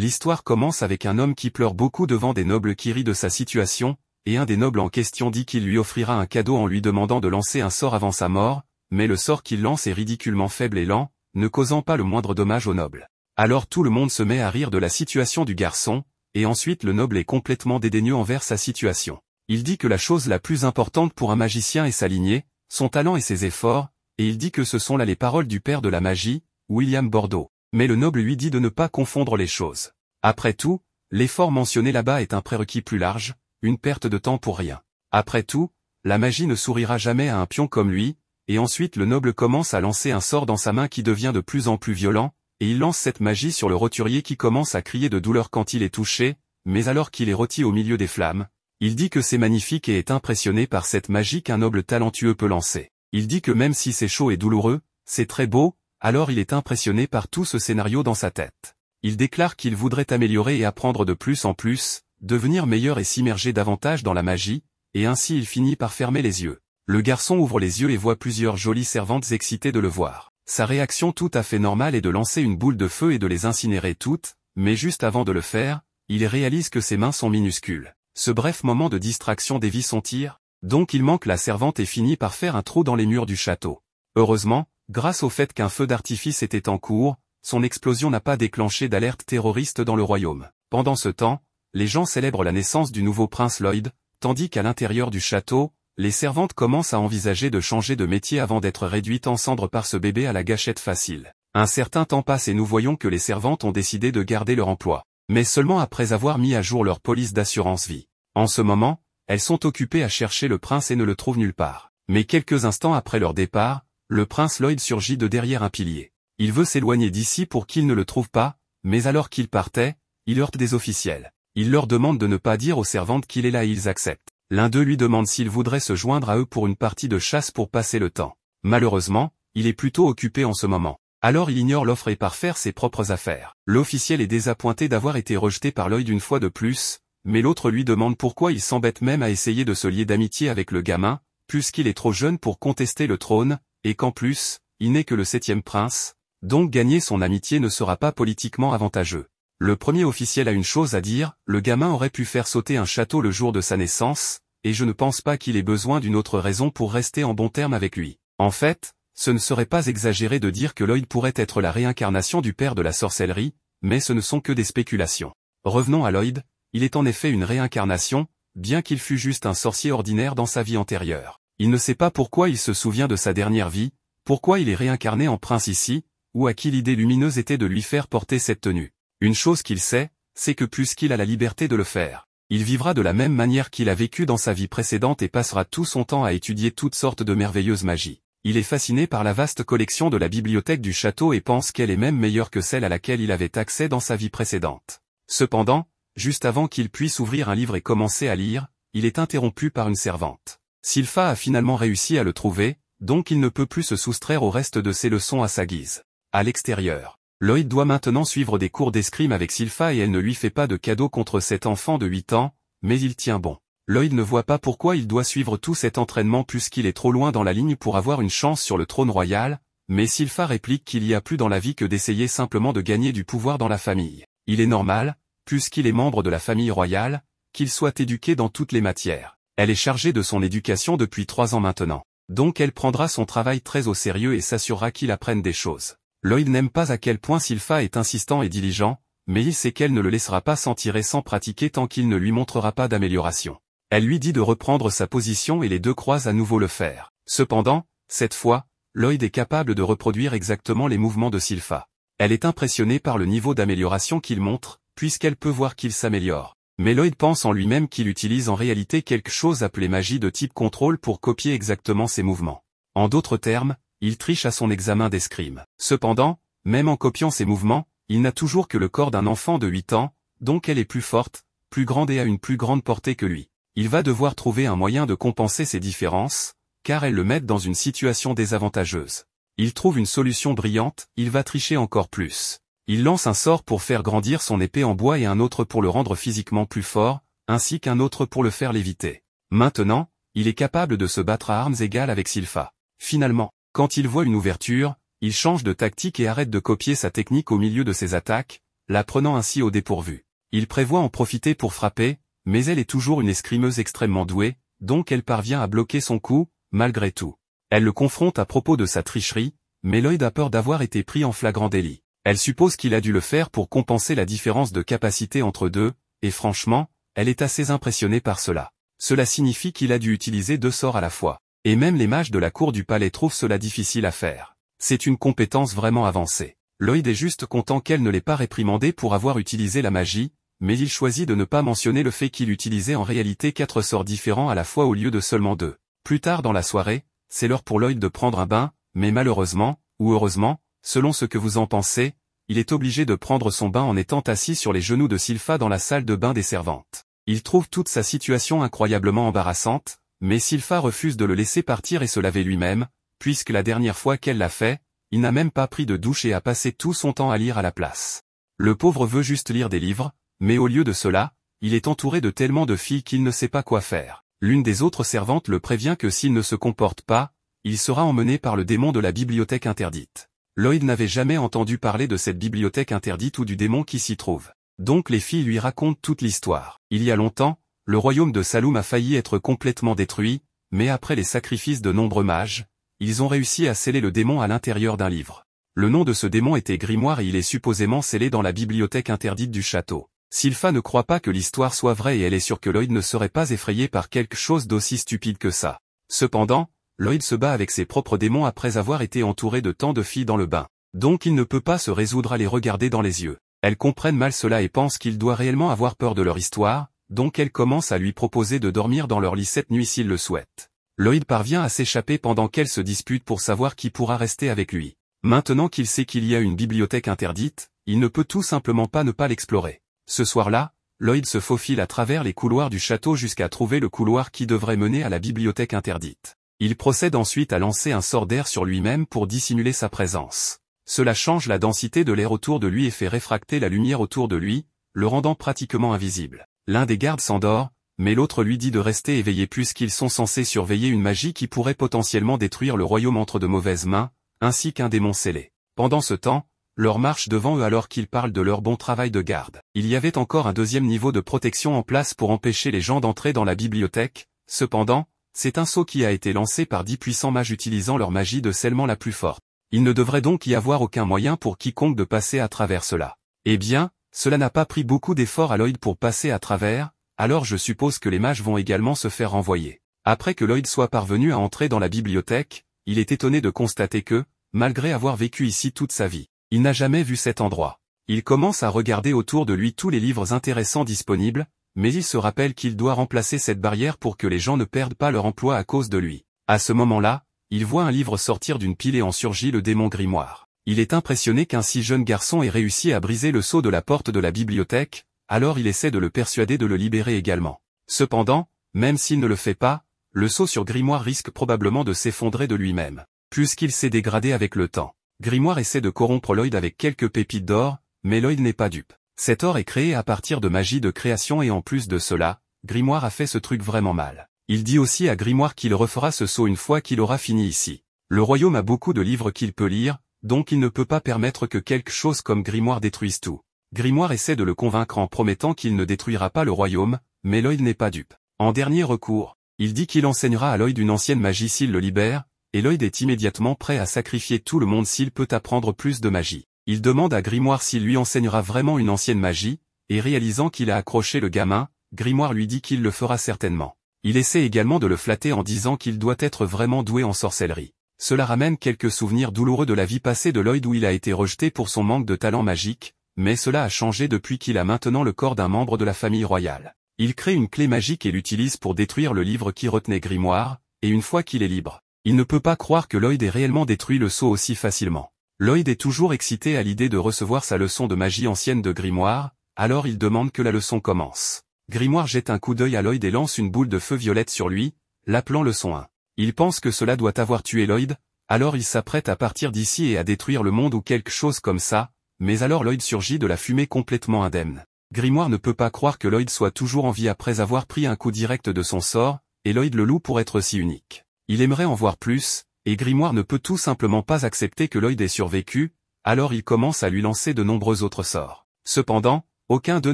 L'histoire commence avec un homme qui pleure beaucoup devant des nobles qui rient de sa situation, et un des nobles en question dit qu'il lui offrira un cadeau en lui demandant de lancer un sort avant sa mort, mais le sort qu'il lance est ridiculement faible et lent, ne causant pas le moindre dommage au noble. Alors tout le monde se met à rire de la situation du garçon, et ensuite le noble est complètement dédaigneux envers sa situation. Il dit que la chose la plus importante pour un magicien est sa lignée, son talent et ses efforts, et il dit que ce sont là les paroles du père de la magie, William Bordeaux mais le noble lui dit de ne pas confondre les choses. Après tout, l'effort mentionné là-bas est un prérequis plus large, une perte de temps pour rien. Après tout, la magie ne sourira jamais à un pion comme lui, et ensuite le noble commence à lancer un sort dans sa main qui devient de plus en plus violent, et il lance cette magie sur le roturier qui commence à crier de douleur quand il est touché, mais alors qu'il est rôti au milieu des flammes, il dit que c'est magnifique et est impressionné par cette magie qu'un noble talentueux peut lancer. Il dit que même si c'est chaud et douloureux, c'est très beau, alors il est impressionné par tout ce scénario dans sa tête. Il déclare qu'il voudrait améliorer et apprendre de plus en plus, devenir meilleur et s'immerger davantage dans la magie, et ainsi il finit par fermer les yeux. Le garçon ouvre les yeux et voit plusieurs jolies servantes excitées de le voir. Sa réaction tout à fait normale est de lancer une boule de feu et de les incinérer toutes, mais juste avant de le faire, il réalise que ses mains sont minuscules. Ce bref moment de distraction dévie son tir, donc il manque la servante et finit par faire un trou dans les murs du château. Heureusement, Grâce au fait qu'un feu d'artifice était en cours, son explosion n'a pas déclenché d'alerte terroriste dans le royaume. Pendant ce temps, les gens célèbrent la naissance du nouveau prince Lloyd, tandis qu'à l'intérieur du château, les servantes commencent à envisager de changer de métier avant d'être réduites en cendres par ce bébé à la gâchette facile. Un certain temps passe et nous voyons que les servantes ont décidé de garder leur emploi, mais seulement après avoir mis à jour leur police d'assurance vie. En ce moment, elles sont occupées à chercher le prince et ne le trouvent nulle part. Mais quelques instants après leur départ, le prince Lloyd surgit de derrière un pilier. Il veut s'éloigner d'ici pour qu'il ne le trouve pas, mais alors qu'il partait, il heurte des officiels. Il leur demande de ne pas dire aux servantes qu'il est là et ils acceptent. L'un d'eux lui demande s'il voudrait se joindre à eux pour une partie de chasse pour passer le temps. Malheureusement, il est plutôt occupé en ce moment. Alors il ignore l'offre et part faire ses propres affaires. L'officiel est désappointé d'avoir été rejeté par Lloyd une fois de plus, mais l'autre lui demande pourquoi il s'embête même à essayer de se lier d'amitié avec le gamin, puisqu'il est trop jeune pour contester le trône, et qu'en plus, il n'est que le septième prince, donc gagner son amitié ne sera pas politiquement avantageux. Le premier officiel a une chose à dire, le gamin aurait pu faire sauter un château le jour de sa naissance, et je ne pense pas qu'il ait besoin d'une autre raison pour rester en bon terme avec lui. En fait, ce ne serait pas exagéré de dire que Lloyd pourrait être la réincarnation du père de la sorcellerie, mais ce ne sont que des spéculations. Revenons à Lloyd, il est en effet une réincarnation, bien qu'il fût juste un sorcier ordinaire dans sa vie antérieure. Il ne sait pas pourquoi il se souvient de sa dernière vie, pourquoi il est réincarné en prince ici, ou à qui l'idée lumineuse était de lui faire porter cette tenue. Une chose qu'il sait, c'est que puisqu'il a la liberté de le faire, il vivra de la même manière qu'il a vécu dans sa vie précédente et passera tout son temps à étudier toutes sortes de merveilleuses magies. Il est fasciné par la vaste collection de la bibliothèque du château et pense qu'elle est même meilleure que celle à laquelle il avait accès dans sa vie précédente. Cependant, juste avant qu'il puisse ouvrir un livre et commencer à lire, il est interrompu par une servante. Sylpha a finalement réussi à le trouver, donc il ne peut plus se soustraire au reste de ses leçons à sa guise. À l'extérieur, Lloyd doit maintenant suivre des cours d'escrime avec Silfa et elle ne lui fait pas de cadeau contre cet enfant de 8 ans, mais il tient bon. Lloyd ne voit pas pourquoi il doit suivre tout cet entraînement puisqu'il est trop loin dans la ligne pour avoir une chance sur le trône royal, mais Silfa réplique qu'il y a plus dans la vie que d'essayer simplement de gagner du pouvoir dans la famille. Il est normal, puisqu'il est membre de la famille royale, qu'il soit éduqué dans toutes les matières. Elle est chargée de son éducation depuis trois ans maintenant. Donc elle prendra son travail très au sérieux et s'assurera qu'il apprenne des choses. Lloyd n'aime pas à quel point Sylpha est insistant et diligent, mais il sait qu'elle ne le laissera pas s'en tirer sans pratiquer tant qu'il ne lui montrera pas d'amélioration. Elle lui dit de reprendre sa position et les deux croisent à nouveau le faire. Cependant, cette fois, Lloyd est capable de reproduire exactement les mouvements de Sylpha. Elle est impressionnée par le niveau d'amélioration qu'il montre, puisqu'elle peut voir qu'il s'améliore mais Lloyd pense en lui-même qu'il utilise en réalité quelque chose appelé magie de type contrôle pour copier exactement ses mouvements. En d'autres termes, il triche à son examen d'escrime. Cependant, même en copiant ses mouvements, il n'a toujours que le corps d'un enfant de 8 ans, donc elle est plus forte, plus grande et a une plus grande portée que lui. Il va devoir trouver un moyen de compenser ces différences, car elles le mettent dans une situation désavantageuse. Il trouve une solution brillante, il va tricher encore plus. Il lance un sort pour faire grandir son épée en bois et un autre pour le rendre physiquement plus fort, ainsi qu'un autre pour le faire léviter. Maintenant, il est capable de se battre à armes égales avec Silpha. Finalement, quand il voit une ouverture, il change de tactique et arrête de copier sa technique au milieu de ses attaques, la prenant ainsi au dépourvu. Il prévoit en profiter pour frapper, mais elle est toujours une escrimeuse extrêmement douée, donc elle parvient à bloquer son coup, malgré tout. Elle le confronte à propos de sa tricherie, mais Lloyd a peur d'avoir été pris en flagrant délit. Elle suppose qu'il a dû le faire pour compenser la différence de capacité entre deux, et franchement, elle est assez impressionnée par cela. Cela signifie qu'il a dû utiliser deux sorts à la fois. Et même les mages de la cour du palais trouvent cela difficile à faire. C'est une compétence vraiment avancée. Lloyd est juste content qu'elle ne l'ait pas réprimandé pour avoir utilisé la magie, mais il choisit de ne pas mentionner le fait qu'il utilisait en réalité quatre sorts différents à la fois au lieu de seulement deux. Plus tard dans la soirée, c'est l'heure pour Lloyd de prendre un bain, mais malheureusement, ou heureusement, selon ce que vous en pensez, il est obligé de prendre son bain en étant assis sur les genoux de Sylpha dans la salle de bain des servantes. Il trouve toute sa situation incroyablement embarrassante, mais Sylpha refuse de le laisser partir et se laver lui-même, puisque la dernière fois qu'elle l'a fait, il n'a même pas pris de douche et a passé tout son temps à lire à la place. Le pauvre veut juste lire des livres, mais au lieu de cela, il est entouré de tellement de filles qu'il ne sait pas quoi faire. L'une des autres servantes le prévient que s'il ne se comporte pas, il sera emmené par le démon de la bibliothèque interdite. Lloyd n'avait jamais entendu parler de cette bibliothèque interdite ou du démon qui s'y trouve. Donc les filles lui racontent toute l'histoire. Il y a longtemps, le royaume de Saloum a failli être complètement détruit, mais après les sacrifices de nombreux mages, ils ont réussi à sceller le démon à l'intérieur d'un livre. Le nom de ce démon était Grimoire et il est supposément scellé dans la bibliothèque interdite du château. Sylpha ne croit pas que l'histoire soit vraie et elle est sûre que Lloyd ne serait pas effrayé par quelque chose d'aussi stupide que ça. Cependant, Lloyd se bat avec ses propres démons après avoir été entouré de tant de filles dans le bain. Donc il ne peut pas se résoudre à les regarder dans les yeux. Elles comprennent mal cela et pensent qu'il doit réellement avoir peur de leur histoire, donc elles commencent à lui proposer de dormir dans leur lit cette nuit s'il le souhaite. Lloyd parvient à s'échapper pendant qu'elles se disputent pour savoir qui pourra rester avec lui. Maintenant qu'il sait qu'il y a une bibliothèque interdite, il ne peut tout simplement pas ne pas l'explorer. Ce soir-là, Lloyd se faufile à travers les couloirs du château jusqu'à trouver le couloir qui devrait mener à la bibliothèque interdite. Il procède ensuite à lancer un sort d'air sur lui-même pour dissimuler sa présence. Cela change la densité de l'air autour de lui et fait réfracter la lumière autour de lui, le rendant pratiquement invisible. L'un des gardes s'endort, mais l'autre lui dit de rester éveillé puisqu'ils sont censés surveiller une magie qui pourrait potentiellement détruire le royaume entre de mauvaises mains, ainsi qu'un démon scellé. Pendant ce temps, leur marche devant eux alors qu'ils parlent de leur bon travail de garde. Il y avait encore un deuxième niveau de protection en place pour empêcher les gens d'entrer dans la bibliothèque, cependant, c'est un sceau qui a été lancé par dix puissants mages utilisant leur magie de scellement la plus forte. Il ne devrait donc y avoir aucun moyen pour quiconque de passer à travers cela. Eh bien, cela n'a pas pris beaucoup d'efforts à Lloyd pour passer à travers, alors je suppose que les mages vont également se faire renvoyer. Après que Lloyd soit parvenu à entrer dans la bibliothèque, il est étonné de constater que, malgré avoir vécu ici toute sa vie, il n'a jamais vu cet endroit. Il commence à regarder autour de lui tous les livres intéressants disponibles, mais il se rappelle qu'il doit remplacer cette barrière pour que les gens ne perdent pas leur emploi à cause de lui. À ce moment-là, il voit un livre sortir d'une pile et en surgit le démon grimoire. Il est impressionné qu'un si jeune garçon ait réussi à briser le sceau de la porte de la bibliothèque, alors il essaie de le persuader de le libérer également. Cependant, même s'il ne le fait pas, le seau sur Grimoire risque probablement de s'effondrer de lui-même, puisqu'il s'est dégradé avec le temps. Grimoire essaie de corrompre Lloyd avec quelques pépites d'or, mais Lloyd n'est pas dupe. Cet or est créé à partir de magie de création et en plus de cela, Grimoire a fait ce truc vraiment mal. Il dit aussi à Grimoire qu'il refera ce saut une fois qu'il aura fini ici. Le royaume a beaucoup de livres qu'il peut lire, donc il ne peut pas permettre que quelque chose comme Grimoire détruise tout. Grimoire essaie de le convaincre en promettant qu'il ne détruira pas le royaume, mais Lloyd n'est pas dupe. En dernier recours, il dit qu'il enseignera à Lloyd une ancienne magie s'il le libère, et Lloyd est immédiatement prêt à sacrifier tout le monde s'il peut apprendre plus de magie il demande à Grimoire s'il lui enseignera vraiment une ancienne magie, et réalisant qu'il a accroché le gamin, Grimoire lui dit qu'il le fera certainement. Il essaie également de le flatter en disant qu'il doit être vraiment doué en sorcellerie. Cela ramène quelques souvenirs douloureux de la vie passée de Lloyd où il a été rejeté pour son manque de talent magique, mais cela a changé depuis qu'il a maintenant le corps d'un membre de la famille royale. Il crée une clé magique et l'utilise pour détruire le livre qui retenait Grimoire, et une fois qu'il est libre, il ne peut pas croire que Lloyd ait réellement détruit le sceau aussi facilement. Lloyd est toujours excité à l'idée de recevoir sa leçon de magie ancienne de Grimoire, alors il demande que la leçon commence. Grimoire jette un coup d'œil à Lloyd et lance une boule de feu violette sur lui, l'appelant leçon 1. Il pense que cela doit avoir tué Lloyd, alors il s'apprête à partir d'ici et à détruire le monde ou quelque chose comme ça, mais alors Lloyd surgit de la fumée complètement indemne. Grimoire ne peut pas croire que Lloyd soit toujours en vie après avoir pris un coup direct de son sort, et Lloyd le loue pour être si unique. Il aimerait en voir plus, et Grimoire ne peut tout simplement pas accepter que Lloyd ait survécu, alors il commence à lui lancer de nombreux autres sorts. Cependant, aucun d'eux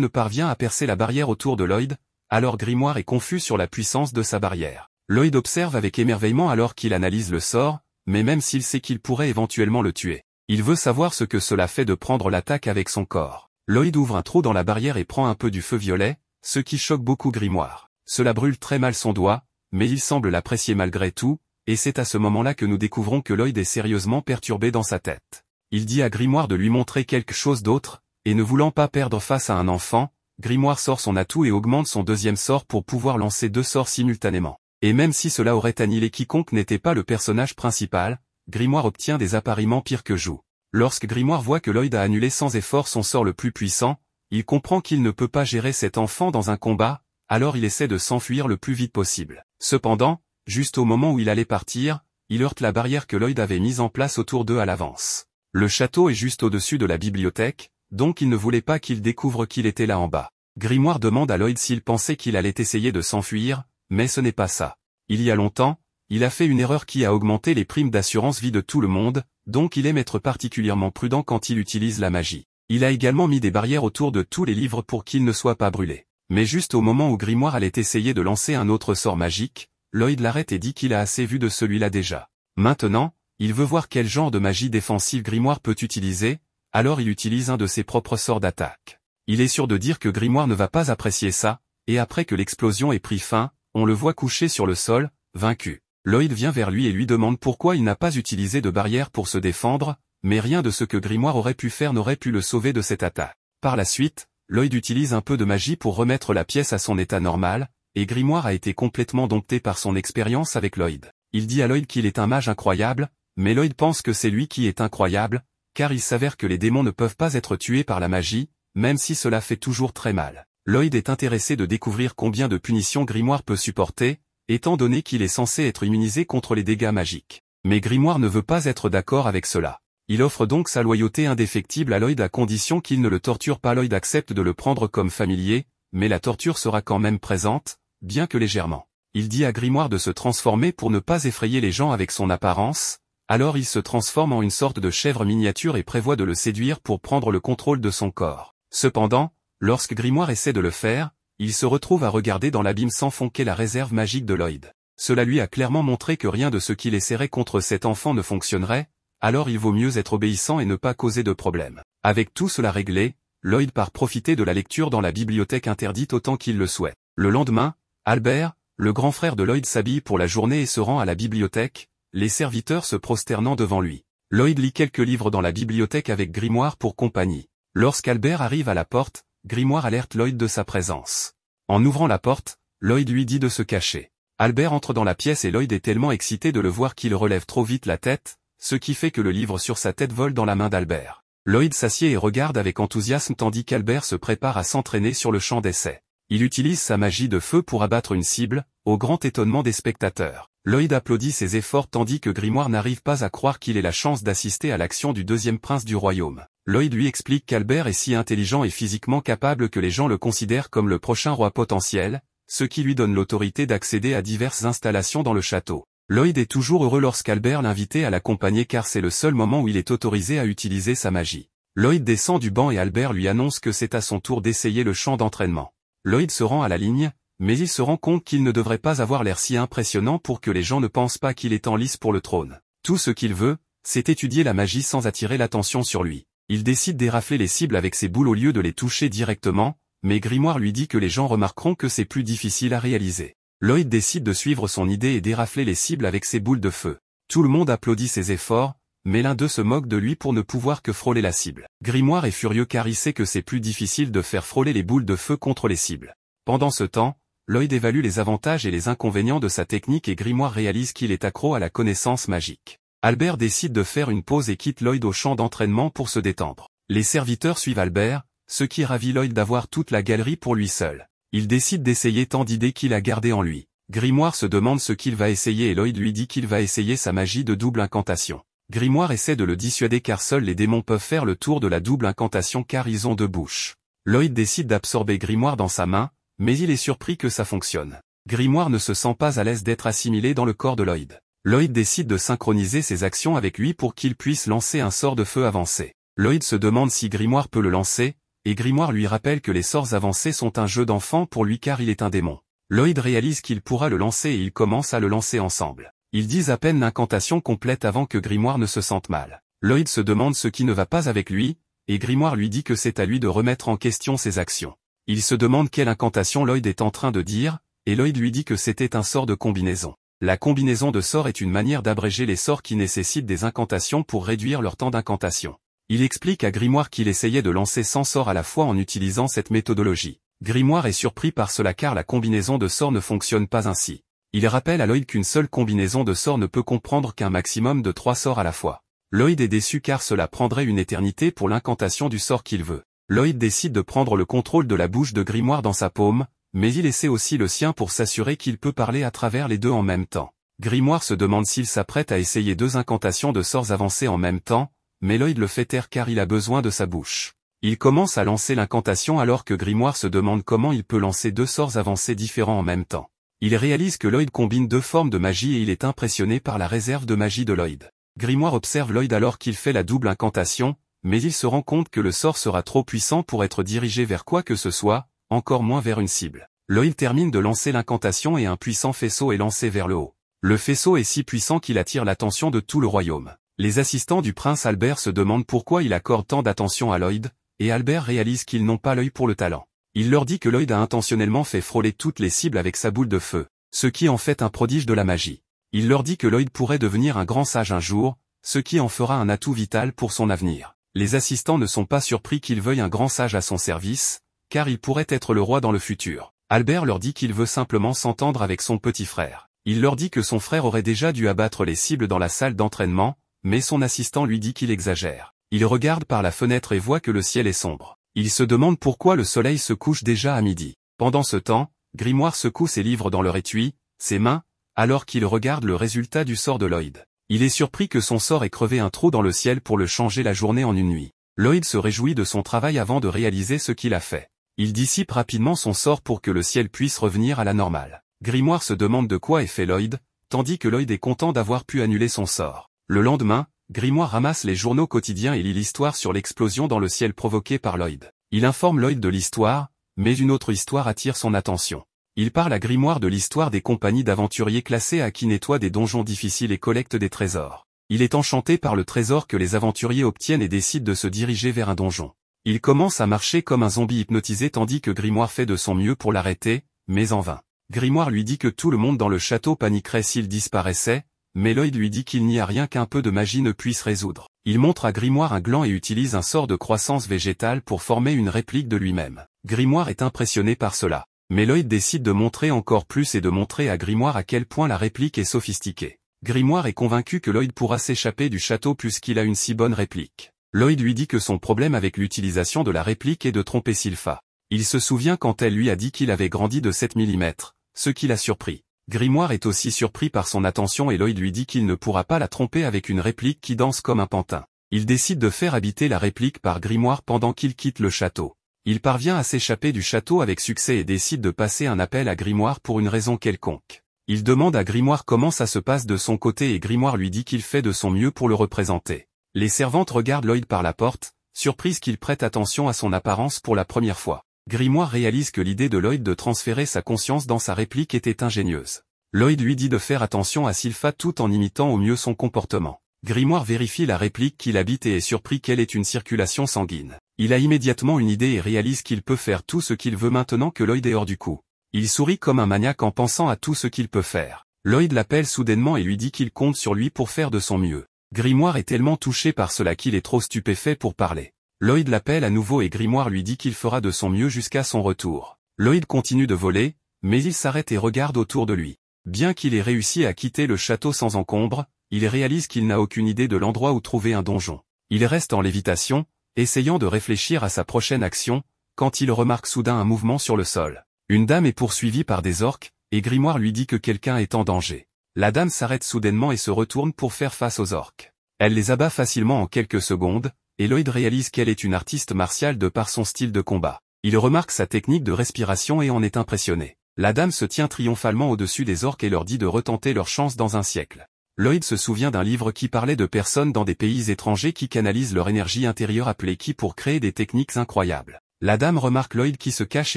ne parvient à percer la barrière autour de Lloyd, alors Grimoire est confus sur la puissance de sa barrière. Lloyd observe avec émerveillement alors qu'il analyse le sort, mais même s'il sait qu'il pourrait éventuellement le tuer. Il veut savoir ce que cela fait de prendre l'attaque avec son corps. Lloyd ouvre un trou dans la barrière et prend un peu du feu violet, ce qui choque beaucoup Grimoire. Cela brûle très mal son doigt, mais il semble l'apprécier malgré tout, et c'est à ce moment-là que nous découvrons que Lloyd est sérieusement perturbé dans sa tête. Il dit à Grimoire de lui montrer quelque chose d'autre, et ne voulant pas perdre face à un enfant, Grimoire sort son atout et augmente son deuxième sort pour pouvoir lancer deux sorts simultanément. Et même si cela aurait annulé quiconque n'était pas le personnage principal, Grimoire obtient des appariements pires que joue. Lorsque Grimoire voit que Lloyd a annulé sans effort son sort le plus puissant, il comprend qu'il ne peut pas gérer cet enfant dans un combat, alors il essaie de s'enfuir le plus vite possible. Cependant, Juste au moment où il allait partir, il heurte la barrière que Lloyd avait mise en place autour d'eux à l'avance. Le château est juste au-dessus de la bibliothèque, donc il ne voulait pas qu'il découvre qu'il était là en bas. Grimoire demande à Lloyd s'il pensait qu'il allait essayer de s'enfuir, mais ce n'est pas ça. Il y a longtemps, il a fait une erreur qui a augmenté les primes d'assurance vie de tout le monde, donc il aime être particulièrement prudent quand il utilise la magie. Il a également mis des barrières autour de tous les livres pour qu'ils ne soient pas brûlés. Mais juste au moment où Grimoire allait essayer de lancer un autre sort magique, Lloyd l'arrête et dit qu'il a assez vu de celui-là déjà. Maintenant, il veut voir quel genre de magie défensive Grimoire peut utiliser, alors il utilise un de ses propres sorts d'attaque. Il est sûr de dire que Grimoire ne va pas apprécier ça, et après que l'explosion ait pris fin, on le voit couché sur le sol, vaincu. Lloyd vient vers lui et lui demande pourquoi il n'a pas utilisé de barrière pour se défendre, mais rien de ce que Grimoire aurait pu faire n'aurait pu le sauver de cette attaque. Par la suite, Lloyd utilise un peu de magie pour remettre la pièce à son état normal, et Grimoire a été complètement dompté par son expérience avec Lloyd. Il dit à Lloyd qu'il est un mage incroyable, mais Lloyd pense que c'est lui qui est incroyable, car il s'avère que les démons ne peuvent pas être tués par la magie, même si cela fait toujours très mal. Lloyd est intéressé de découvrir combien de punitions Grimoire peut supporter, étant donné qu'il est censé être immunisé contre les dégâts magiques. Mais Grimoire ne veut pas être d'accord avec cela. Il offre donc sa loyauté indéfectible à Lloyd à condition qu'il ne le torture pas. Lloyd accepte de le prendre comme familier, mais la torture sera quand même présente, bien que légèrement. Il dit à Grimoire de se transformer pour ne pas effrayer les gens avec son apparence, alors il se transforme en une sorte de chèvre miniature et prévoit de le séduire pour prendre le contrôle de son corps. Cependant, lorsque Grimoire essaie de le faire, il se retrouve à regarder dans l'abîme sans fonquer la réserve magique de Lloyd. Cela lui a clairement montré que rien de ce qu'il essaierait contre cet enfant ne fonctionnerait, alors il vaut mieux être obéissant et ne pas causer de problème. Avec tout cela réglé, Lloyd part profiter de la lecture dans la bibliothèque interdite autant qu'il le souhaite. Le lendemain, Albert, le grand frère de Lloyd s'habille pour la journée et se rend à la bibliothèque, les serviteurs se prosternant devant lui. Lloyd lit quelques livres dans la bibliothèque avec Grimoire pour compagnie. Lorsqu'Albert arrive à la porte, Grimoire alerte Lloyd de sa présence. En ouvrant la porte, Lloyd lui dit de se cacher. Albert entre dans la pièce et Lloyd est tellement excité de le voir qu'il relève trop vite la tête, ce qui fait que le livre sur sa tête vole dans la main d'Albert. Lloyd s'assied et regarde avec enthousiasme tandis qu'Albert se prépare à s'entraîner sur le champ d'essai. Il utilise sa magie de feu pour abattre une cible, au grand étonnement des spectateurs. Lloyd applaudit ses efforts tandis que Grimoire n'arrive pas à croire qu'il ait la chance d'assister à l'action du deuxième prince du royaume. Lloyd lui explique qu'Albert est si intelligent et physiquement capable que les gens le considèrent comme le prochain roi potentiel, ce qui lui donne l'autorité d'accéder à diverses installations dans le château. Lloyd est toujours heureux lorsqu'Albert l'invite à l'accompagner car c'est le seul moment où il est autorisé à utiliser sa magie. Lloyd descend du banc et Albert lui annonce que c'est à son tour d'essayer le champ d'entraînement. Lloyd se rend à la ligne, mais il se rend compte qu'il ne devrait pas avoir l'air si impressionnant pour que les gens ne pensent pas qu'il est en lice pour le trône. Tout ce qu'il veut, c'est étudier la magie sans attirer l'attention sur lui. Il décide d'érafler les cibles avec ses boules au lieu de les toucher directement, mais Grimoire lui dit que les gens remarqueront que c'est plus difficile à réaliser. Lloyd décide de suivre son idée et d'érafler les cibles avec ses boules de feu. Tout le monde applaudit ses efforts, mais l'un d'eux se moque de lui pour ne pouvoir que frôler la cible. Grimoire est furieux car il sait que c'est plus difficile de faire frôler les boules de feu contre les cibles. Pendant ce temps, Lloyd évalue les avantages et les inconvénients de sa technique et Grimoire réalise qu'il est accro à la connaissance magique. Albert décide de faire une pause et quitte Lloyd au champ d'entraînement pour se détendre. Les serviteurs suivent Albert, ce qui ravit Lloyd d'avoir toute la galerie pour lui seul. Il décide d'essayer tant d'idées qu'il a gardées en lui. Grimoire se demande ce qu'il va essayer et Lloyd lui dit qu'il va essayer sa magie de double incantation. Grimoire essaie de le dissuader car seuls les démons peuvent faire le tour de la double incantation car ils ont deux bouches. Lloyd décide d'absorber Grimoire dans sa main, mais il est surpris que ça fonctionne. Grimoire ne se sent pas à l'aise d'être assimilé dans le corps de Lloyd. Lloyd décide de synchroniser ses actions avec lui pour qu'il puisse lancer un sort de feu avancé. Lloyd se demande si Grimoire peut le lancer, et Grimoire lui rappelle que les sorts avancés sont un jeu d'enfant pour lui car il est un démon. Lloyd réalise qu'il pourra le lancer et ils commencent à le lancer ensemble. Ils disent à peine l'incantation complète avant que Grimoire ne se sente mal. Lloyd se demande ce qui ne va pas avec lui, et Grimoire lui dit que c'est à lui de remettre en question ses actions. Il se demande quelle incantation Lloyd est en train de dire, et Lloyd lui dit que c'était un sort de combinaison. La combinaison de sorts est une manière d'abréger les sorts qui nécessitent des incantations pour réduire leur temps d'incantation. Il explique à Grimoire qu'il essayait de lancer 100 sorts à la fois en utilisant cette méthodologie. Grimoire est surpris par cela car la combinaison de sorts ne fonctionne pas ainsi. Il rappelle à Lloyd qu'une seule combinaison de sorts ne peut comprendre qu'un maximum de trois sorts à la fois. Lloyd est déçu car cela prendrait une éternité pour l'incantation du sort qu'il veut. Lloyd décide de prendre le contrôle de la bouche de Grimoire dans sa paume, mais il essaie aussi le sien pour s'assurer qu'il peut parler à travers les deux en même temps. Grimoire se demande s'il s'apprête à essayer deux incantations de sorts avancés en même temps, mais Lloyd le fait taire car il a besoin de sa bouche. Il commence à lancer l'incantation alors que Grimoire se demande comment il peut lancer deux sorts avancés différents en même temps. Il réalise que Lloyd combine deux formes de magie et il est impressionné par la réserve de magie de Lloyd. Grimoire observe Lloyd alors qu'il fait la double incantation, mais il se rend compte que le sort sera trop puissant pour être dirigé vers quoi que ce soit, encore moins vers une cible. Lloyd termine de lancer l'incantation et un puissant faisceau est lancé vers le haut. Le faisceau est si puissant qu'il attire l'attention de tout le royaume. Les assistants du prince Albert se demandent pourquoi il accorde tant d'attention à Lloyd, et Albert réalise qu'ils n'ont pas l'œil pour le talent. Il leur dit que Lloyd a intentionnellement fait frôler toutes les cibles avec sa boule de feu, ce qui en fait un prodige de la magie. Il leur dit que Lloyd pourrait devenir un grand sage un jour, ce qui en fera un atout vital pour son avenir. Les assistants ne sont pas surpris qu'il veuille un grand sage à son service, car il pourrait être le roi dans le futur. Albert leur dit qu'il veut simplement s'entendre avec son petit frère. Il leur dit que son frère aurait déjà dû abattre les cibles dans la salle d'entraînement, mais son assistant lui dit qu'il exagère. Il regarde par la fenêtre et voit que le ciel est sombre. Il se demande pourquoi le soleil se couche déjà à midi. Pendant ce temps, Grimoire secoue ses livres dans leur étui, ses mains, alors qu'il regarde le résultat du sort de Lloyd. Il est surpris que son sort ait crevé un trou dans le ciel pour le changer la journée en une nuit. Lloyd se réjouit de son travail avant de réaliser ce qu'il a fait. Il dissipe rapidement son sort pour que le ciel puisse revenir à la normale. Grimoire se demande de quoi est fait Lloyd, tandis que Lloyd est content d'avoir pu annuler son sort. Le lendemain, Grimoire ramasse les journaux quotidiens et lit l'histoire sur l'explosion dans le ciel provoquée par Lloyd. Il informe Lloyd de l'histoire, mais une autre histoire attire son attention. Il parle à Grimoire de l'histoire des compagnies d'aventuriers classés à qui nettoient des donjons difficiles et collectent des trésors. Il est enchanté par le trésor que les aventuriers obtiennent et décide de se diriger vers un donjon. Il commence à marcher comme un zombie hypnotisé tandis que Grimoire fait de son mieux pour l'arrêter, mais en vain. Grimoire lui dit que tout le monde dans le château paniquerait s'il disparaissait, mais Lloyd lui dit qu'il n'y a rien qu'un peu de magie ne puisse résoudre. Il montre à Grimoire un gland et utilise un sort de croissance végétale pour former une réplique de lui-même. Grimoire est impressionné par cela. Mais Lloyd décide de montrer encore plus et de montrer à Grimoire à quel point la réplique est sophistiquée. Grimoire est convaincu que Lloyd pourra s'échapper du château puisqu'il a une si bonne réplique. Lloyd lui dit que son problème avec l'utilisation de la réplique est de tromper Sylpha. Il se souvient quand elle lui a dit qu'il avait grandi de 7 mm, ce qui l'a surpris. Grimoire est aussi surpris par son attention et Lloyd lui dit qu'il ne pourra pas la tromper avec une réplique qui danse comme un pantin. Il décide de faire habiter la réplique par Grimoire pendant qu'il quitte le château. Il parvient à s'échapper du château avec succès et décide de passer un appel à Grimoire pour une raison quelconque. Il demande à Grimoire comment ça se passe de son côté et Grimoire lui dit qu'il fait de son mieux pour le représenter. Les servantes regardent Lloyd par la porte, surprise qu'il prête attention à son apparence pour la première fois. Grimoire réalise que l'idée de Lloyd de transférer sa conscience dans sa réplique était ingénieuse. Lloyd lui dit de faire attention à Sylpha tout en imitant au mieux son comportement. Grimoire vérifie la réplique qu'il habite et est surpris qu'elle est une circulation sanguine. Il a immédiatement une idée et réalise qu'il peut faire tout ce qu'il veut maintenant que Lloyd est hors du coup. Il sourit comme un maniaque en pensant à tout ce qu'il peut faire. Lloyd l'appelle soudainement et lui dit qu'il compte sur lui pour faire de son mieux. Grimoire est tellement touché par cela qu'il est trop stupéfait pour parler. Lloyd l'appelle à nouveau et Grimoire lui dit qu'il fera de son mieux jusqu'à son retour. Lloyd continue de voler, mais il s'arrête et regarde autour de lui. Bien qu'il ait réussi à quitter le château sans encombre, il réalise qu'il n'a aucune idée de l'endroit où trouver un donjon. Il reste en lévitation, essayant de réfléchir à sa prochaine action, quand il remarque soudain un mouvement sur le sol. Une dame est poursuivie par des orques, et Grimoire lui dit que quelqu'un est en danger. La dame s'arrête soudainement et se retourne pour faire face aux orques. Elle les abat facilement en quelques secondes, et Lloyd réalise qu'elle est une artiste martiale de par son style de combat. Il remarque sa technique de respiration et en est impressionné. La dame se tient triomphalement au-dessus des orques et leur dit de retenter leur chance dans un siècle. Lloyd se souvient d'un livre qui parlait de personnes dans des pays étrangers qui canalisent leur énergie intérieure appelée qui pour créer des techniques incroyables. La dame remarque Lloyd qui se cache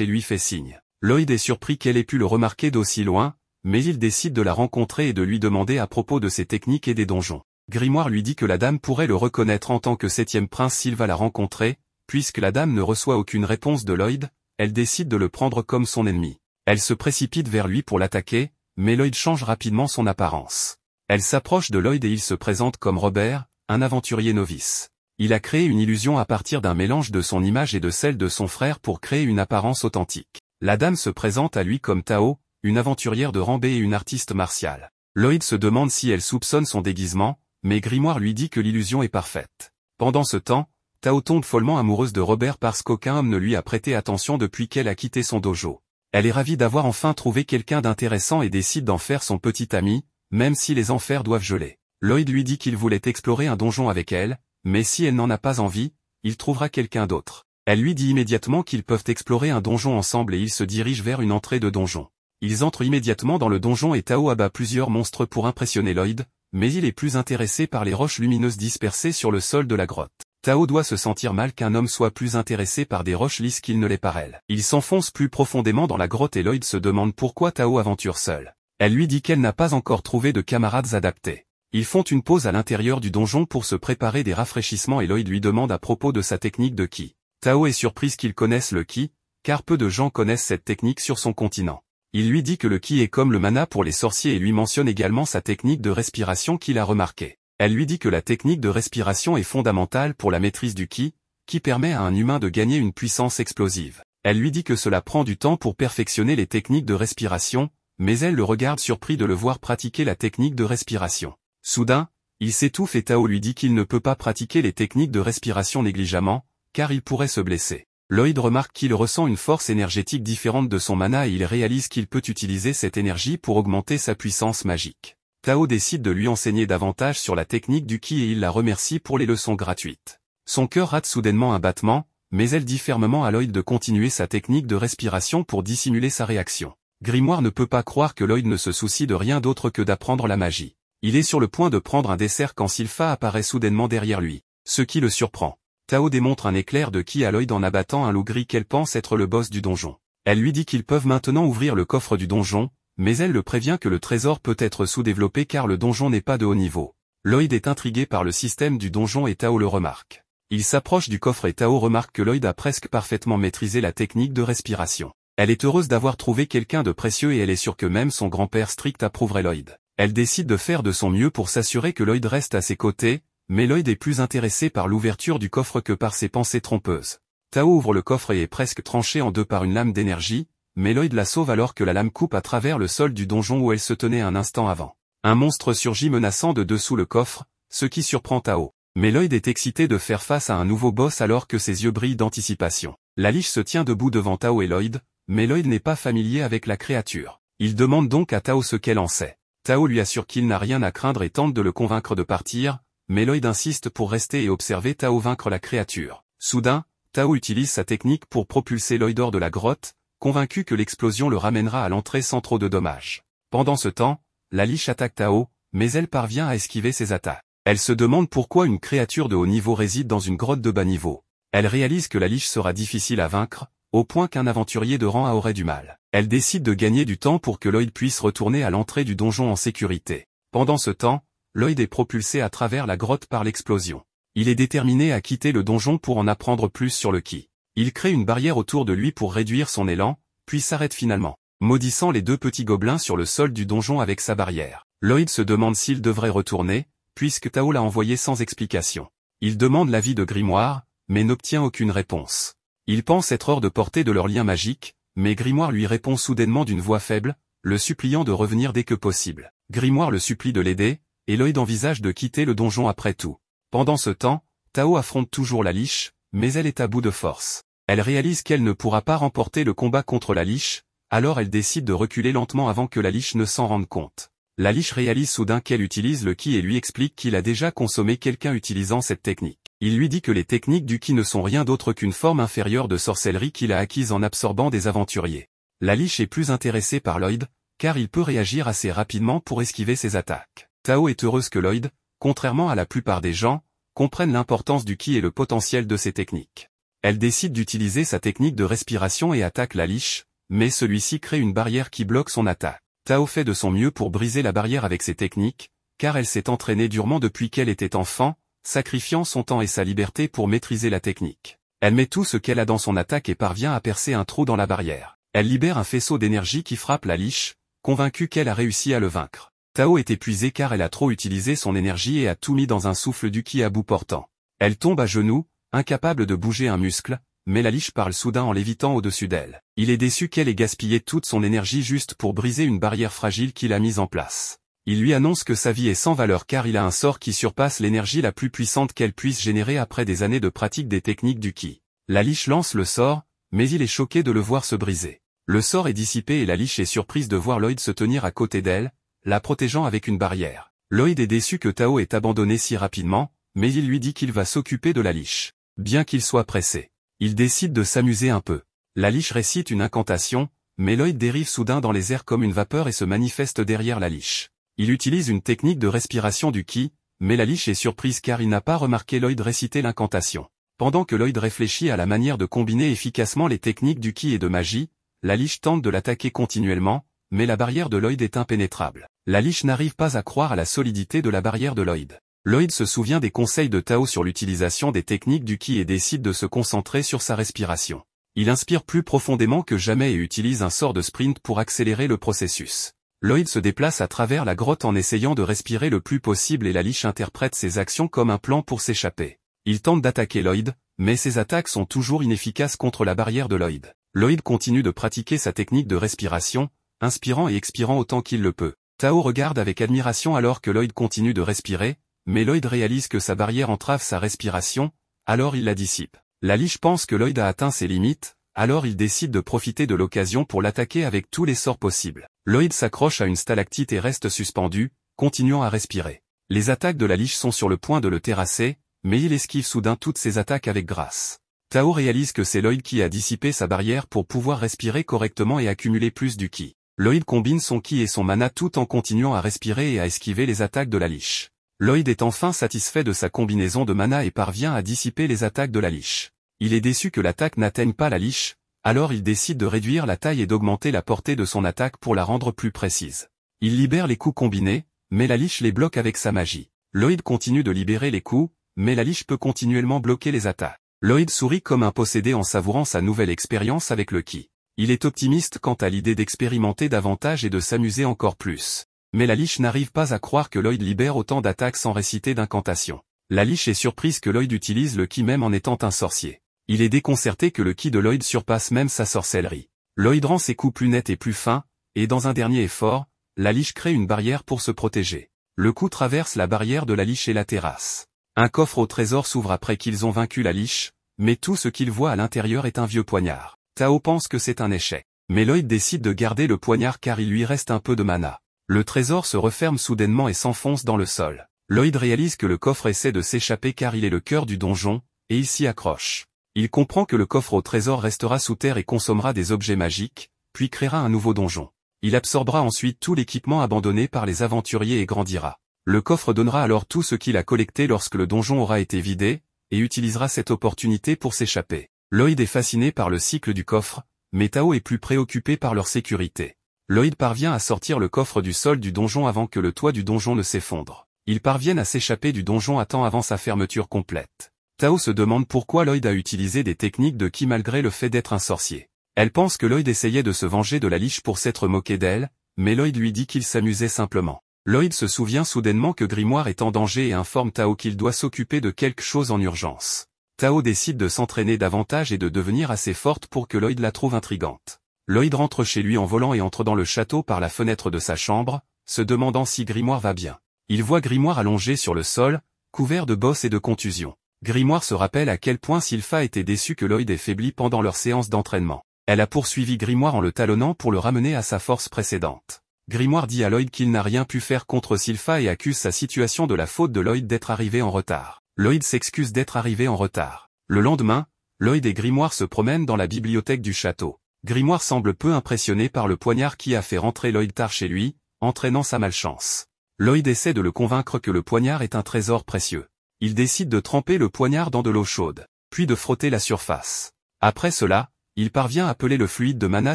et lui fait signe. Lloyd est surpris qu'elle ait pu le remarquer d'aussi loin, mais il décide de la rencontrer et de lui demander à propos de ses techniques et des donjons. Grimoire lui dit que la dame pourrait le reconnaître en tant que septième prince s'il va la rencontrer, puisque la dame ne reçoit aucune réponse de Lloyd, elle décide de le prendre comme son ennemi. Elle se précipite vers lui pour l'attaquer, mais Lloyd change rapidement son apparence. Elle s'approche de Lloyd et il se présente comme Robert, un aventurier novice. Il a créé une illusion à partir d'un mélange de son image et de celle de son frère pour créer une apparence authentique. La dame se présente à lui comme Tao, une aventurière de B et une artiste martiale. Lloyd se demande si elle soupçonne son déguisement, mais Grimoire lui dit que l'illusion est parfaite. Pendant ce temps, Tao tombe follement amoureuse de Robert parce qu'aucun homme ne lui a prêté attention depuis qu'elle a quitté son dojo. Elle est ravie d'avoir enfin trouvé quelqu'un d'intéressant et décide d'en faire son petit ami, même si les enfers doivent geler. Lloyd lui dit qu'il voulait explorer un donjon avec elle, mais si elle n'en a pas envie, il trouvera quelqu'un d'autre. Elle lui dit immédiatement qu'ils peuvent explorer un donjon ensemble et ils se dirigent vers une entrée de donjon. Ils entrent immédiatement dans le donjon et Tao abat plusieurs monstres pour impressionner Lloyd, mais il est plus intéressé par les roches lumineuses dispersées sur le sol de la grotte. Tao doit se sentir mal qu'un homme soit plus intéressé par des roches lisses qu'il ne l'est par elle. Il s'enfonce plus profondément dans la grotte et Lloyd se demande pourquoi Tao aventure seul. Elle lui dit qu'elle n'a pas encore trouvé de camarades adaptés. Ils font une pause à l'intérieur du donjon pour se préparer des rafraîchissements et Lloyd lui demande à propos de sa technique de ki. Tao est surprise qu'ils connaissent le ki, car peu de gens connaissent cette technique sur son continent. Il lui dit que le ki est comme le mana pour les sorciers et lui mentionne également sa technique de respiration qu'il a remarquée. Elle lui dit que la technique de respiration est fondamentale pour la maîtrise du ki, qui permet à un humain de gagner une puissance explosive. Elle lui dit que cela prend du temps pour perfectionner les techniques de respiration, mais elle le regarde surpris de le voir pratiquer la technique de respiration. Soudain, il s'étouffe et Tao lui dit qu'il ne peut pas pratiquer les techniques de respiration négligemment, car il pourrait se blesser. Lloyd remarque qu'il ressent une force énergétique différente de son mana et il réalise qu'il peut utiliser cette énergie pour augmenter sa puissance magique. Tao décide de lui enseigner davantage sur la technique du ki et il la remercie pour les leçons gratuites. Son cœur rate soudainement un battement, mais elle dit fermement à Lloyd de continuer sa technique de respiration pour dissimuler sa réaction. Grimoire ne peut pas croire que Lloyd ne se soucie de rien d'autre que d'apprendre la magie. Il est sur le point de prendre un dessert quand Silpha apparaît soudainement derrière lui, ce qui le surprend. Tao démontre un éclair de qui à Lloyd en abattant un loup gris qu'elle pense être le boss du donjon. Elle lui dit qu'ils peuvent maintenant ouvrir le coffre du donjon, mais elle le prévient que le trésor peut être sous-développé car le donjon n'est pas de haut niveau. Lloyd est intrigué par le système du donjon et Tao le remarque. Il s'approche du coffre et Tao remarque que Lloyd a presque parfaitement maîtrisé la technique de respiration. Elle est heureuse d'avoir trouvé quelqu'un de précieux et elle est sûre que même son grand-père strict approuverait Lloyd. Elle décide de faire de son mieux pour s'assurer que Lloyd reste à ses côtés, mais est plus intéressé par l'ouverture du coffre que par ses pensées trompeuses. Tao ouvre le coffre et est presque tranché en deux par une lame d'énergie, mais Lloyd la sauve alors que la lame coupe à travers le sol du donjon où elle se tenait un instant avant. Un monstre surgit menaçant de dessous le coffre, ce qui surprend Tao. Mais est excité de faire face à un nouveau boss alors que ses yeux brillent d'anticipation. La liche se tient debout devant Tao et Lloyd, mais Lloyd n'est pas familier avec la créature. Il demande donc à Tao ce qu'elle en sait. Tao lui assure qu'il n'a rien à craindre et tente de le convaincre de partir, mais Lloyd insiste pour rester et observer Tao vaincre la créature. Soudain, Tao utilise sa technique pour propulser Lloyd hors de la grotte, convaincu que l'explosion le ramènera à l'entrée sans trop de dommages. Pendant ce temps, la liche attaque Tao, mais elle parvient à esquiver ses attaques. Elle se demande pourquoi une créature de haut niveau réside dans une grotte de bas niveau. Elle réalise que la liche sera difficile à vaincre, au point qu'un aventurier de rang A aurait du mal. Elle décide de gagner du temps pour que Lloyd puisse retourner à l'entrée du donjon en sécurité. Pendant ce temps, Lloyd est propulsé à travers la grotte par l'explosion. Il est déterminé à quitter le donjon pour en apprendre plus sur le qui. Il crée une barrière autour de lui pour réduire son élan, puis s'arrête finalement, maudissant les deux petits gobelins sur le sol du donjon avec sa barrière. Lloyd se demande s'il devrait retourner, puisque Tao l'a envoyé sans explication. Il demande l'avis de Grimoire, mais n'obtient aucune réponse. Il pense être hors de portée de leur lien magique, mais Grimoire lui répond soudainement d'une voix faible, le suppliant de revenir dès que possible. Grimoire le supplie de l'aider, et Lloyd envisage de quitter le donjon après tout. Pendant ce temps, Tao affronte toujours la Liche, mais elle est à bout de force. Elle réalise qu'elle ne pourra pas remporter le combat contre la Liche, alors elle décide de reculer lentement avant que la Liche ne s'en rende compte. La Liche réalise soudain qu'elle utilise le ki et lui explique qu'il a déjà consommé quelqu'un utilisant cette technique. Il lui dit que les techniques du ki ne sont rien d'autre qu'une forme inférieure de sorcellerie qu'il a acquise en absorbant des aventuriers. La Liche est plus intéressée par Lloyd, car il peut réagir assez rapidement pour esquiver ses attaques. Tao est heureuse que Lloyd, contrairement à la plupart des gens, comprenne l'importance du ki et le potentiel de ses techniques. Elle décide d'utiliser sa technique de respiration et attaque la liche, mais celui-ci crée une barrière qui bloque son attaque. Tao fait de son mieux pour briser la barrière avec ses techniques, car elle s'est entraînée durement depuis qu'elle était enfant, sacrifiant son temps et sa liberté pour maîtriser la technique. Elle met tout ce qu'elle a dans son attaque et parvient à percer un trou dans la barrière. Elle libère un faisceau d'énergie qui frappe la liche, convaincue qu'elle a réussi à le vaincre. Tao est épuisée car elle a trop utilisé son énergie et a tout mis dans un souffle du ki à bout portant. Elle tombe à genoux, incapable de bouger un muscle, mais la liche parle soudain en lévitant au-dessus d'elle. Il est déçu qu'elle ait gaspillé toute son énergie juste pour briser une barrière fragile qu'il a mise en place. Il lui annonce que sa vie est sans valeur car il a un sort qui surpasse l'énergie la plus puissante qu'elle puisse générer après des années de pratique des techniques du ki. La liche lance le sort, mais il est choqué de le voir se briser. Le sort est dissipé et la liche est surprise de voir Lloyd se tenir à côté d'elle, la protégeant avec une barrière. Lloyd est déçu que Tao est abandonné si rapidement, mais il lui dit qu'il va s'occuper de la liche. Bien qu'il soit pressé, il décide de s'amuser un peu. La liche récite une incantation, mais Lloyd dérive soudain dans les airs comme une vapeur et se manifeste derrière la liche. Il utilise une technique de respiration du ki, mais la liche est surprise car il n'a pas remarqué Lloyd réciter l'incantation. Pendant que Lloyd réfléchit à la manière de combiner efficacement les techniques du ki et de magie, la liche tente de l'attaquer continuellement, mais la barrière de Lloyd est impénétrable. La liche n'arrive pas à croire à la solidité de la barrière de Lloyd. Lloyd se souvient des conseils de Tao sur l'utilisation des techniques du ki et décide de se concentrer sur sa respiration. Il inspire plus profondément que jamais et utilise un sort de sprint pour accélérer le processus. Lloyd se déplace à travers la grotte en essayant de respirer le plus possible et la liche interprète ses actions comme un plan pour s'échapper. Il tente d'attaquer Lloyd, mais ses attaques sont toujours inefficaces contre la barrière de Lloyd. Lloyd continue de pratiquer sa technique de respiration, inspirant et expirant autant qu'il le peut. Tao regarde avec admiration alors que Lloyd continue de respirer, mais Lloyd réalise que sa barrière entrave sa respiration, alors il la dissipe. La liche pense que Lloyd a atteint ses limites, alors il décide de profiter de l'occasion pour l'attaquer avec tous les sorts possibles. Lloyd s'accroche à une stalactite et reste suspendu, continuant à respirer. Les attaques de la liche sont sur le point de le terrasser, mais il esquive soudain toutes ses attaques avec grâce. Tao réalise que c'est Lloyd qui a dissipé sa barrière pour pouvoir respirer correctement et accumuler plus du ki. Lloyd combine son ki et son mana tout en continuant à respirer et à esquiver les attaques de la liche. Lloyd est enfin satisfait de sa combinaison de mana et parvient à dissiper les attaques de la liche. Il est déçu que l'attaque n'atteigne pas la liche, alors il décide de réduire la taille et d'augmenter la portée de son attaque pour la rendre plus précise. Il libère les coups combinés, mais la liche les bloque avec sa magie. Lloyd continue de libérer les coups, mais la liche peut continuellement bloquer les attaques. Lloyd sourit comme un possédé en savourant sa nouvelle expérience avec le ki. Il est optimiste quant à l'idée d'expérimenter davantage et de s'amuser encore plus. Mais la liche n'arrive pas à croire que Lloyd libère autant d'attaques sans réciter d'incantations. La liche est surprise que Lloyd utilise le ki même en étant un sorcier. Il est déconcerté que le ki de Lloyd surpasse même sa sorcellerie. Lloyd rend ses coups plus nets et plus fins, et dans un dernier effort, la liche crée une barrière pour se protéger. Le coup traverse la barrière de la liche et la terrasse. Un coffre au trésor s'ouvre après qu'ils ont vaincu la liche, mais tout ce qu'ils voient à l'intérieur est un vieux poignard. Tao pense que c'est un échec. Mais Lloyd décide de garder le poignard car il lui reste un peu de mana. Le trésor se referme soudainement et s'enfonce dans le sol. Lloyd réalise que le coffre essaie de s'échapper car il est le cœur du donjon, et il s'y accroche. Il comprend que le coffre au trésor restera sous terre et consommera des objets magiques, puis créera un nouveau donjon. Il absorbera ensuite tout l'équipement abandonné par les aventuriers et grandira. Le coffre donnera alors tout ce qu'il a collecté lorsque le donjon aura été vidé, et utilisera cette opportunité pour s'échapper. Lloyd est fasciné par le cycle du coffre, mais Tao est plus préoccupé par leur sécurité. Lloyd parvient à sortir le coffre du sol du donjon avant que le toit du donjon ne s'effondre. Ils parviennent à s'échapper du donjon à temps avant sa fermeture complète. Tao se demande pourquoi Lloyd a utilisé des techniques de qui malgré le fait d'être un sorcier. Elle pense que Lloyd essayait de se venger de la liche pour s'être moqué d'elle, mais Lloyd lui dit qu'il s'amusait simplement. Lloyd se souvient soudainement que Grimoire est en danger et informe Tao qu'il doit s'occuper de quelque chose en urgence. Tao décide de s'entraîner davantage et de devenir assez forte pour que Lloyd la trouve intrigante. Lloyd rentre chez lui en volant et entre dans le château par la fenêtre de sa chambre, se demandant si Grimoire va bien. Il voit Grimoire allongé sur le sol, couvert de bosses et de contusions. Grimoire se rappelle à quel point Sylpha était déçue que Lloyd ait faibli pendant leur séance d'entraînement. Elle a poursuivi Grimoire en le talonnant pour le ramener à sa force précédente. Grimoire dit à Lloyd qu'il n'a rien pu faire contre Sylpha et accuse sa situation de la faute de Lloyd d'être arrivé en retard. Lloyd s'excuse d'être arrivé en retard. Le lendemain, Lloyd et Grimoire se promènent dans la bibliothèque du château. Grimoire semble peu impressionné par le poignard qui a fait rentrer Lloyd tard chez lui, entraînant sa malchance. Lloyd essaie de le convaincre que le poignard est un trésor précieux. Il décide de tremper le poignard dans de l'eau chaude, puis de frotter la surface. Après cela, il parvient à appeler le fluide de mana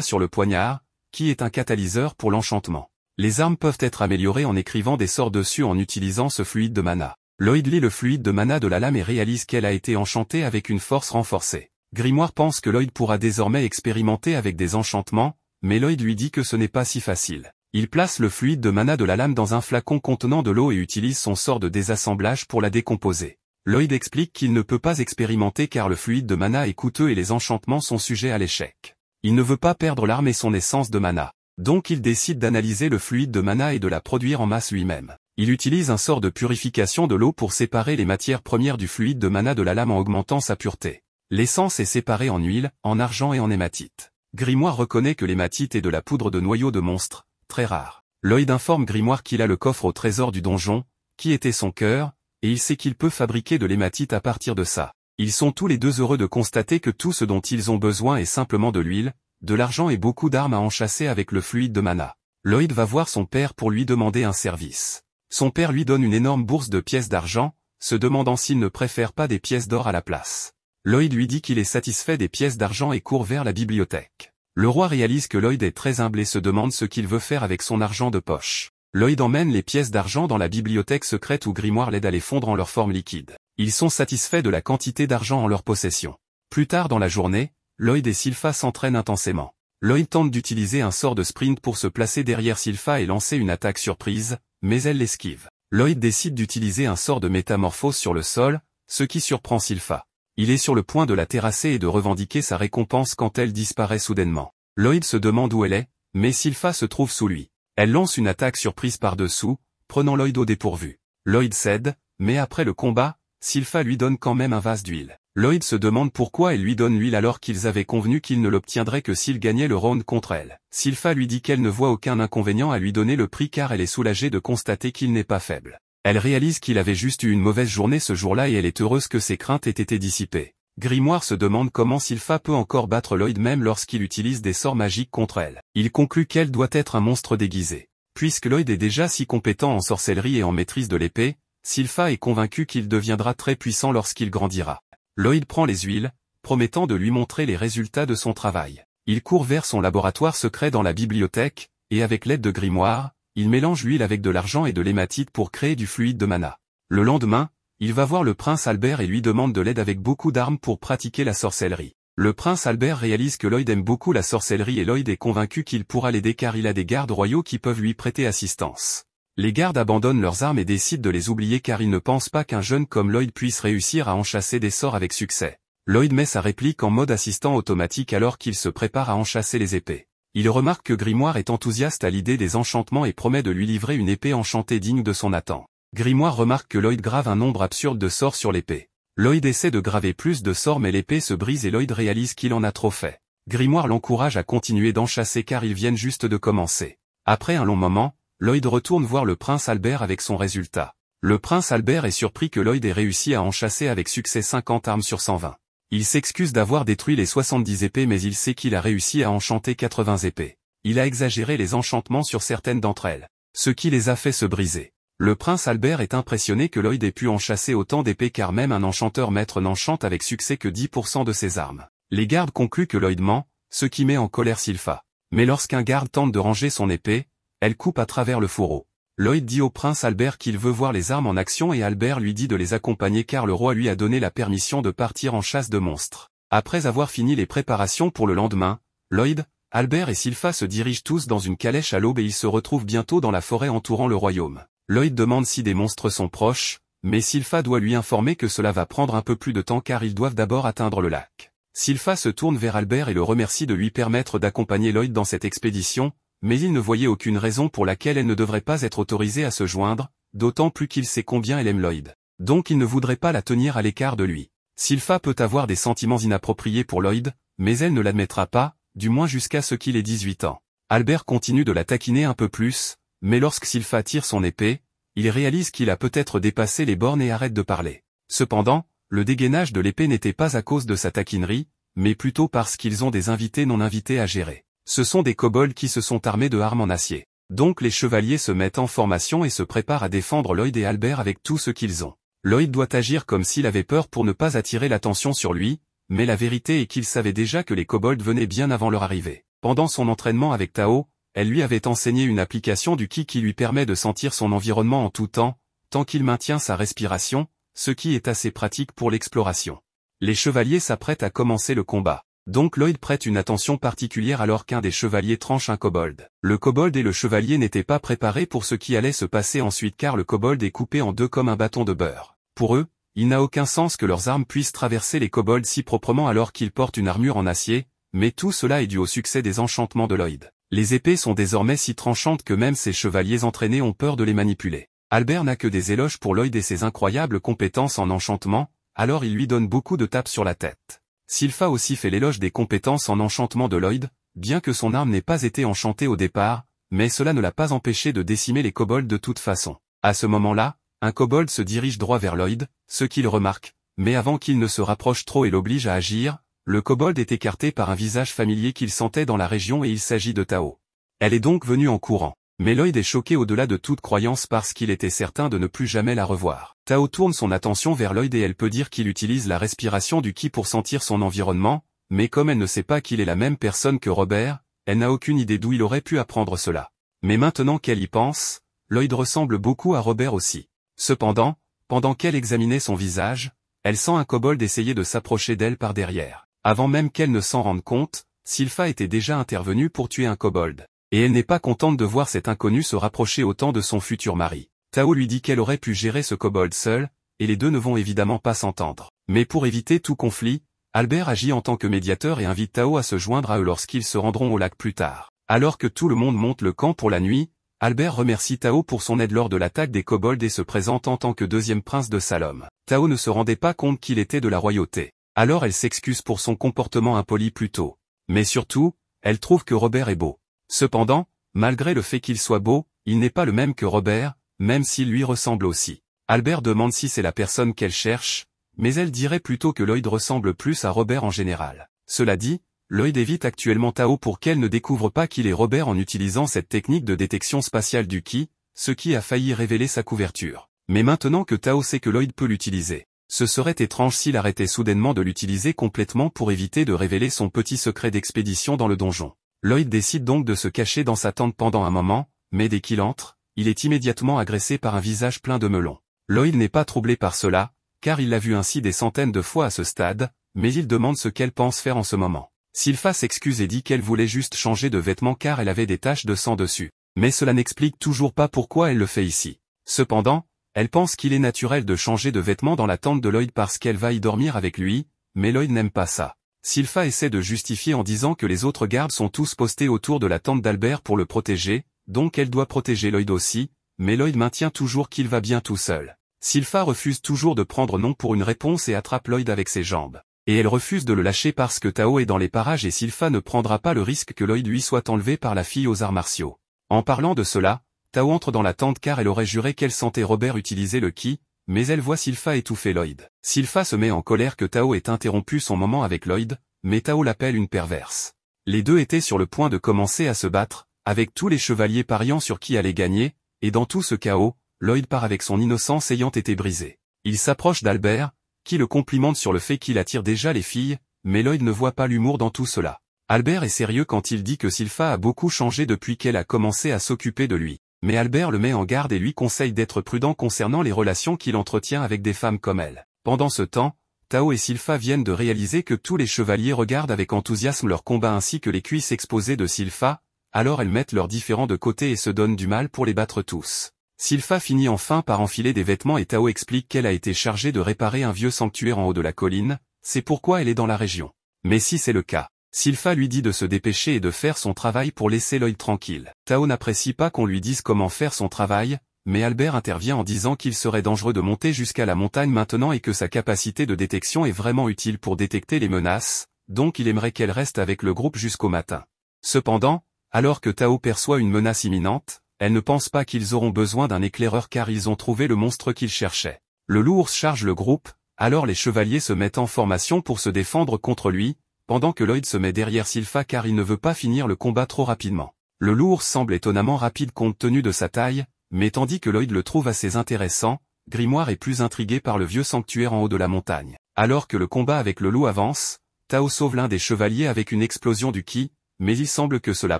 sur le poignard, qui est un catalyseur pour l'enchantement. Les armes peuvent être améliorées en écrivant des sorts dessus en utilisant ce fluide de mana. Lloyd lit le fluide de mana de la lame et réalise qu'elle a été enchantée avec une force renforcée. Grimoire pense que Lloyd pourra désormais expérimenter avec des enchantements, mais Lloyd lui dit que ce n'est pas si facile. Il place le fluide de mana de la lame dans un flacon contenant de l'eau et utilise son sort de désassemblage pour la décomposer. Lloyd explique qu'il ne peut pas expérimenter car le fluide de mana est coûteux et les enchantements sont sujets à l'échec. Il ne veut pas perdre l'arme et son essence de mana. Donc il décide d'analyser le fluide de mana et de la produire en masse lui-même il utilise un sort de purification de l'eau pour séparer les matières premières du fluide de mana de la lame en augmentant sa pureté. L'essence est séparée en huile, en argent et en hématite. Grimoire reconnaît que l'hématite est de la poudre de noyau de monstre, très rare. Lloyd informe Grimoire qu'il a le coffre au trésor du donjon, qui était son cœur, et il sait qu'il peut fabriquer de l'hématite à partir de ça. Ils sont tous les deux heureux de constater que tout ce dont ils ont besoin est simplement de l'huile, de l'argent et beaucoup d'armes à enchasser avec le fluide de mana. Lloyd va voir son père pour lui demander un service. Son père lui donne une énorme bourse de pièces d'argent, se demandant s'il ne préfère pas des pièces d'or à la place. Lloyd lui dit qu'il est satisfait des pièces d'argent et court vers la bibliothèque. Le roi réalise que Lloyd est très humble et se demande ce qu'il veut faire avec son argent de poche. Lloyd emmène les pièces d'argent dans la bibliothèque secrète où Grimoire l'aide à les fondre en leur forme liquide. Ils sont satisfaits de la quantité d'argent en leur possession. Plus tard dans la journée, Lloyd et Sylpha s'entraînent intensément. Lloyd tente d'utiliser un sort de sprint pour se placer derrière Sylpha et lancer une attaque surprise, mais elle l'esquive. Lloyd décide d'utiliser un sort de métamorphose sur le sol, ce qui surprend Sylpha. Il est sur le point de la terrasser et de revendiquer sa récompense quand elle disparaît soudainement. Lloyd se demande où elle est, mais Sylpha se trouve sous lui. Elle lance une attaque surprise par-dessous, prenant Lloyd au dépourvu. Lloyd cède, mais après le combat, Sylpha lui donne quand même un vase d'huile. Lloyd se demande pourquoi elle lui donne l'huile alors qu'ils avaient convenu qu'il ne l'obtiendrait que s'il gagnait le round contre elle. Sylpha lui dit qu'elle ne voit aucun inconvénient à lui donner le prix car elle est soulagée de constater qu'il n'est pas faible. Elle réalise qu'il avait juste eu une mauvaise journée ce jour-là et elle est heureuse que ses craintes aient été dissipées. Grimoire se demande comment Sylpha peut encore battre Lloyd même lorsqu'il utilise des sorts magiques contre elle. Il conclut qu'elle doit être un monstre déguisé. Puisque Lloyd est déjà si compétent en sorcellerie et en maîtrise de l'épée, Sylpha est convaincu qu'il deviendra très puissant lorsqu'il grandira. Lloyd prend les huiles, promettant de lui montrer les résultats de son travail. Il court vers son laboratoire secret dans la bibliothèque, et avec l'aide de grimoire, il mélange l'huile avec de l'argent et de l'hématite pour créer du fluide de mana. Le lendemain, il va voir le prince Albert et lui demande de l'aide avec beaucoup d'armes pour pratiquer la sorcellerie. Le prince Albert réalise que Lloyd aime beaucoup la sorcellerie et Lloyd est convaincu qu'il pourra l'aider car il a des gardes royaux qui peuvent lui prêter assistance. Les gardes abandonnent leurs armes et décident de les oublier car ils ne pensent pas qu'un jeune comme Lloyd puisse réussir à enchasser des sorts avec succès. Lloyd met sa réplique en mode assistant automatique alors qu'il se prépare à enchasser les épées. Il remarque que Grimoire est enthousiaste à l'idée des enchantements et promet de lui livrer une épée enchantée digne de son attente. Grimoire remarque que Lloyd grave un nombre absurde de sorts sur l'épée. Lloyd essaie de graver plus de sorts mais l'épée se brise et Lloyd réalise qu'il en a trop fait. Grimoire l'encourage à continuer d'enchasser car ils viennent juste de commencer. Après un long moment, Lloyd retourne voir le prince Albert avec son résultat. Le prince Albert est surpris que Lloyd ait réussi à enchasser avec succès 50 armes sur 120. Il s'excuse d'avoir détruit les 70 épées mais il sait qu'il a réussi à enchanter 80 épées. Il a exagéré les enchantements sur certaines d'entre elles, ce qui les a fait se briser. Le prince Albert est impressionné que Lloyd ait pu enchasser autant d'épées car même un enchanteur maître n'enchante avec succès que 10% de ses armes. Les gardes concluent que Lloyd ment, ce qui met en colère Sylpha. Mais lorsqu'un garde tente de ranger son épée, elle coupe à travers le fourreau. Lloyd dit au prince Albert qu'il veut voir les armes en action et Albert lui dit de les accompagner car le roi lui a donné la permission de partir en chasse de monstres. Après avoir fini les préparations pour le lendemain, Lloyd, Albert et Silpha se dirigent tous dans une calèche à l'aube et ils se retrouvent bientôt dans la forêt entourant le royaume. Lloyd demande si des monstres sont proches, mais Silpha doit lui informer que cela va prendre un peu plus de temps car ils doivent d'abord atteindre le lac. Silpha se tourne vers Albert et le remercie de lui permettre d'accompagner Lloyd dans cette expédition, mais il ne voyait aucune raison pour laquelle elle ne devrait pas être autorisée à se joindre, d'autant plus qu'il sait combien elle aime Lloyd. Donc il ne voudrait pas la tenir à l'écart de lui. Sylpha peut avoir des sentiments inappropriés pour Lloyd, mais elle ne l'admettra pas, du moins jusqu'à ce qu'il ait 18 ans. Albert continue de la taquiner un peu plus, mais lorsque Sylpha tire son épée, il réalise qu'il a peut-être dépassé les bornes et arrête de parler. Cependant, le dégainage de l'épée n'était pas à cause de sa taquinerie, mais plutôt parce qu'ils ont des invités non invités à gérer. Ce sont des kobolds qui se sont armés de armes en acier. Donc les chevaliers se mettent en formation et se préparent à défendre Lloyd et Albert avec tout ce qu'ils ont. Lloyd doit agir comme s'il avait peur pour ne pas attirer l'attention sur lui, mais la vérité est qu'il savait déjà que les kobolds venaient bien avant leur arrivée. Pendant son entraînement avec Tao, elle lui avait enseigné une application du ki qui lui permet de sentir son environnement en tout temps, tant qu'il maintient sa respiration, ce qui est assez pratique pour l'exploration. Les chevaliers s'apprêtent à commencer le combat. Donc Lloyd prête une attention particulière alors qu'un des chevaliers tranche un kobold. Le kobold et le chevalier n'étaient pas préparés pour ce qui allait se passer ensuite car le kobold est coupé en deux comme un bâton de beurre. Pour eux, il n'a aucun sens que leurs armes puissent traverser les kobolds si proprement alors qu'ils portent une armure en acier, mais tout cela est dû au succès des enchantements de Lloyd. Les épées sont désormais si tranchantes que même ces chevaliers entraînés ont peur de les manipuler. Albert n'a que des éloges pour Lloyd et ses incroyables compétences en enchantement, alors il lui donne beaucoup de tapes sur la tête. Sylpha aussi fait l'éloge des compétences en enchantement de Lloyd, bien que son arme n'ait pas été enchantée au départ, mais cela ne l'a pas empêché de décimer les kobolds de toute façon. À ce moment-là, un kobold se dirige droit vers Lloyd, ce qu'il remarque, mais avant qu'il ne se rapproche trop et l'oblige à agir, le kobold est écarté par un visage familier qu'il sentait dans la région et il s'agit de Tao. Elle est donc venue en courant, mais Lloyd est choqué au-delà de toute croyance parce qu'il était certain de ne plus jamais la revoir. Tao tourne son attention vers Lloyd et elle peut dire qu'il utilise la respiration du Ki pour sentir son environnement, mais comme elle ne sait pas qu'il est la même personne que Robert, elle n'a aucune idée d'où il aurait pu apprendre cela. Mais maintenant qu'elle y pense, Lloyd ressemble beaucoup à Robert aussi. Cependant, pendant qu'elle examinait son visage, elle sent un kobold essayer de s'approcher d'elle par derrière. Avant même qu'elle ne s'en rende compte, Sylpha était déjà intervenue pour tuer un kobold. Et elle n'est pas contente de voir cet inconnu se rapprocher autant de son futur mari. Tao lui dit qu'elle aurait pu gérer ce kobold seul, et les deux ne vont évidemment pas s'entendre. Mais pour éviter tout conflit, Albert agit en tant que médiateur et invite Tao à se joindre à eux lorsqu'ils se rendront au lac plus tard. Alors que tout le monde monte le camp pour la nuit, Albert remercie Tao pour son aide lors de l'attaque des kobolds et se présente en tant que deuxième prince de Salom. Tao ne se rendait pas compte qu'il était de la royauté. Alors elle s'excuse pour son comportement impoli plus tôt. Mais surtout, elle trouve que Robert est beau. Cependant, malgré le fait qu'il soit beau, il n'est pas le même que Robert, même s'il lui ressemble aussi. Albert demande si c'est la personne qu'elle cherche, mais elle dirait plutôt que Lloyd ressemble plus à Robert en général. Cela dit, Lloyd évite actuellement Tao pour qu'elle ne découvre pas qu'il est Robert en utilisant cette technique de détection spatiale du qui, ce qui a failli révéler sa couverture. Mais maintenant que Tao sait que Lloyd peut l'utiliser, ce serait étrange s'il arrêtait soudainement de l'utiliser complètement pour éviter de révéler son petit secret d'expédition dans le donjon. Lloyd décide donc de se cacher dans sa tente pendant un moment, mais dès qu'il entre, il est immédiatement agressé par un visage plein de melons. Lloyd n'est pas troublé par cela, car il l'a vu ainsi des centaines de fois à ce stade, mais il demande ce qu'elle pense faire en ce moment. Sylpha s'excuse et dit qu'elle voulait juste changer de vêtements car elle avait des taches de sang dessus. Mais cela n'explique toujours pas pourquoi elle le fait ici. Cependant, elle pense qu'il est naturel de changer de vêtements dans la tente de Lloyd parce qu'elle va y dormir avec lui, mais Lloyd n'aime pas ça. Sylpha essaie de justifier en disant que les autres gardes sont tous postés autour de la tente d'Albert pour le protéger, donc elle doit protéger Lloyd aussi, mais Lloyd maintient toujours qu'il va bien tout seul. Sylpha refuse toujours de prendre non pour une réponse et attrape Lloyd avec ses jambes. Et elle refuse de le lâcher parce que Tao est dans les parages et Sylpha ne prendra pas le risque que Lloyd lui soit enlevé par la fille aux arts martiaux. En parlant de cela, Tao entre dans la tente car elle aurait juré qu'elle sentait Robert utiliser le ki, mais elle voit Sylpha étouffer Lloyd. Sylpha se met en colère que Tao ait interrompu son moment avec Lloyd, mais Tao l'appelle une perverse. Les deux étaient sur le point de commencer à se battre, avec tous les chevaliers pariant sur qui allait gagner, et dans tout ce chaos, Lloyd part avec son innocence ayant été brisée. Il s'approche d'Albert, qui le complimente sur le fait qu'il attire déjà les filles, mais Lloyd ne voit pas l'humour dans tout cela. Albert est sérieux quand il dit que Sylpha a beaucoup changé depuis qu'elle a commencé à s'occuper de lui. Mais Albert le met en garde et lui conseille d'être prudent concernant les relations qu'il entretient avec des femmes comme elle. Pendant ce temps, Tao et Sylpha viennent de réaliser que tous les chevaliers regardent avec enthousiasme leur combat ainsi que les cuisses exposées de Sylpha, alors elles mettent leurs différends de côté et se donnent du mal pour les battre tous. Sylpha finit enfin par enfiler des vêtements et Tao explique qu'elle a été chargée de réparer un vieux sanctuaire en haut de la colline, c'est pourquoi elle est dans la région. Mais si c'est le cas, Sylpha lui dit de se dépêcher et de faire son travail pour laisser l'œil tranquille. Tao n'apprécie pas qu'on lui dise comment faire son travail, mais Albert intervient en disant qu'il serait dangereux de monter jusqu'à la montagne maintenant et que sa capacité de détection est vraiment utile pour détecter les menaces, donc il aimerait qu'elle reste avec le groupe jusqu'au matin. Cependant, alors que Tao perçoit une menace imminente, elle ne pense pas qu'ils auront besoin d'un éclaireur car ils ont trouvé le monstre qu'ils cherchaient. Le loup charge le groupe, alors les chevaliers se mettent en formation pour se défendre contre lui, pendant que Lloyd se met derrière Sylpha car il ne veut pas finir le combat trop rapidement. Le lourd semble étonnamment rapide compte tenu de sa taille, mais tandis que Lloyd le trouve assez intéressant, Grimoire est plus intrigué par le vieux sanctuaire en haut de la montagne. Alors que le combat avec le loup avance, Tao sauve l'un des chevaliers avec une explosion du ki, mais il semble que cela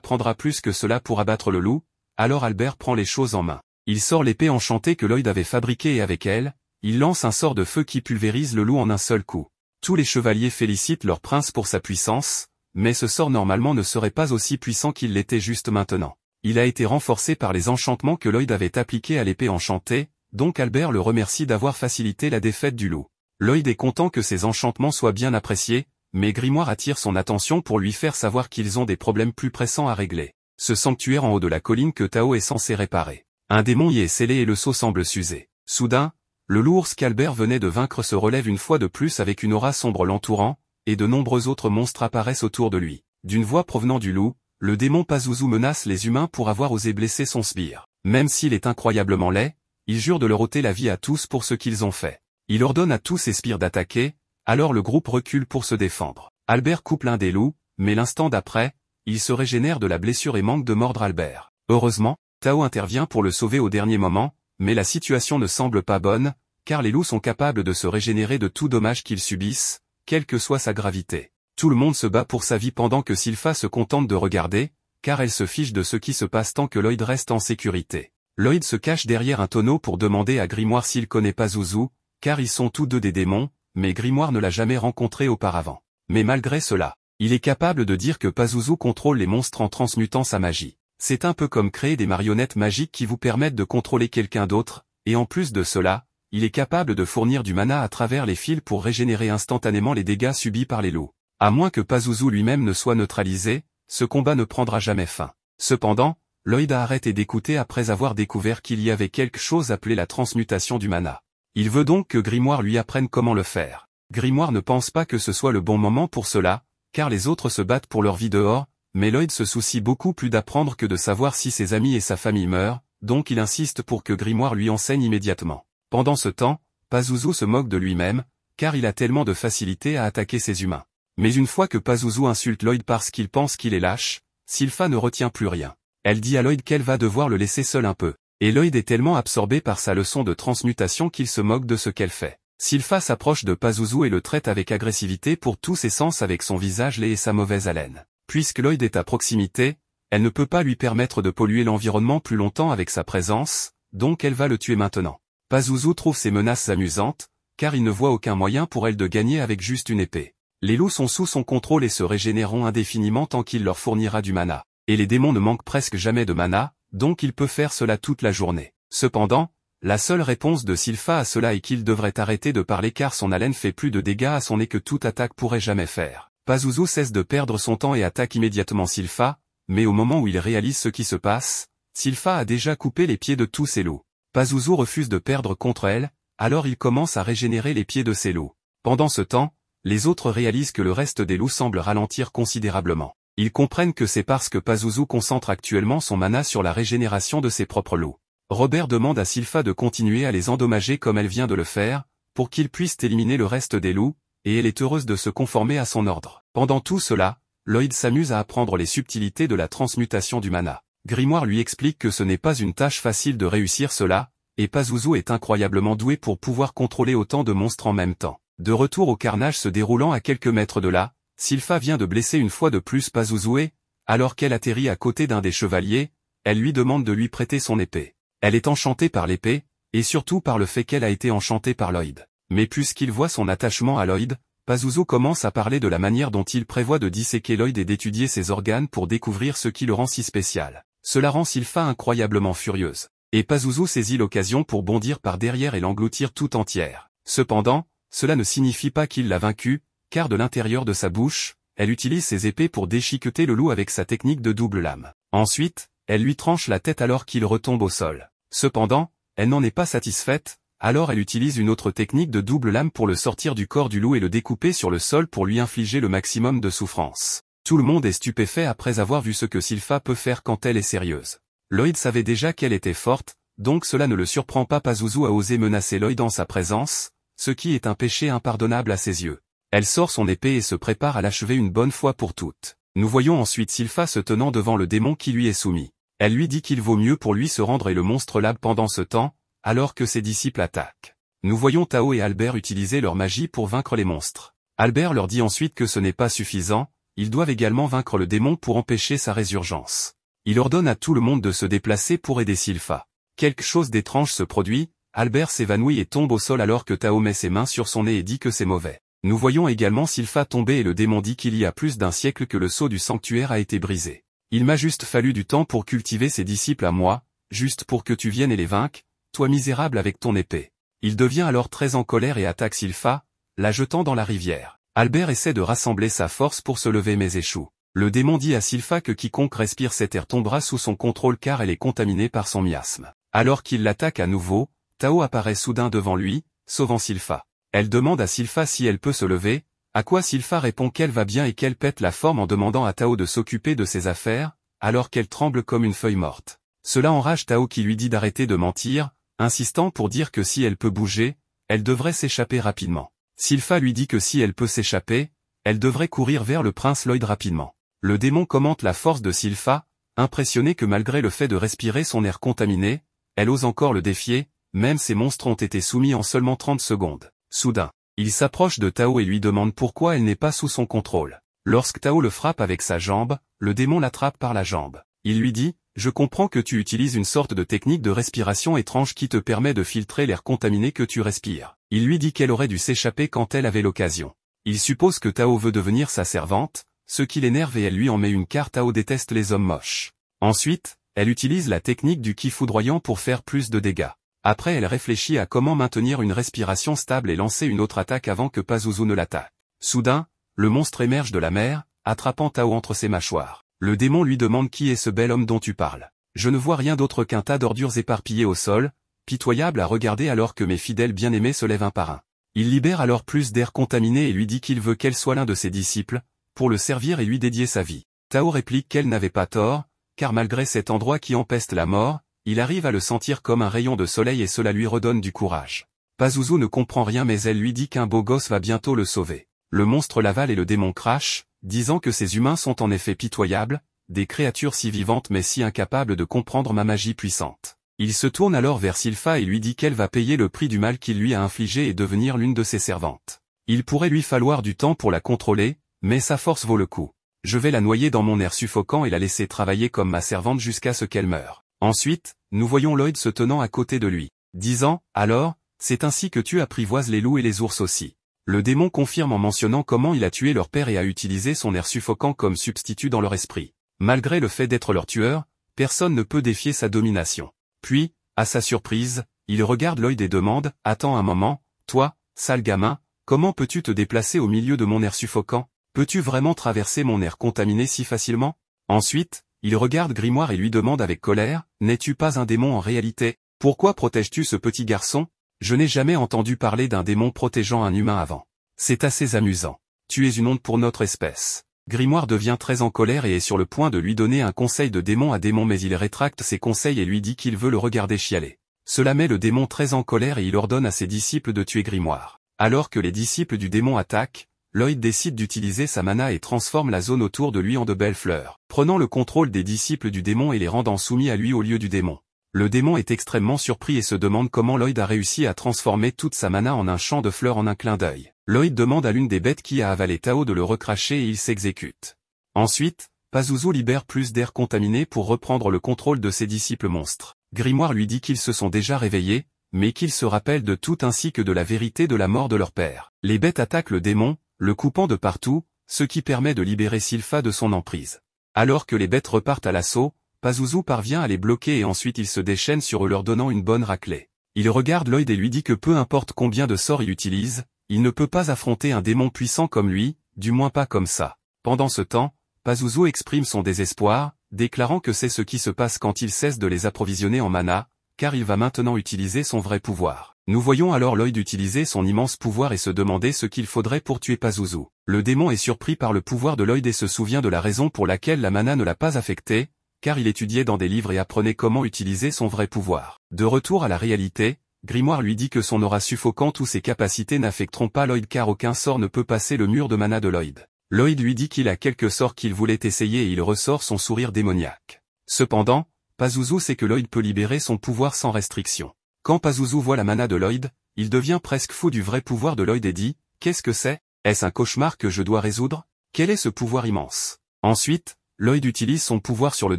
prendra plus que cela pour abattre le loup, alors Albert prend les choses en main. Il sort l'épée enchantée que Lloyd avait fabriquée et avec elle, il lance un sort de feu qui pulvérise le loup en un seul coup. Tous les chevaliers félicitent leur prince pour sa puissance, mais ce sort normalement ne serait pas aussi puissant qu'il l'était juste maintenant. Il a été renforcé par les enchantements que Lloyd avait appliqués à l'épée enchantée, donc Albert le remercie d'avoir facilité la défaite du loup. Lloyd est content que ses enchantements soient bien appréciés, mais Grimoire attire son attention pour lui faire savoir qu'ils ont des problèmes plus pressants à régler. Ce sanctuaire en haut de la colline que Tao est censé réparer. Un démon y est scellé et le seau semble s'user. Soudain, le lourd qu'Albert venait de vaincre se relève une fois de plus avec une aura sombre l'entourant, et de nombreux autres monstres apparaissent autour de lui. D'une voix provenant du loup, le démon Pazuzu menace les humains pour avoir osé blesser son sbire. Même s'il est incroyablement laid, il jure de leur ôter la vie à tous pour ce qu'ils ont fait. Il ordonne à tous ses spires d'attaquer, alors le groupe recule pour se défendre. Albert coupe l'un des loups, mais l'instant d'après, il se régénère de la blessure et manque de mordre Albert. Heureusement, Tao intervient pour le sauver au dernier moment, mais la situation ne semble pas bonne, car les loups sont capables de se régénérer de tout dommage qu'ils subissent, quelle que soit sa gravité. Tout le monde se bat pour sa vie pendant que Sylpha se contente de regarder, car elle se fiche de ce qui se passe tant que Lloyd reste en sécurité. Lloyd se cache derrière un tonneau pour demander à Grimoire s'il connaît pas Zouzou, car ils sont tous deux des démons, mais Grimoire ne l'a jamais rencontré auparavant. Mais malgré cela, il est capable de dire que Pazuzu contrôle les monstres en transmutant sa magie. C'est un peu comme créer des marionnettes magiques qui vous permettent de contrôler quelqu'un d'autre, et en plus de cela, il est capable de fournir du mana à travers les fils pour régénérer instantanément les dégâts subis par les loups. À moins que Pazuzu lui-même ne soit neutralisé, ce combat ne prendra jamais fin. Cependant, Lloyd a arrêté d'écouter après avoir découvert qu'il y avait quelque chose appelé la transmutation du mana. Il veut donc que Grimoire lui apprenne comment le faire. Grimoire ne pense pas que ce soit le bon moment pour cela, car les autres se battent pour leur vie dehors, mais Lloyd se soucie beaucoup plus d'apprendre que de savoir si ses amis et sa famille meurent, donc il insiste pour que Grimoire lui enseigne immédiatement. Pendant ce temps, Pazuzu se moque de lui-même, car il a tellement de facilité à attaquer ses humains. Mais une fois que Pazuzu insulte Lloyd parce qu'il pense qu'il est lâche, Sylpha ne retient plus rien. Elle dit à Lloyd qu'elle va devoir le laisser seul un peu. Et Lloyd est tellement absorbé par sa leçon de transmutation qu'il se moque de ce qu'elle fait. Silfa s'approche de Pazuzu et le traite avec agressivité pour tous ses sens avec son visage laid et sa mauvaise haleine. Puisque Lloyd est à proximité, elle ne peut pas lui permettre de polluer l'environnement plus longtemps avec sa présence, donc elle va le tuer maintenant. Pazuzu trouve ces menaces amusantes, car il ne voit aucun moyen pour elle de gagner avec juste une épée. Les loups sont sous son contrôle et se régénéreront indéfiniment tant qu'il leur fournira du mana. Et les démons ne manquent presque jamais de mana, donc il peut faire cela toute la journée. Cependant, la seule réponse de Silpha à cela est qu'il devrait arrêter de parler car son haleine fait plus de dégâts à son nez que toute attaque pourrait jamais faire. Pazuzu cesse de perdre son temps et attaque immédiatement Silpha, mais au moment où il réalise ce qui se passe, Sylpha a déjà coupé les pieds de tous ses loups. Pazuzu refuse de perdre contre elle, alors il commence à régénérer les pieds de ses loups. Pendant ce temps, les autres réalisent que le reste des loups semble ralentir considérablement. Ils comprennent que c'est parce que Pazuzu concentre actuellement son mana sur la régénération de ses propres loups. Robert demande à Sylpha de continuer à les endommager comme elle vient de le faire, pour qu'ils puissent éliminer le reste des loups, et elle est heureuse de se conformer à son ordre. Pendant tout cela, Lloyd s'amuse à apprendre les subtilités de la transmutation du mana. Grimoire lui explique que ce n'est pas une tâche facile de réussir cela, et Pazuzu est incroyablement doué pour pouvoir contrôler autant de monstres en même temps. De retour au carnage se déroulant à quelques mètres de là, Sylpha vient de blesser une fois de plus Pazuzué, alors qu'elle atterrit à côté d'un des chevaliers, elle lui demande de lui prêter son épée. Elle est enchantée par l'épée, et surtout par le fait qu'elle a été enchantée par Lloyd. Mais puisqu'il voit son attachement à Lloyd, Pazuzu commence à parler de la manière dont il prévoit de disséquer Lloyd et d'étudier ses organes pour découvrir ce qui le rend si spécial. Cela rend Sylpha incroyablement furieuse. Et Pazuzu saisit l'occasion pour bondir par derrière et l'engloutir tout entière. Cependant, cela ne signifie pas qu'il l'a vaincu, car de l'intérieur de sa bouche, elle utilise ses épées pour déchiqueter le loup avec sa technique de double lame. Ensuite, elle lui tranche la tête alors qu'il retombe au sol. Cependant, elle n'en est pas satisfaite, alors elle utilise une autre technique de double lame pour le sortir du corps du loup et le découper sur le sol pour lui infliger le maximum de souffrance. Tout le monde est stupéfait après avoir vu ce que Sylpha peut faire quand elle est sérieuse. Lloyd savait déjà qu'elle était forte, donc cela ne le surprend pas Pazuzu a osé menacer Lloyd en sa présence, ce qui est un péché impardonnable à ses yeux. Elle sort son épée et se prépare à l'achever une bonne fois pour toutes. Nous voyons ensuite Sylpha se tenant devant le démon qui lui est soumis. Elle lui dit qu'il vaut mieux pour lui se rendre et le monstre là pendant ce temps, alors que ses disciples attaquent. Nous voyons Tao et Albert utiliser leur magie pour vaincre les monstres. Albert leur dit ensuite que ce n'est pas suffisant, ils doivent également vaincre le démon pour empêcher sa résurgence. Il ordonne à tout le monde de se déplacer pour aider Sylpha. Quelque chose d'étrange se produit, Albert s'évanouit et tombe au sol alors que Tao met ses mains sur son nez et dit que c'est mauvais. Nous voyons également Sylpha tomber et le démon dit qu'il y a plus d'un siècle que le sceau du sanctuaire a été brisé. Il m'a juste fallu du temps pour cultiver ses disciples à moi, juste pour que tu viennes et les vainques, toi misérable avec ton épée. Il devient alors très en colère et attaque Sylpha, la jetant dans la rivière. Albert essaie de rassembler sa force pour se lever mais échoue. Le démon dit à Sylpha que quiconque respire cette air tombera sous son contrôle car elle est contaminée par son miasme. Alors qu'il l'attaque à nouveau, Tao apparaît soudain devant lui, sauvant Sylpha. Elle demande à Sylpha si elle peut se lever, à quoi Sylpha répond qu'elle va bien et qu'elle pète la forme en demandant à Tao de s'occuper de ses affaires, alors qu'elle tremble comme une feuille morte. Cela enrage Tao qui lui dit d'arrêter de mentir, insistant pour dire que si elle peut bouger, elle devrait s'échapper rapidement. Sylpha lui dit que si elle peut s'échapper, elle devrait courir vers le prince Lloyd rapidement. Le démon commente la force de Sylpha, impressionné que malgré le fait de respirer son air contaminé, elle ose encore le défier, même ses monstres ont été soumis en seulement 30 secondes. Soudain, il s'approche de Tao et lui demande pourquoi elle n'est pas sous son contrôle. Lorsque Tao le frappe avec sa jambe, le démon l'attrape par la jambe. Il lui dit, je comprends que tu utilises une sorte de technique de respiration étrange qui te permet de filtrer l'air contaminé que tu respires. Il lui dit qu'elle aurait dû s'échapper quand elle avait l'occasion. Il suppose que Tao veut devenir sa servante, ce qui l'énerve et elle lui en met une carte Tao déteste les hommes moches. Ensuite, elle utilise la technique du ki foudroyant pour faire plus de dégâts. Après elle réfléchit à comment maintenir une respiration stable et lancer une autre attaque avant que Pazuzu ne l'attaque. Soudain, le monstre émerge de la mer, attrapant Tao entre ses mâchoires. Le démon lui demande qui est ce bel homme dont tu parles. Je ne vois rien d'autre qu'un tas d'ordures éparpillées au sol, pitoyable à regarder alors que mes fidèles bien-aimés se lèvent un par un. Il libère alors plus d'air contaminé et lui dit qu'il veut qu'elle soit l'un de ses disciples, pour le servir et lui dédier sa vie. Tao réplique qu'elle n'avait pas tort, car malgré cet endroit qui empeste la mort, il arrive à le sentir comme un rayon de soleil et cela lui redonne du courage. Pazuzu ne comprend rien mais elle lui dit qu'un beau gosse va bientôt le sauver. Le monstre l'avale et le démon crache, disant que ces humains sont en effet pitoyables, des créatures si vivantes mais si incapables de comprendre ma magie puissante. Il se tourne alors vers Sylpha et lui dit qu'elle va payer le prix du mal qu'il lui a infligé et devenir l'une de ses servantes. Il pourrait lui falloir du temps pour la contrôler, mais sa force vaut le coup. Je vais la noyer dans mon air suffocant et la laisser travailler comme ma servante jusqu'à ce qu'elle meure. Ensuite, nous voyons Lloyd se tenant à côté de lui, disant, alors, c'est ainsi que tu apprivoises les loups et les ours aussi. Le démon confirme en mentionnant comment il a tué leur père et a utilisé son air suffocant comme substitut dans leur esprit. Malgré le fait d'être leur tueur, personne ne peut défier sa domination. Puis, à sa surprise, il regarde Lloyd et demande, attends un moment, toi, sale gamin, comment peux-tu te déplacer au milieu de mon air suffocant Peux-tu vraiment traverser mon air contaminé si facilement Ensuite, il regarde Grimoire et lui demande avec colère, N'es-tu pas un démon en réalité Pourquoi protèges-tu ce petit garçon Je n'ai jamais entendu parler d'un démon protégeant un humain avant. C'est assez amusant. Tu es une honte pour notre espèce. Grimoire devient très en colère et est sur le point de lui donner un conseil de démon à démon mais il rétracte ses conseils et lui dit qu'il veut le regarder chialer. Cela met le démon très en colère et il ordonne à ses disciples de tuer Grimoire. Alors que les disciples du démon attaquent, Lloyd décide d'utiliser sa mana et transforme la zone autour de lui en de belles fleurs, prenant le contrôle des disciples du démon et les rendant soumis à lui au lieu du démon. Le démon est extrêmement surpris et se demande comment Lloyd a réussi à transformer toute sa mana en un champ de fleurs en un clin d'œil. Lloyd demande à l'une des bêtes qui a avalé Tao de le recracher et il s'exécute. Ensuite, Pazuzu libère plus d'air contaminé pour reprendre le contrôle de ses disciples monstres. Grimoire lui dit qu'ils se sont déjà réveillés, mais qu'ils se rappellent de tout ainsi que de la vérité de la mort de leur père. Les bêtes attaquent le démon, le coupant de partout, ce qui permet de libérer Silpha de son emprise. Alors que les bêtes repartent à l'assaut, Pazuzu parvient à les bloquer et ensuite il se déchaîne sur eux leur donnant une bonne raclée. Il regarde Lloyd et lui dit que peu importe combien de sorts il utilise, il ne peut pas affronter un démon puissant comme lui, du moins pas comme ça. Pendant ce temps, Pazuzu exprime son désespoir, déclarant que c'est ce qui se passe quand il cesse de les approvisionner en mana, car il va maintenant utiliser son vrai pouvoir. Nous voyons alors Lloyd utiliser son immense pouvoir et se demander ce qu'il faudrait pour tuer Pazuzu. Le démon est surpris par le pouvoir de Lloyd et se souvient de la raison pour laquelle la mana ne l'a pas affecté, car il étudiait dans des livres et apprenait comment utiliser son vrai pouvoir. De retour à la réalité, Grimoire lui dit que son aura suffocante ou ses capacités n'affecteront pas Lloyd car aucun sort ne peut passer le mur de mana de Lloyd. Lloyd lui dit qu'il a quelques sorts qu'il voulait essayer et il ressort son sourire démoniaque. Cependant, Pazuzu sait que Lloyd peut libérer son pouvoir sans restriction. Quand Pazuzu voit la mana de Lloyd, il devient presque fou du vrai pouvoir de Lloyd et dit, qu'est-ce que c'est Est-ce un cauchemar que je dois résoudre Quel est ce pouvoir immense Ensuite, Lloyd utilise son pouvoir sur le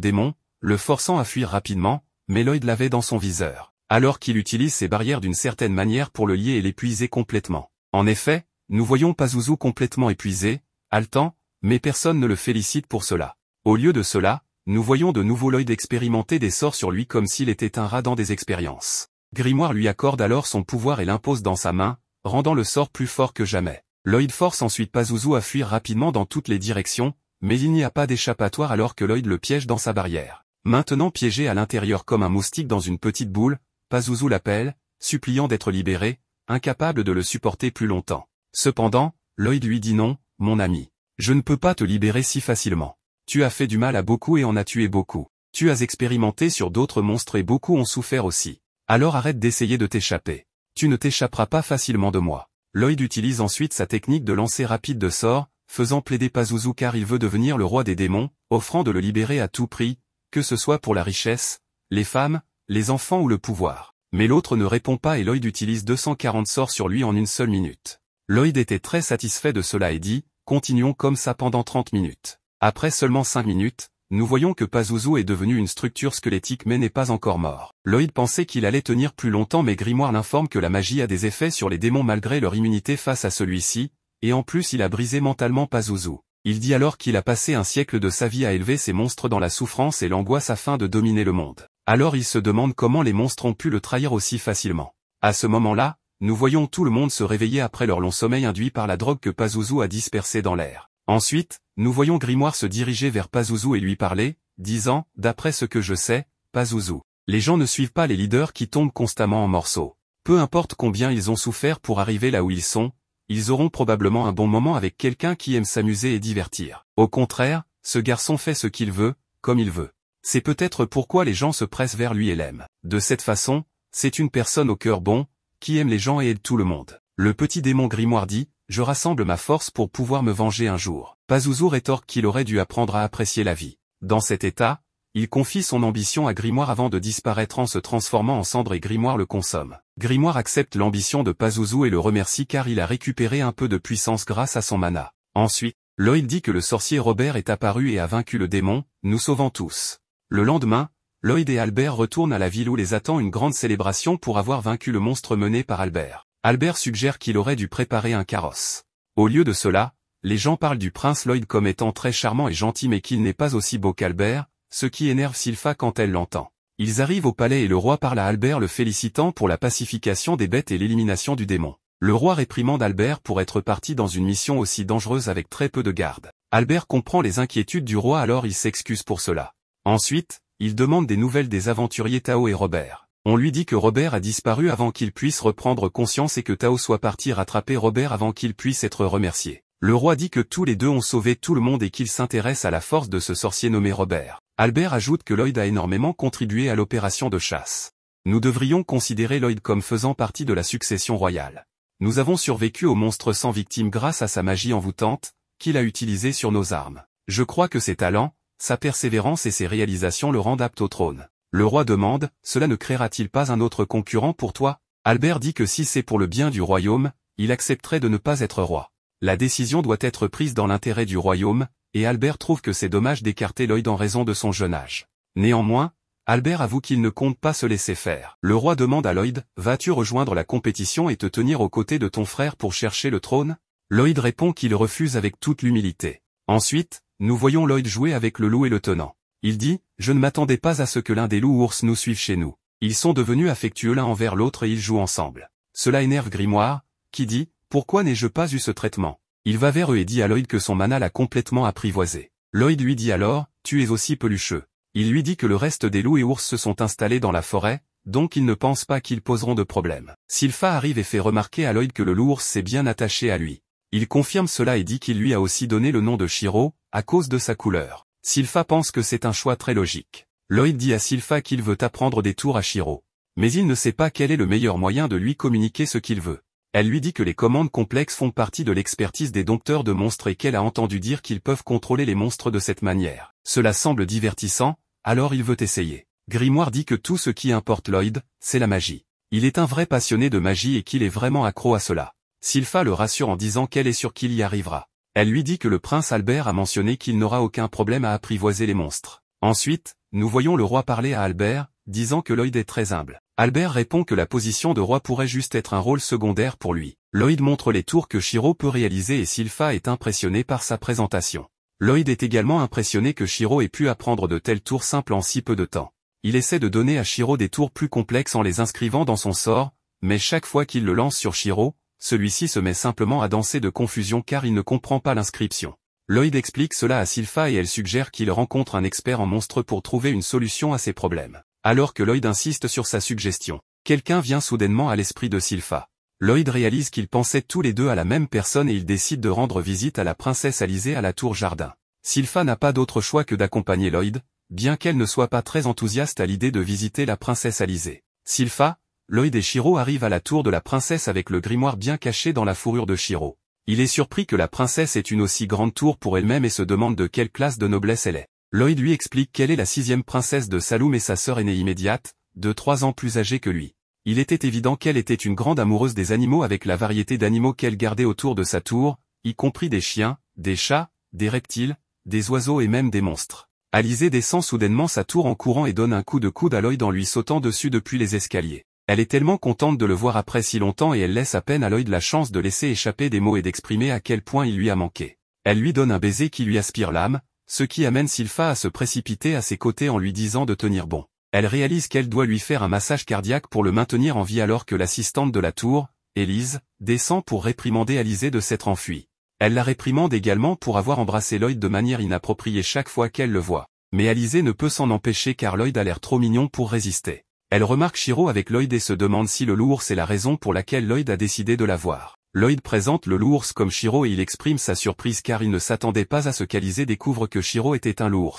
démon, le forçant à fuir rapidement, mais Lloyd l'avait dans son viseur, alors qu'il utilise ses barrières d'une certaine manière pour le lier et l'épuiser complètement. En effet, nous voyons Pazuzu complètement épuisé, haletant, mais personne ne le félicite pour cela. Au lieu de cela, nous voyons de nouveau Lloyd expérimenter des sorts sur lui comme s'il était un rat dans des expériences. Grimoire lui accorde alors son pouvoir et l'impose dans sa main, rendant le sort plus fort que jamais. Lloyd force ensuite Pazuzu à fuir rapidement dans toutes les directions, mais il n'y a pas d'échappatoire alors que Lloyd le piège dans sa barrière. Maintenant piégé à l'intérieur comme un moustique dans une petite boule, Pazuzu l'appelle, suppliant d'être libéré, incapable de le supporter plus longtemps. Cependant, Lloyd lui dit non, mon ami. Je ne peux pas te libérer si facilement. Tu as fait du mal à beaucoup et en as tué beaucoup. Tu as expérimenté sur d'autres monstres et beaucoup ont souffert aussi. Alors arrête d'essayer de t'échapper. Tu ne t'échapperas pas facilement de moi. Lloyd utilise ensuite sa technique de lancer rapide de sort, faisant plaider Pazuzu car il veut devenir le roi des démons, offrant de le libérer à tout prix, que ce soit pour la richesse, les femmes, les enfants ou le pouvoir. Mais l'autre ne répond pas et Lloyd utilise 240 sorts sur lui en une seule minute. Lloyd était très satisfait de cela et dit, continuons comme ça pendant 30 minutes. Après seulement 5 minutes, nous voyons que Pazuzu est devenu une structure squelettique mais n'est pas encore mort. Lloyd pensait qu'il allait tenir plus longtemps mais Grimoire l'informe que la magie a des effets sur les démons malgré leur immunité face à celui-ci, et en plus il a brisé mentalement Pazuzu. Il dit alors qu'il a passé un siècle de sa vie à élever ces monstres dans la souffrance et l'angoisse afin de dominer le monde. Alors il se demande comment les monstres ont pu le trahir aussi facilement. À ce moment-là, nous voyons tout le monde se réveiller après leur long sommeil induit par la drogue que Pazuzu a dispersée dans l'air. Ensuite, nous voyons Grimoire se diriger vers Pazuzu et lui parler, disant, d'après ce que je sais, Pazuzu. Les gens ne suivent pas les leaders qui tombent constamment en morceaux. Peu importe combien ils ont souffert pour arriver là où ils sont, ils auront probablement un bon moment avec quelqu'un qui aime s'amuser et divertir. Au contraire, ce garçon fait ce qu'il veut, comme il veut. C'est peut-être pourquoi les gens se pressent vers lui et l'aiment. De cette façon, c'est une personne au cœur bon, qui aime les gens et aide tout le monde. Le petit démon grimoire dit, je rassemble ma force pour pouvoir me venger un jour. Pazuzu rétorque qu'il aurait dû apprendre à apprécier la vie. Dans cet état, il confie son ambition à Grimoire avant de disparaître en se transformant en cendre et Grimoire le consomme. Grimoire accepte l'ambition de Pazuzu et le remercie car il a récupéré un peu de puissance grâce à son mana. Ensuite, Lloyd dit que le sorcier Robert est apparu et a vaincu le démon, nous sauvant tous. Le lendemain, Lloyd et Albert retournent à la ville où les attend une grande célébration pour avoir vaincu le monstre mené par Albert. Albert suggère qu'il aurait dû préparer un carrosse. Au lieu de cela, les gens parlent du prince Lloyd comme étant très charmant et gentil mais qu'il n'est pas aussi beau qu'Albert, ce qui énerve Sylpha quand elle l'entend. Ils arrivent au palais et le roi parle à Albert le félicitant pour la pacification des bêtes et l'élimination du démon. Le roi réprimande Albert pour être parti dans une mission aussi dangereuse avec très peu de gardes. Albert comprend les inquiétudes du roi alors il s'excuse pour cela. Ensuite, il demande des nouvelles des aventuriers Tao et Robert. On lui dit que Robert a disparu avant qu'il puisse reprendre conscience et que Tao soit parti rattraper Robert avant qu'il puisse être remercié. Le roi dit que tous les deux ont sauvé tout le monde et qu'il s'intéresse à la force de ce sorcier nommé Robert. Albert ajoute que Lloyd a énormément contribué à l'opération de chasse. Nous devrions considérer Lloyd comme faisant partie de la succession royale. Nous avons survécu au monstre sans victime grâce à sa magie envoûtante, qu'il a utilisée sur nos armes. Je crois que ses talents, sa persévérance et ses réalisations le rendent apte au trône. Le roi demande, cela ne créera-t-il pas un autre concurrent pour toi Albert dit que si c'est pour le bien du royaume, il accepterait de ne pas être roi. La décision doit être prise dans l'intérêt du royaume, et Albert trouve que c'est dommage d'écarter Lloyd en raison de son jeune âge. Néanmoins, Albert avoue qu'il ne compte pas se laisser faire. Le roi demande à Lloyd, vas-tu rejoindre la compétition et te tenir aux côtés de ton frère pour chercher le trône Lloyd répond qu'il refuse avec toute l'humilité. Ensuite, nous voyons Lloyd jouer avec le loup et le tenant. Il dit, je ne m'attendais pas à ce que l'un des loups-ours nous suive chez nous. Ils sont devenus affectueux l'un envers l'autre et ils jouent ensemble. Cela énerve Grimoire, qui dit, pourquoi n'ai-je pas eu ce traitement Il va vers eux et dit à Lloyd que son mana l'a complètement apprivoisé. Lloyd lui dit alors, tu es aussi pelucheux. Il lui dit que le reste des loups et ours se sont installés dans la forêt, donc ils ne pensent pas qu'ils poseront de problème. Sylpha arrive et fait remarquer à Lloyd que le loup-ours s'est bien attaché à lui. Il confirme cela et dit qu'il lui a aussi donné le nom de Shiro, à cause de sa couleur. Sylpha pense que c'est un choix très logique. Lloyd dit à Sylpha qu'il veut apprendre des tours à Shiro. Mais il ne sait pas quel est le meilleur moyen de lui communiquer ce qu'il veut. Elle lui dit que les commandes complexes font partie de l'expertise des dompteurs de monstres et qu'elle a entendu dire qu'ils peuvent contrôler les monstres de cette manière. Cela semble divertissant, alors il veut essayer. Grimoire dit que tout ce qui importe Lloyd, c'est la magie. Il est un vrai passionné de magie et qu'il est vraiment accro à cela. Sylpha le rassure en disant qu'elle est sûre qu'il y arrivera. Elle lui dit que le prince Albert a mentionné qu'il n'aura aucun problème à apprivoiser les monstres. Ensuite, nous voyons le roi parler à Albert, disant que Lloyd est très humble. Albert répond que la position de roi pourrait juste être un rôle secondaire pour lui. Lloyd montre les tours que Shiro peut réaliser et Sylpha est impressionné par sa présentation. Lloyd est également impressionné que Shiro ait pu apprendre de tels tours simples en si peu de temps. Il essaie de donner à Shiro des tours plus complexes en les inscrivant dans son sort, mais chaque fois qu'il le lance sur Shiro, celui-ci se met simplement à danser de confusion car il ne comprend pas l'inscription. Lloyd explique cela à Sylpha et elle suggère qu'il rencontre un expert en monstres pour trouver une solution à ses problèmes. Alors que Lloyd insiste sur sa suggestion, quelqu'un vient soudainement à l'esprit de Sylpha. Lloyd réalise qu'ils pensaient tous les deux à la même personne et il décide de rendre visite à la princesse Alizée à la tour jardin. Sylpha n'a pas d'autre choix que d'accompagner Lloyd, bien qu'elle ne soit pas très enthousiaste à l'idée de visiter la princesse Alizée. Sylpha Lloyd des Shiro arrive à la tour de la princesse avec le grimoire bien caché dans la fourrure de Shiro. Il est surpris que la princesse ait une aussi grande tour pour elle-même et se demande de quelle classe de noblesse elle est. Lloyd lui explique qu'elle est la sixième princesse de Saloum et sa sœur aînée immédiate, de trois ans plus âgée que lui. Il était évident qu'elle était une grande amoureuse des animaux avec la variété d'animaux qu'elle gardait autour de sa tour, y compris des chiens, des chats, des reptiles, des oiseaux et même des monstres. Alizé descend soudainement sa tour en courant et donne un coup de coude à Lloyd en lui sautant dessus depuis les escaliers. Elle est tellement contente de le voir après si longtemps et elle laisse à peine à Lloyd la chance de laisser échapper des mots et d'exprimer à quel point il lui a manqué. Elle lui donne un baiser qui lui aspire l'âme, ce qui amène Sylpha à se précipiter à ses côtés en lui disant de tenir bon. Elle réalise qu'elle doit lui faire un massage cardiaque pour le maintenir en vie alors que l'assistante de la tour, Élise, descend pour réprimander Alizée de s'être enfuie. Elle la réprimande également pour avoir embrassé Lloyd de manière inappropriée chaque fois qu'elle le voit. Mais Alizée ne peut s'en empêcher car Lloyd a l'air trop mignon pour résister. Elle remarque Shiro avec Lloyd et se demande si le loup est la raison pour laquelle Lloyd a décidé de la voir. Lloyd présente le loup comme Shiro et il exprime sa surprise car il ne s'attendait pas à ce qu'Alizé découvre que Shiro était un loup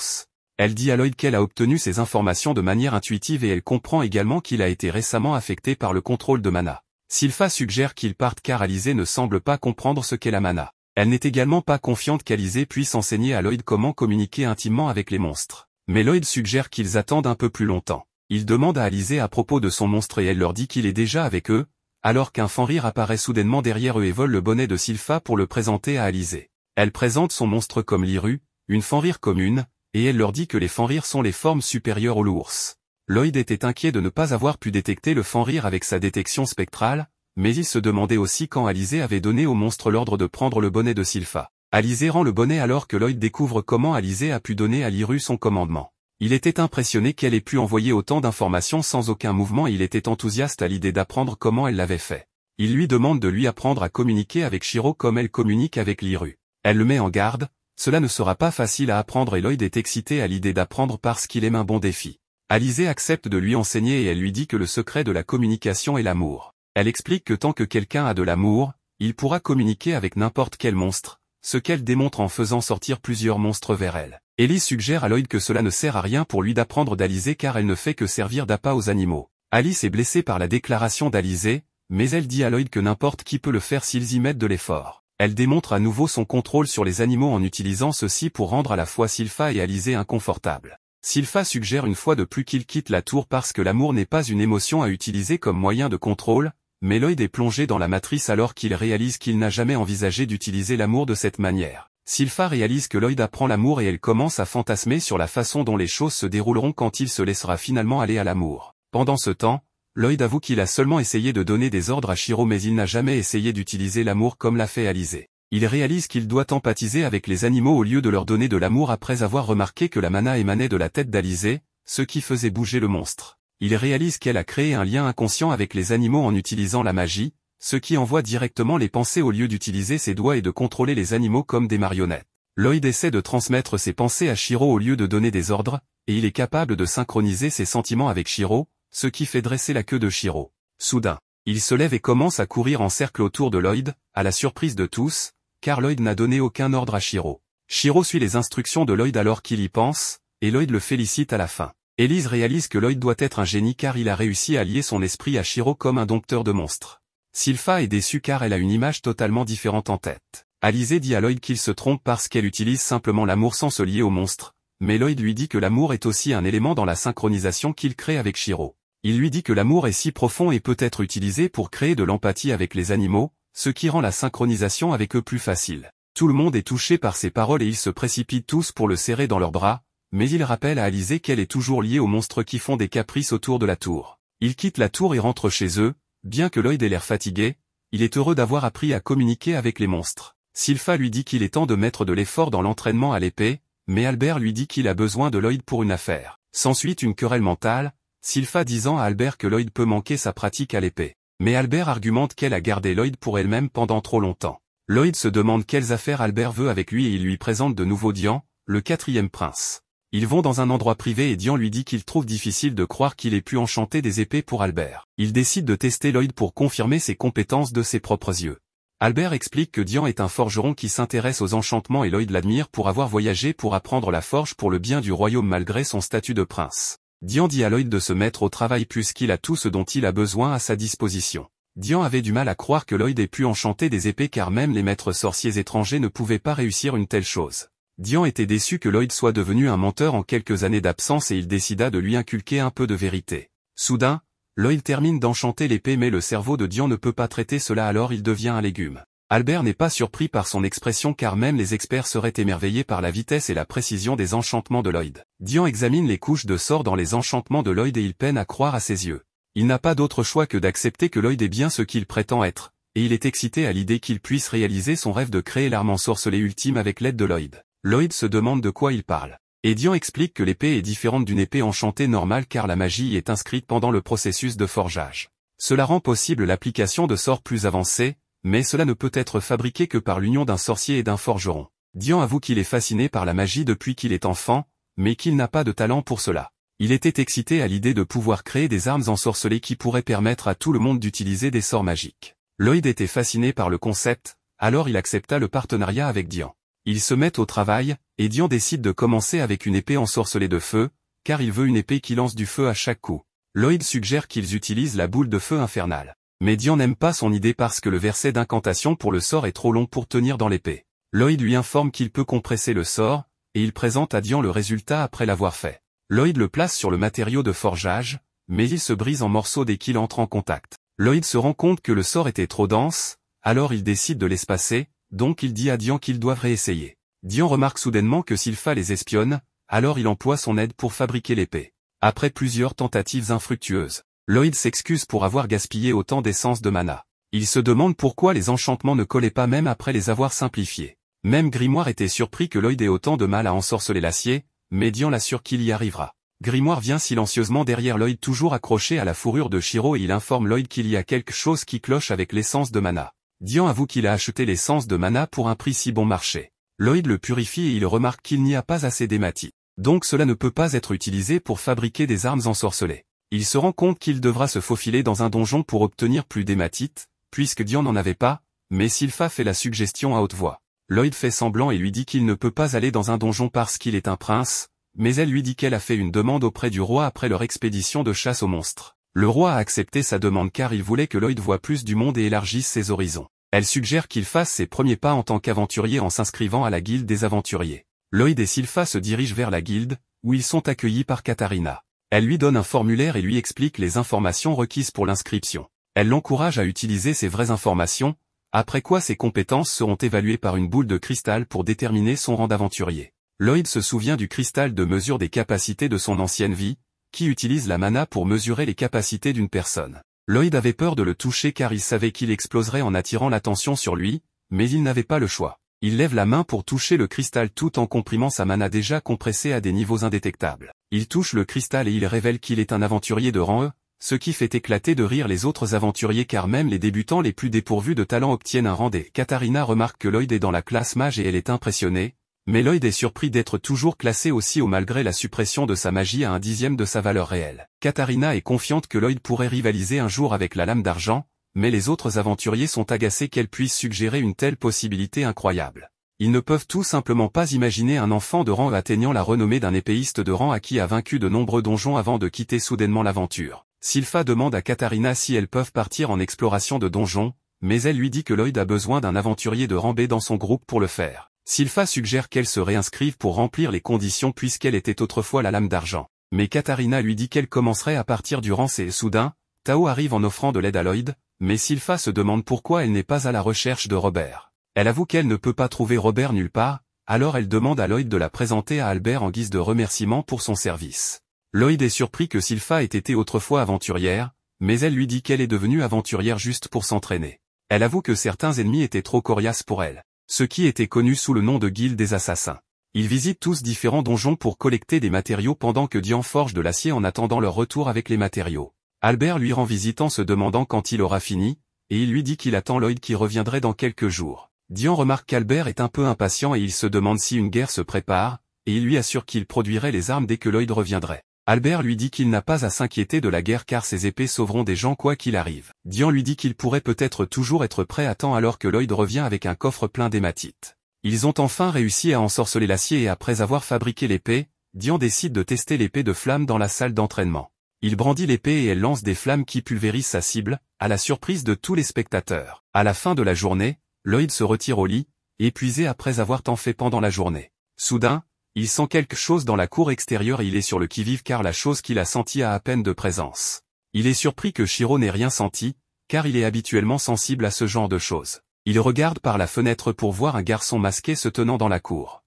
Elle dit à Lloyd qu'elle a obtenu ces informations de manière intuitive et elle comprend également qu'il a été récemment affecté par le contrôle de Mana. Sylpha suggère qu'il parte car Alizé ne semble pas comprendre ce qu'est la Mana. Elle n'est également pas confiante qu'Alizé puisse enseigner à Lloyd comment communiquer intimement avec les monstres. Mais Lloyd suggère qu'ils attendent un peu plus longtemps il demande à Alizé à propos de son monstre et elle leur dit qu'il est déjà avec eux, alors qu'un fan rire apparaît soudainement derrière eux et vole le bonnet de Sylpha pour le présenter à Alizé. Elle présente son monstre comme l'Iru, une fan rire commune, et elle leur dit que les fan rires sont les formes supérieures aux l'ours. Lloyd était inquiet de ne pas avoir pu détecter le fan rire avec sa détection spectrale, mais il se demandait aussi quand Alizé avait donné au monstre l'ordre de prendre le bonnet de Sylpha. Alizé rend le bonnet alors que Lloyd découvre comment Alizé a pu donner à l'Iru son commandement. Il était impressionné qu'elle ait pu envoyer autant d'informations sans aucun mouvement et il était enthousiaste à l'idée d'apprendre comment elle l'avait fait. Il lui demande de lui apprendre à communiquer avec Shiro comme elle communique avec Liru. Elle le met en garde, cela ne sera pas facile à apprendre et Lloyd est excité à l'idée d'apprendre parce qu'il aime un bon défi. Alizé accepte de lui enseigner et elle lui dit que le secret de la communication est l'amour. Elle explique que tant que quelqu'un a de l'amour, il pourra communiquer avec n'importe quel monstre, ce qu'elle démontre en faisant sortir plusieurs monstres vers elle. Ellie suggère à Lloyd que cela ne sert à rien pour lui d'apprendre d'Alizé car elle ne fait que servir d'appât aux animaux. Alice est blessée par la déclaration d'Alizé, mais elle dit à Lloyd que n'importe qui peut le faire s'ils y mettent de l'effort. Elle démontre à nouveau son contrôle sur les animaux en utilisant ceci pour rendre à la fois Sylpha et Alizé inconfortables. Sylpha suggère une fois de plus qu'il quitte la tour parce que l'amour n'est pas une émotion à utiliser comme moyen de contrôle, mais Lloyd est plongé dans la matrice alors qu'il réalise qu'il n'a jamais envisagé d'utiliser l'amour de cette manière. Sylpha réalise que Lloyd apprend l'amour et elle commence à fantasmer sur la façon dont les choses se dérouleront quand il se laissera finalement aller à l'amour. Pendant ce temps, Lloyd avoue qu'il a seulement essayé de donner des ordres à Shiro mais il n'a jamais essayé d'utiliser l'amour comme l'a fait Alizé. Il réalise qu'il doit empathiser avec les animaux au lieu de leur donner de l'amour après avoir remarqué que la mana émanait de la tête d'Alizé, ce qui faisait bouger le monstre. Il réalise qu'elle a créé un lien inconscient avec les animaux en utilisant la magie, ce qui envoie directement les pensées au lieu d'utiliser ses doigts et de contrôler les animaux comme des marionnettes. Lloyd essaie de transmettre ses pensées à Shiro au lieu de donner des ordres, et il est capable de synchroniser ses sentiments avec Shiro, ce qui fait dresser la queue de Shiro. Soudain, il se lève et commence à courir en cercle autour de Lloyd, à la surprise de tous, car Lloyd n'a donné aucun ordre à Shiro. Shiro suit les instructions de Lloyd alors qu'il y pense, et Lloyd le félicite à la fin. Elise réalise que Lloyd doit être un génie car il a réussi à lier son esprit à Shiro comme un dompteur de monstres. Sylpha est déçue car elle a une image totalement différente en tête. Alizé dit à Lloyd qu'il se trompe parce qu'elle utilise simplement l'amour sans se lier au monstre, mais Lloyd lui dit que l'amour est aussi un élément dans la synchronisation qu'il crée avec Shiro. Il lui dit que l'amour est si profond et peut être utilisé pour créer de l'empathie avec les animaux, ce qui rend la synchronisation avec eux plus facile. Tout le monde est touché par ses paroles et ils se précipitent tous pour le serrer dans leurs bras, mais il rappelle à Alizé qu'elle est toujours liée aux monstres qui font des caprices autour de la tour. Ils quittent la tour et rentrent chez eux, Bien que Lloyd ait l'air fatigué, il est heureux d'avoir appris à communiquer avec les monstres. Sylpha lui dit qu'il est temps de mettre de l'effort dans l'entraînement à l'épée, mais Albert lui dit qu'il a besoin de Lloyd pour une affaire. S'ensuit une querelle mentale, Sylpha disant à Albert que Lloyd peut manquer sa pratique à l'épée. Mais Albert argumente qu'elle a gardé Lloyd pour elle-même pendant trop longtemps. Lloyd se demande quelles affaires Albert veut avec lui et il lui présente de nouveau Dian, le quatrième prince. Ils vont dans un endroit privé et Dian lui dit qu'il trouve difficile de croire qu'il ait pu enchanter des épées pour Albert. Il décide de tester Lloyd pour confirmer ses compétences de ses propres yeux. Albert explique que Dian est un forgeron qui s'intéresse aux enchantements et Lloyd l'admire pour avoir voyagé pour apprendre la forge pour le bien du royaume malgré son statut de prince. Dian dit à Lloyd de se mettre au travail puisqu'il a tout ce dont il a besoin à sa disposition. Dian avait du mal à croire que Lloyd ait pu enchanter des épées car même les maîtres sorciers étrangers ne pouvaient pas réussir une telle chose. Dian était déçu que Lloyd soit devenu un menteur en quelques années d'absence et il décida de lui inculquer un peu de vérité. Soudain, Lloyd termine d'enchanter l'épée mais le cerveau de Dian ne peut pas traiter cela alors il devient un légume. Albert n'est pas surpris par son expression car même les experts seraient émerveillés par la vitesse et la précision des enchantements de Lloyd. Dian examine les couches de sort dans les enchantements de Lloyd et il peine à croire à ses yeux. Il n'a pas d'autre choix que d'accepter que Lloyd est bien ce qu'il prétend être, et il est excité à l'idée qu'il puisse réaliser son rêve de créer l'arme ensorcelée ultime avec l'aide de Lloyd. Lloyd se demande de quoi il parle. Et Dian explique que l'épée est différente d'une épée enchantée normale car la magie y est inscrite pendant le processus de forgeage. Cela rend possible l'application de sorts plus avancés, mais cela ne peut être fabriqué que par l'union d'un sorcier et d'un forgeron. Dian avoue qu'il est fasciné par la magie depuis qu'il est enfant, mais qu'il n'a pas de talent pour cela. Il était excité à l'idée de pouvoir créer des armes ensorcelées qui pourraient permettre à tout le monde d'utiliser des sorts magiques. Lloyd était fasciné par le concept, alors il accepta le partenariat avec Dian. Ils se mettent au travail, et Dion décide de commencer avec une épée ensorcelée de feu, car il veut une épée qui lance du feu à chaque coup. Lloyd suggère qu'ils utilisent la boule de feu infernale. Mais Dion n'aime pas son idée parce que le verset d'incantation pour le sort est trop long pour tenir dans l'épée. Lloyd lui informe qu'il peut compresser le sort, et il présente à Dion le résultat après l'avoir fait. Lloyd le place sur le matériau de forgeage, mais il se brise en morceaux dès qu'il entre en contact. Lloyd se rend compte que le sort était trop dense, alors il décide de l'espacer, donc il dit à Dian qu'ils doivent réessayer. Dian remarque soudainement que fait les espionne, alors il emploie son aide pour fabriquer l'épée. Après plusieurs tentatives infructueuses, Lloyd s'excuse pour avoir gaspillé autant d'essence de mana. Il se demande pourquoi les enchantements ne collaient pas même après les avoir simplifiés. Même Grimoire était surpris que Lloyd ait autant de mal à ensorceler l'acier, mais Dian l'assure qu'il y arrivera. Grimoire vient silencieusement derrière Lloyd toujours accroché à la fourrure de Shiro et il informe Lloyd qu'il y a quelque chose qui cloche avec l'essence de mana. Dian avoue qu'il a acheté l'essence de mana pour un prix si bon marché. Lloyd le purifie et il remarque qu'il n'y a pas assez d'hématite. Donc cela ne peut pas être utilisé pour fabriquer des armes ensorcelées. Il se rend compte qu'il devra se faufiler dans un donjon pour obtenir plus d'hématite, puisque Dian n'en avait pas, mais Sylpha fait la suggestion à haute voix. Lloyd fait semblant et lui dit qu'il ne peut pas aller dans un donjon parce qu'il est un prince, mais elle lui dit qu'elle a fait une demande auprès du roi après leur expédition de chasse aux monstres. Le roi a accepté sa demande car il voulait que Lloyd voie plus du monde et élargisse ses horizons. Elle suggère qu'il fasse ses premiers pas en tant qu'aventurier en s'inscrivant à la guilde des aventuriers. Lloyd et Silpha se dirigent vers la guilde, où ils sont accueillis par Katharina. Elle lui donne un formulaire et lui explique les informations requises pour l'inscription. Elle l'encourage à utiliser ses vraies informations, après quoi ses compétences seront évaluées par une boule de cristal pour déterminer son rang d'aventurier. Lloyd se souvient du cristal de mesure des capacités de son ancienne vie, qui utilise la mana pour mesurer les capacités d'une personne. Lloyd avait peur de le toucher car il savait qu'il exploserait en attirant l'attention sur lui, mais il n'avait pas le choix. Il lève la main pour toucher le cristal tout en comprimant sa mana déjà compressée à des niveaux indétectables. Il touche le cristal et il révèle qu'il est un aventurier de rang E, ce qui fait éclater de rire les autres aventuriers car même les débutants les plus dépourvus de talent obtiennent un rang D. Katharina remarque que Lloyd est dans la classe mage et elle est impressionnée, mais Lloyd est surpris d'être toujours classé aussi haut malgré la suppression de sa magie à un dixième de sa valeur réelle. Katharina est confiante que Lloyd pourrait rivaliser un jour avec la lame d'argent, mais les autres aventuriers sont agacés qu'elle puisse suggérer une telle possibilité incroyable. Ils ne peuvent tout simplement pas imaginer un enfant de rang atteignant la renommée d'un épéiste de rang à qui a vaincu de nombreux donjons avant de quitter soudainement l'aventure. Sylpha demande à Katharina si elles peuvent partir en exploration de donjons, mais elle lui dit que Lloyd a besoin d'un aventurier de rang B dans son groupe pour le faire. Sylpha suggère qu'elle se réinscrive pour remplir les conditions puisqu'elle était autrefois la lame d'argent. Mais Katharina lui dit qu'elle commencerait à partir du durant et soudain, Tao arrive en offrant de l'aide à Lloyd, mais Sylpha se demande pourquoi elle n'est pas à la recherche de Robert. Elle avoue qu'elle ne peut pas trouver Robert nulle part, alors elle demande à Lloyd de la présenter à Albert en guise de remerciement pour son service. Lloyd est surpris que Sylpha ait été autrefois aventurière, mais elle lui dit qu'elle est devenue aventurière juste pour s'entraîner. Elle avoue que certains ennemis étaient trop coriaces pour elle ce qui était connu sous le nom de guilde des assassins. Ils visitent tous différents donjons pour collecter des matériaux pendant que Dian forge de l'acier en attendant leur retour avec les matériaux. Albert lui rend visite en se demandant quand il aura fini, et il lui dit qu'il attend Lloyd qui reviendrait dans quelques jours. Dian remarque qu'Albert est un peu impatient et il se demande si une guerre se prépare, et il lui assure qu'il produirait les armes dès que Lloyd reviendrait. Albert lui dit qu'il n'a pas à s'inquiéter de la guerre car ses épées sauveront des gens quoi qu'il arrive. Dian lui dit qu'il pourrait peut-être toujours être prêt à temps alors que Lloyd revient avec un coffre plein d'hématite. Ils ont enfin réussi à ensorceler l'acier et après avoir fabriqué l'épée, Dian décide de tester l'épée de flamme dans la salle d'entraînement. Il brandit l'épée et elle lance des flammes qui pulvérisent sa cible, à la surprise de tous les spectateurs. À la fin de la journée, Lloyd se retire au lit, épuisé après avoir tant fait pendant la journée. Soudain, il sent quelque chose dans la cour extérieure et il est sur le qui-vive car la chose qu'il a sentie a à peine de présence. Il est surpris que Shiro n'ait rien senti, car il est habituellement sensible à ce genre de choses. Il regarde par la fenêtre pour voir un garçon masqué se tenant dans la cour.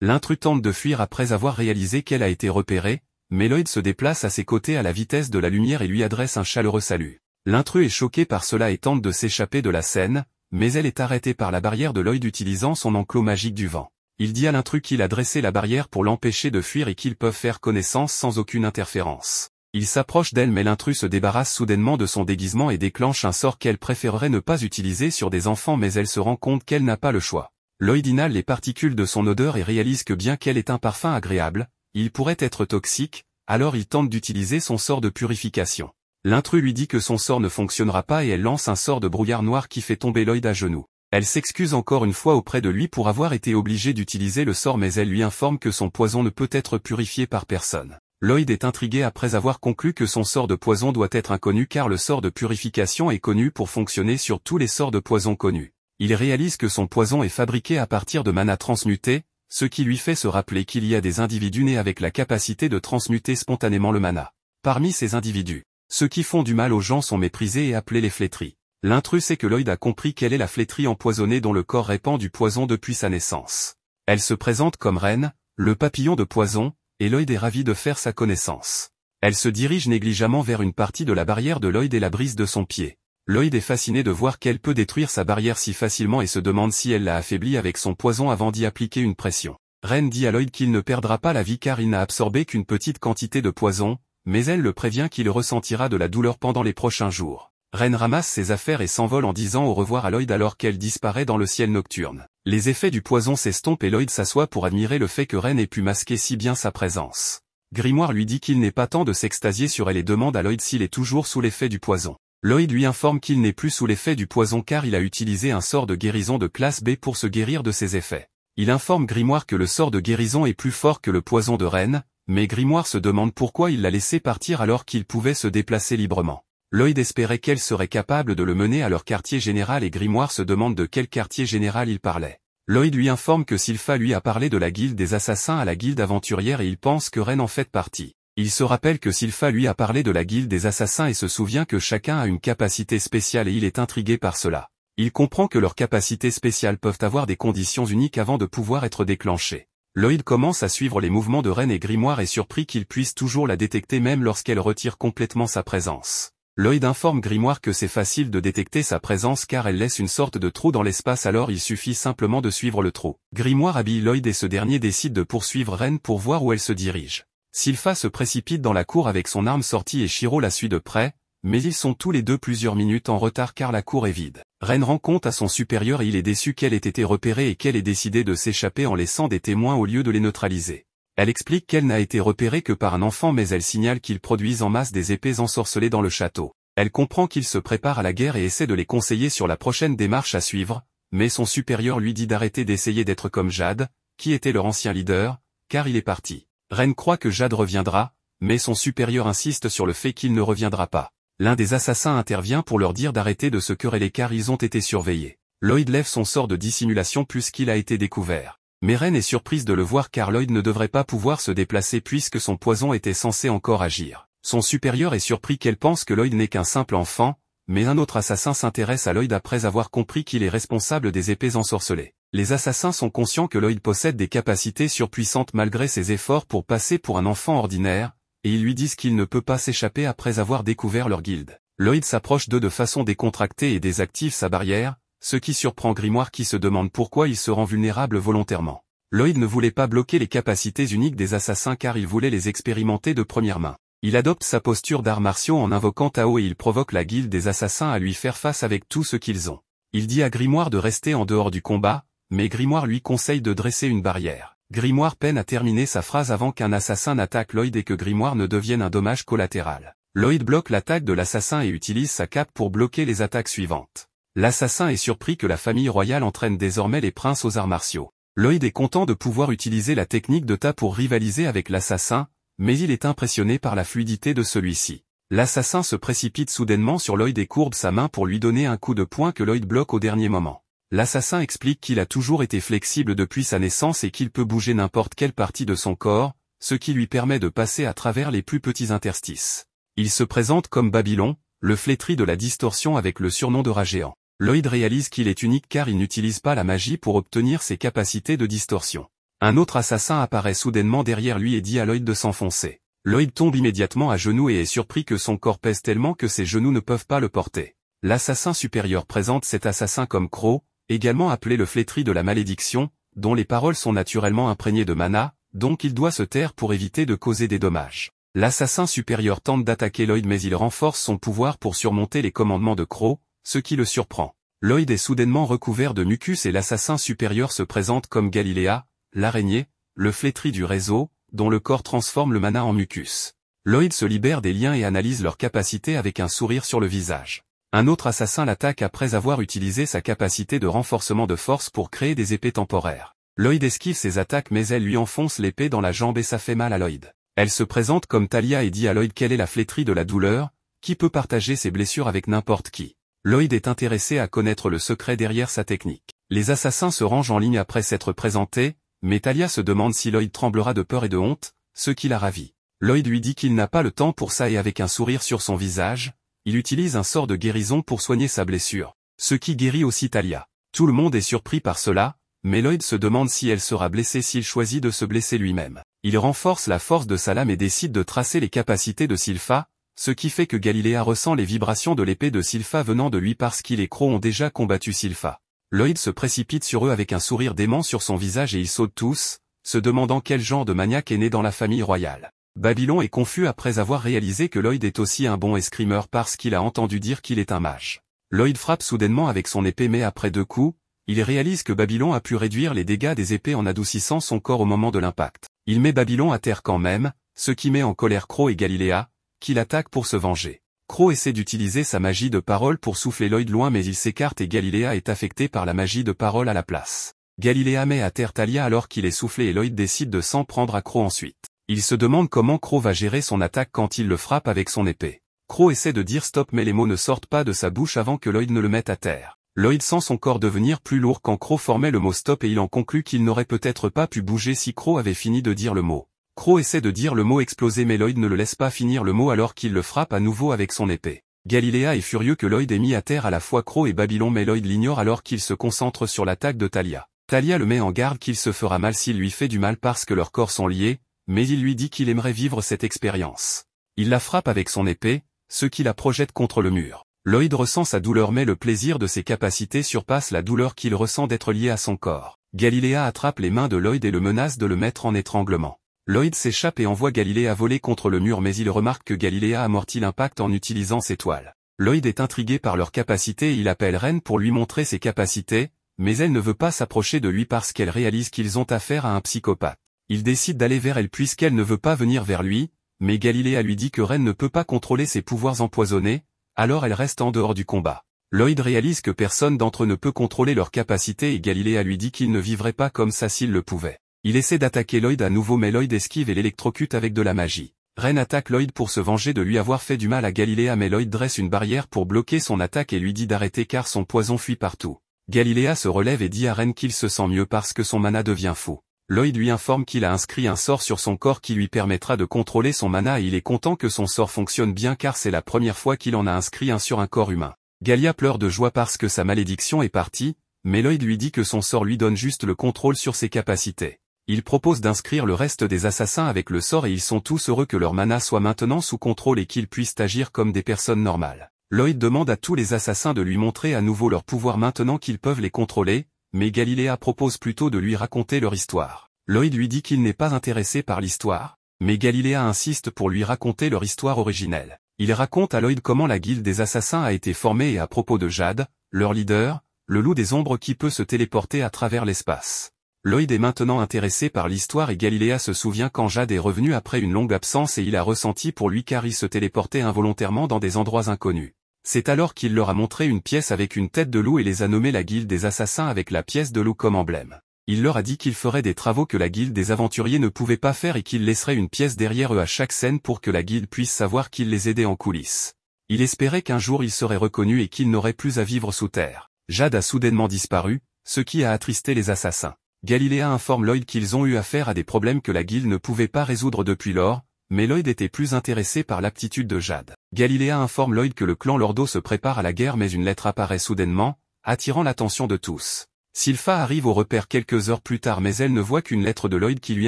L'intrus tente de fuir après avoir réalisé qu'elle a été repérée, mais Lloyd se déplace à ses côtés à la vitesse de la lumière et lui adresse un chaleureux salut. L'intrus est choqué par cela et tente de s'échapper de la scène, mais elle est arrêtée par la barrière de Lloyd utilisant son enclos magique du vent. Il dit à l'intrus qu'il a dressé la barrière pour l'empêcher de fuir et qu'ils peuvent faire connaissance sans aucune interférence. Il s'approche d'elle mais l'intrus se débarrasse soudainement de son déguisement et déclenche un sort qu'elle préférerait ne pas utiliser sur des enfants mais elle se rend compte qu'elle n'a pas le choix. Lloyd inhale les particules de son odeur et réalise que bien qu'elle ait un parfum agréable, il pourrait être toxique, alors il tente d'utiliser son sort de purification. L'intrus lui dit que son sort ne fonctionnera pas et elle lance un sort de brouillard noir qui fait tomber Lloyd à genoux. Elle s'excuse encore une fois auprès de lui pour avoir été obligée d'utiliser le sort mais elle lui informe que son poison ne peut être purifié par personne. Lloyd est intrigué après avoir conclu que son sort de poison doit être inconnu car le sort de purification est connu pour fonctionner sur tous les sorts de poison connus. Il réalise que son poison est fabriqué à partir de mana transmuté, ce qui lui fait se rappeler qu'il y a des individus nés avec la capacité de transmuter spontanément le mana. Parmi ces individus, ceux qui font du mal aux gens sont méprisés et appelés les flétris. L'intrus est que Lloyd a compris quelle est la flétrie empoisonnée dont le corps répand du poison depuis sa naissance. Elle se présente comme reine, le papillon de poison, et Lloyd est ravi de faire sa connaissance. Elle se dirige négligemment vers une partie de la barrière de Lloyd et la brise de son pied. Lloyd est fasciné de voir qu'elle peut détruire sa barrière si facilement et se demande si elle l'a affaibli avec son poison avant d'y appliquer une pression. Ren dit à Lloyd qu'il ne perdra pas la vie car il n'a absorbé qu'une petite quantité de poison, mais elle le prévient qu'il ressentira de la douleur pendant les prochains jours. Ren ramasse ses affaires et s'envole en disant au revoir à Lloyd alors qu'elle disparaît dans le ciel nocturne. Les effets du poison s'estompent et Lloyd s'assoit pour admirer le fait que Ren ait pu masquer si bien sa présence. Grimoire lui dit qu'il n'est pas temps de s'extasier sur elle et demande à Lloyd s'il est toujours sous l'effet du poison. Lloyd lui informe qu'il n'est plus sous l'effet du poison car il a utilisé un sort de guérison de classe B pour se guérir de ses effets. Il informe Grimoire que le sort de guérison est plus fort que le poison de Rennes, mais Grimoire se demande pourquoi il l'a laissé partir alors qu'il pouvait se déplacer librement. Lloyd espérait qu'elle serait capable de le mener à leur quartier général et Grimoire se demande de quel quartier général il parlait. Lloyd lui informe que Sylpha lui a parlé de la guilde des assassins à la guilde aventurière et il pense que Rennes en fait partie. Il se rappelle que Sylpha lui a parlé de la guilde des assassins et se souvient que chacun a une capacité spéciale et il est intrigué par cela. Il comprend que leurs capacités spéciales peuvent avoir des conditions uniques avant de pouvoir être déclenchées. Lloyd commence à suivre les mouvements de Ren et Grimoire est surpris qu'il puisse toujours la détecter même lorsqu'elle retire complètement sa présence. Lloyd informe Grimoire que c'est facile de détecter sa présence car elle laisse une sorte de trou dans l'espace alors il suffit simplement de suivre le trou. Grimoire habille Lloyd et ce dernier décide de poursuivre Ren pour voir où elle se dirige. Silfa se précipite dans la cour avec son arme sortie et Shiro la suit de près, mais ils sont tous les deux plusieurs minutes en retard car la cour est vide. Ren rend compte à son supérieur et il est déçu qu'elle ait été repérée et qu'elle ait décidé de s'échapper en laissant des témoins au lieu de les neutraliser. Elle explique qu'elle n'a été repérée que par un enfant mais elle signale qu'ils produisent en masse des épées ensorcelées dans le château. Elle comprend qu'ils se préparent à la guerre et essaie de les conseiller sur la prochaine démarche à suivre, mais son supérieur lui dit d'arrêter d'essayer d'être comme Jade, qui était leur ancien leader, car il est parti. Ren croit que Jade reviendra, mais son supérieur insiste sur le fait qu'il ne reviendra pas. L'un des assassins intervient pour leur dire d'arrêter de se quereller car ils ont été surveillés. Lloyd lève son sort de dissimulation puisqu'il a été découvert. Mais Ren est surprise de le voir car Lloyd ne devrait pas pouvoir se déplacer puisque son poison était censé encore agir. Son supérieur est surpris qu'elle pense que Lloyd n'est qu'un simple enfant, mais un autre assassin s'intéresse à Lloyd après avoir compris qu'il est responsable des épées ensorcelées les assassins sont conscients que Lloyd possède des capacités surpuissantes malgré ses efforts pour passer pour un enfant ordinaire, et ils lui disent qu'il ne peut pas s'échapper après avoir découvert leur guilde. Lloyd s'approche d'eux de façon décontractée et désactive sa barrière, ce qui surprend Grimoire qui se demande pourquoi il se rend vulnérable volontairement. Lloyd ne voulait pas bloquer les capacités uniques des assassins car il voulait les expérimenter de première main. Il adopte sa posture d'art martiaux en invoquant Tao et il provoque la guilde des assassins à lui faire face avec tout ce qu'ils ont. Il dit à Grimoire de rester en dehors du combat, mais Grimoire lui conseille de dresser une barrière. Grimoire peine à terminer sa phrase avant qu'un assassin n'attaque Lloyd et que Grimoire ne devienne un dommage collatéral. Lloyd bloque l'attaque de l'assassin et utilise sa cape pour bloquer les attaques suivantes. L'assassin est surpris que la famille royale entraîne désormais les princes aux arts martiaux. Lloyd est content de pouvoir utiliser la technique de tas pour rivaliser avec l'assassin, mais il est impressionné par la fluidité de celui-ci. L'assassin se précipite soudainement sur Lloyd et courbe sa main pour lui donner un coup de poing que Lloyd bloque au dernier moment. L'assassin explique qu'il a toujours été flexible depuis sa naissance et qu'il peut bouger n'importe quelle partie de son corps, ce qui lui permet de passer à travers les plus petits interstices. Il se présente comme Babylon, le flétri de la distorsion avec le surnom de Rageant. Lloyd réalise qu'il est unique car il n'utilise pas la magie pour obtenir ses capacités de distorsion. Un autre assassin apparaît soudainement derrière lui et dit à Lloyd de s'enfoncer. Lloyd tombe immédiatement à genoux et est surpris que son corps pèse tellement que ses genoux ne peuvent pas le porter. L'assassin supérieur présente cet assassin comme Crow, également appelé le flétri de la malédiction, dont les paroles sont naturellement imprégnées de mana, donc il doit se taire pour éviter de causer des dommages. L'assassin supérieur tente d'attaquer Lloyd mais il renforce son pouvoir pour surmonter les commandements de Crow, ce qui le surprend. Lloyd est soudainement recouvert de mucus et l'assassin supérieur se présente comme Galiléa, l'araignée, le flétri du réseau, dont le corps transforme le mana en mucus. Lloyd se libère des liens et analyse leurs capacités avec un sourire sur le visage. Un autre assassin l'attaque après avoir utilisé sa capacité de renforcement de force pour créer des épées temporaires. Lloyd esquive ses attaques mais elle lui enfonce l'épée dans la jambe et ça fait mal à Lloyd. Elle se présente comme Talia et dit à Lloyd quelle est la flétrie de la douleur, qui peut partager ses blessures avec n'importe qui. Lloyd est intéressé à connaître le secret derrière sa technique. Les assassins se rangent en ligne après s'être présentés, mais Talia se demande si Lloyd tremblera de peur et de honte, ce qui la ravit. Lloyd lui dit qu'il n'a pas le temps pour ça et avec un sourire sur son visage, il utilise un sort de guérison pour soigner sa blessure, ce qui guérit aussi Talia. Tout le monde est surpris par cela, mais Lloyd se demande si elle sera blessée s'il choisit de se blesser lui-même. Il renforce la force de sa lame et décide de tracer les capacités de Sylpha, ce qui fait que Galiléa ressent les vibrations de l'épée de Sylpha venant de lui parce qu'il et Crow ont déjà combattu Sylpha. Lloyd se précipite sur eux avec un sourire dément sur son visage et ils sautent tous, se demandant quel genre de maniaque est né dans la famille royale. Babylon est confus après avoir réalisé que Lloyd est aussi un bon escrimeur parce qu'il a entendu dire qu'il est un mage. Lloyd frappe soudainement avec son épée mais après deux coups, il réalise que Babylon a pu réduire les dégâts des épées en adoucissant son corps au moment de l'impact. Il met Babylon à terre quand même, ce qui met en colère Crow et Galiléa, qui l'attaquent pour se venger. Crow essaie d'utiliser sa magie de parole pour souffler Lloyd loin mais il s'écarte et Galiléa est affecté par la magie de parole à la place. Galiléa met à terre Talia alors qu'il est soufflé et Lloyd décide de s'en prendre à Crow ensuite. Il se demande comment Crow va gérer son attaque quand il le frappe avec son épée. Crow essaie de dire stop mais les mots ne sortent pas de sa bouche avant que Lloyd ne le mette à terre. Lloyd sent son corps devenir plus lourd quand Crow formait le mot stop et il en conclut qu'il n'aurait peut-être pas pu bouger si Crow avait fini de dire le mot. Crow essaie de dire le mot explosé mais Lloyd ne le laisse pas finir le mot alors qu'il le frappe à nouveau avec son épée. Galiléa est furieux que Lloyd ait mis à terre à la fois Crow et Babylon mais Lloyd l'ignore alors qu'il se concentre sur l'attaque de Talia. Talia le met en garde qu'il se fera mal s'il lui fait du mal parce que leurs corps sont liés, mais il lui dit qu'il aimerait vivre cette expérience. Il la frappe avec son épée, ce qui la projette contre le mur. Lloyd ressent sa douleur mais le plaisir de ses capacités surpasse la douleur qu'il ressent d'être lié à son corps. Galiléa attrape les mains de Lloyd et le menace de le mettre en étranglement. Lloyd s'échappe et envoie Galiléa voler contre le mur mais il remarque que Galiléa amortit l'impact en utilisant ses toiles. Lloyd est intrigué par leurs capacités et il appelle Ren pour lui montrer ses capacités, mais elle ne veut pas s'approcher de lui parce qu'elle réalise qu'ils ont affaire à un psychopathe il décide d'aller vers elle puisqu'elle ne veut pas venir vers lui, mais Galiléa lui dit que Ren ne peut pas contrôler ses pouvoirs empoisonnés, alors elle reste en dehors du combat. Lloyd réalise que personne d'entre eux ne peut contrôler leurs capacités et Galiléa lui dit qu'il ne vivrait pas comme ça s'il le pouvait. Il essaie d'attaquer Lloyd à nouveau mais Lloyd esquive et l'électrocute avec de la magie. Ren attaque Lloyd pour se venger de lui avoir fait du mal à Galiléa mais Lloyd dresse une barrière pour bloquer son attaque et lui dit d'arrêter car son poison fuit partout. Galiléa se relève et dit à Ren qu'il se sent mieux parce que son mana devient fou. Lloyd lui informe qu'il a inscrit un sort sur son corps qui lui permettra de contrôler son mana et il est content que son sort fonctionne bien car c'est la première fois qu'il en a inscrit un sur un corps humain. Galia pleure de joie parce que sa malédiction est partie, mais Lloyd lui dit que son sort lui donne juste le contrôle sur ses capacités. Il propose d'inscrire le reste des assassins avec le sort et ils sont tous heureux que leur mana soit maintenant sous contrôle et qu'ils puissent agir comme des personnes normales. Lloyd demande à tous les assassins de lui montrer à nouveau leur pouvoir maintenant qu'ils peuvent les contrôler, mais Galiléa propose plutôt de lui raconter leur histoire. Lloyd lui dit qu'il n'est pas intéressé par l'histoire, mais Galiléa insiste pour lui raconter leur histoire originelle. Il raconte à Lloyd comment la guilde des assassins a été formée et à propos de Jade, leur leader, le loup des ombres qui peut se téléporter à travers l'espace. Lloyd est maintenant intéressé par l'histoire et Galiléa se souvient quand Jade est revenu après une longue absence et il a ressenti pour lui qu'Harry se téléportait involontairement dans des endroits inconnus. C'est alors qu'il leur a montré une pièce avec une tête de loup et les a nommés la guilde des assassins avec la pièce de loup comme emblème. Il leur a dit qu'il ferait des travaux que la guilde des aventuriers ne pouvait pas faire et qu'il laisserait une pièce derrière eux à chaque scène pour que la guilde puisse savoir qu'il les aidait en coulisses. Il espérait qu'un jour ils seraient reconnus et qu'ils n'auraient plus à vivre sous terre. Jade a soudainement disparu, ce qui a attristé les assassins. Galiléa informe Lloyd qu'ils ont eu affaire à des problèmes que la guilde ne pouvait pas résoudre depuis lors, mais Lloyd était plus intéressé par l'aptitude de Jade. Galiléa informe Lloyd que le clan Lordo se prépare à la guerre mais une lettre apparaît soudainement, attirant l'attention de tous. Sylpha arrive au repère quelques heures plus tard mais elle ne voit qu'une lettre de Lloyd qui lui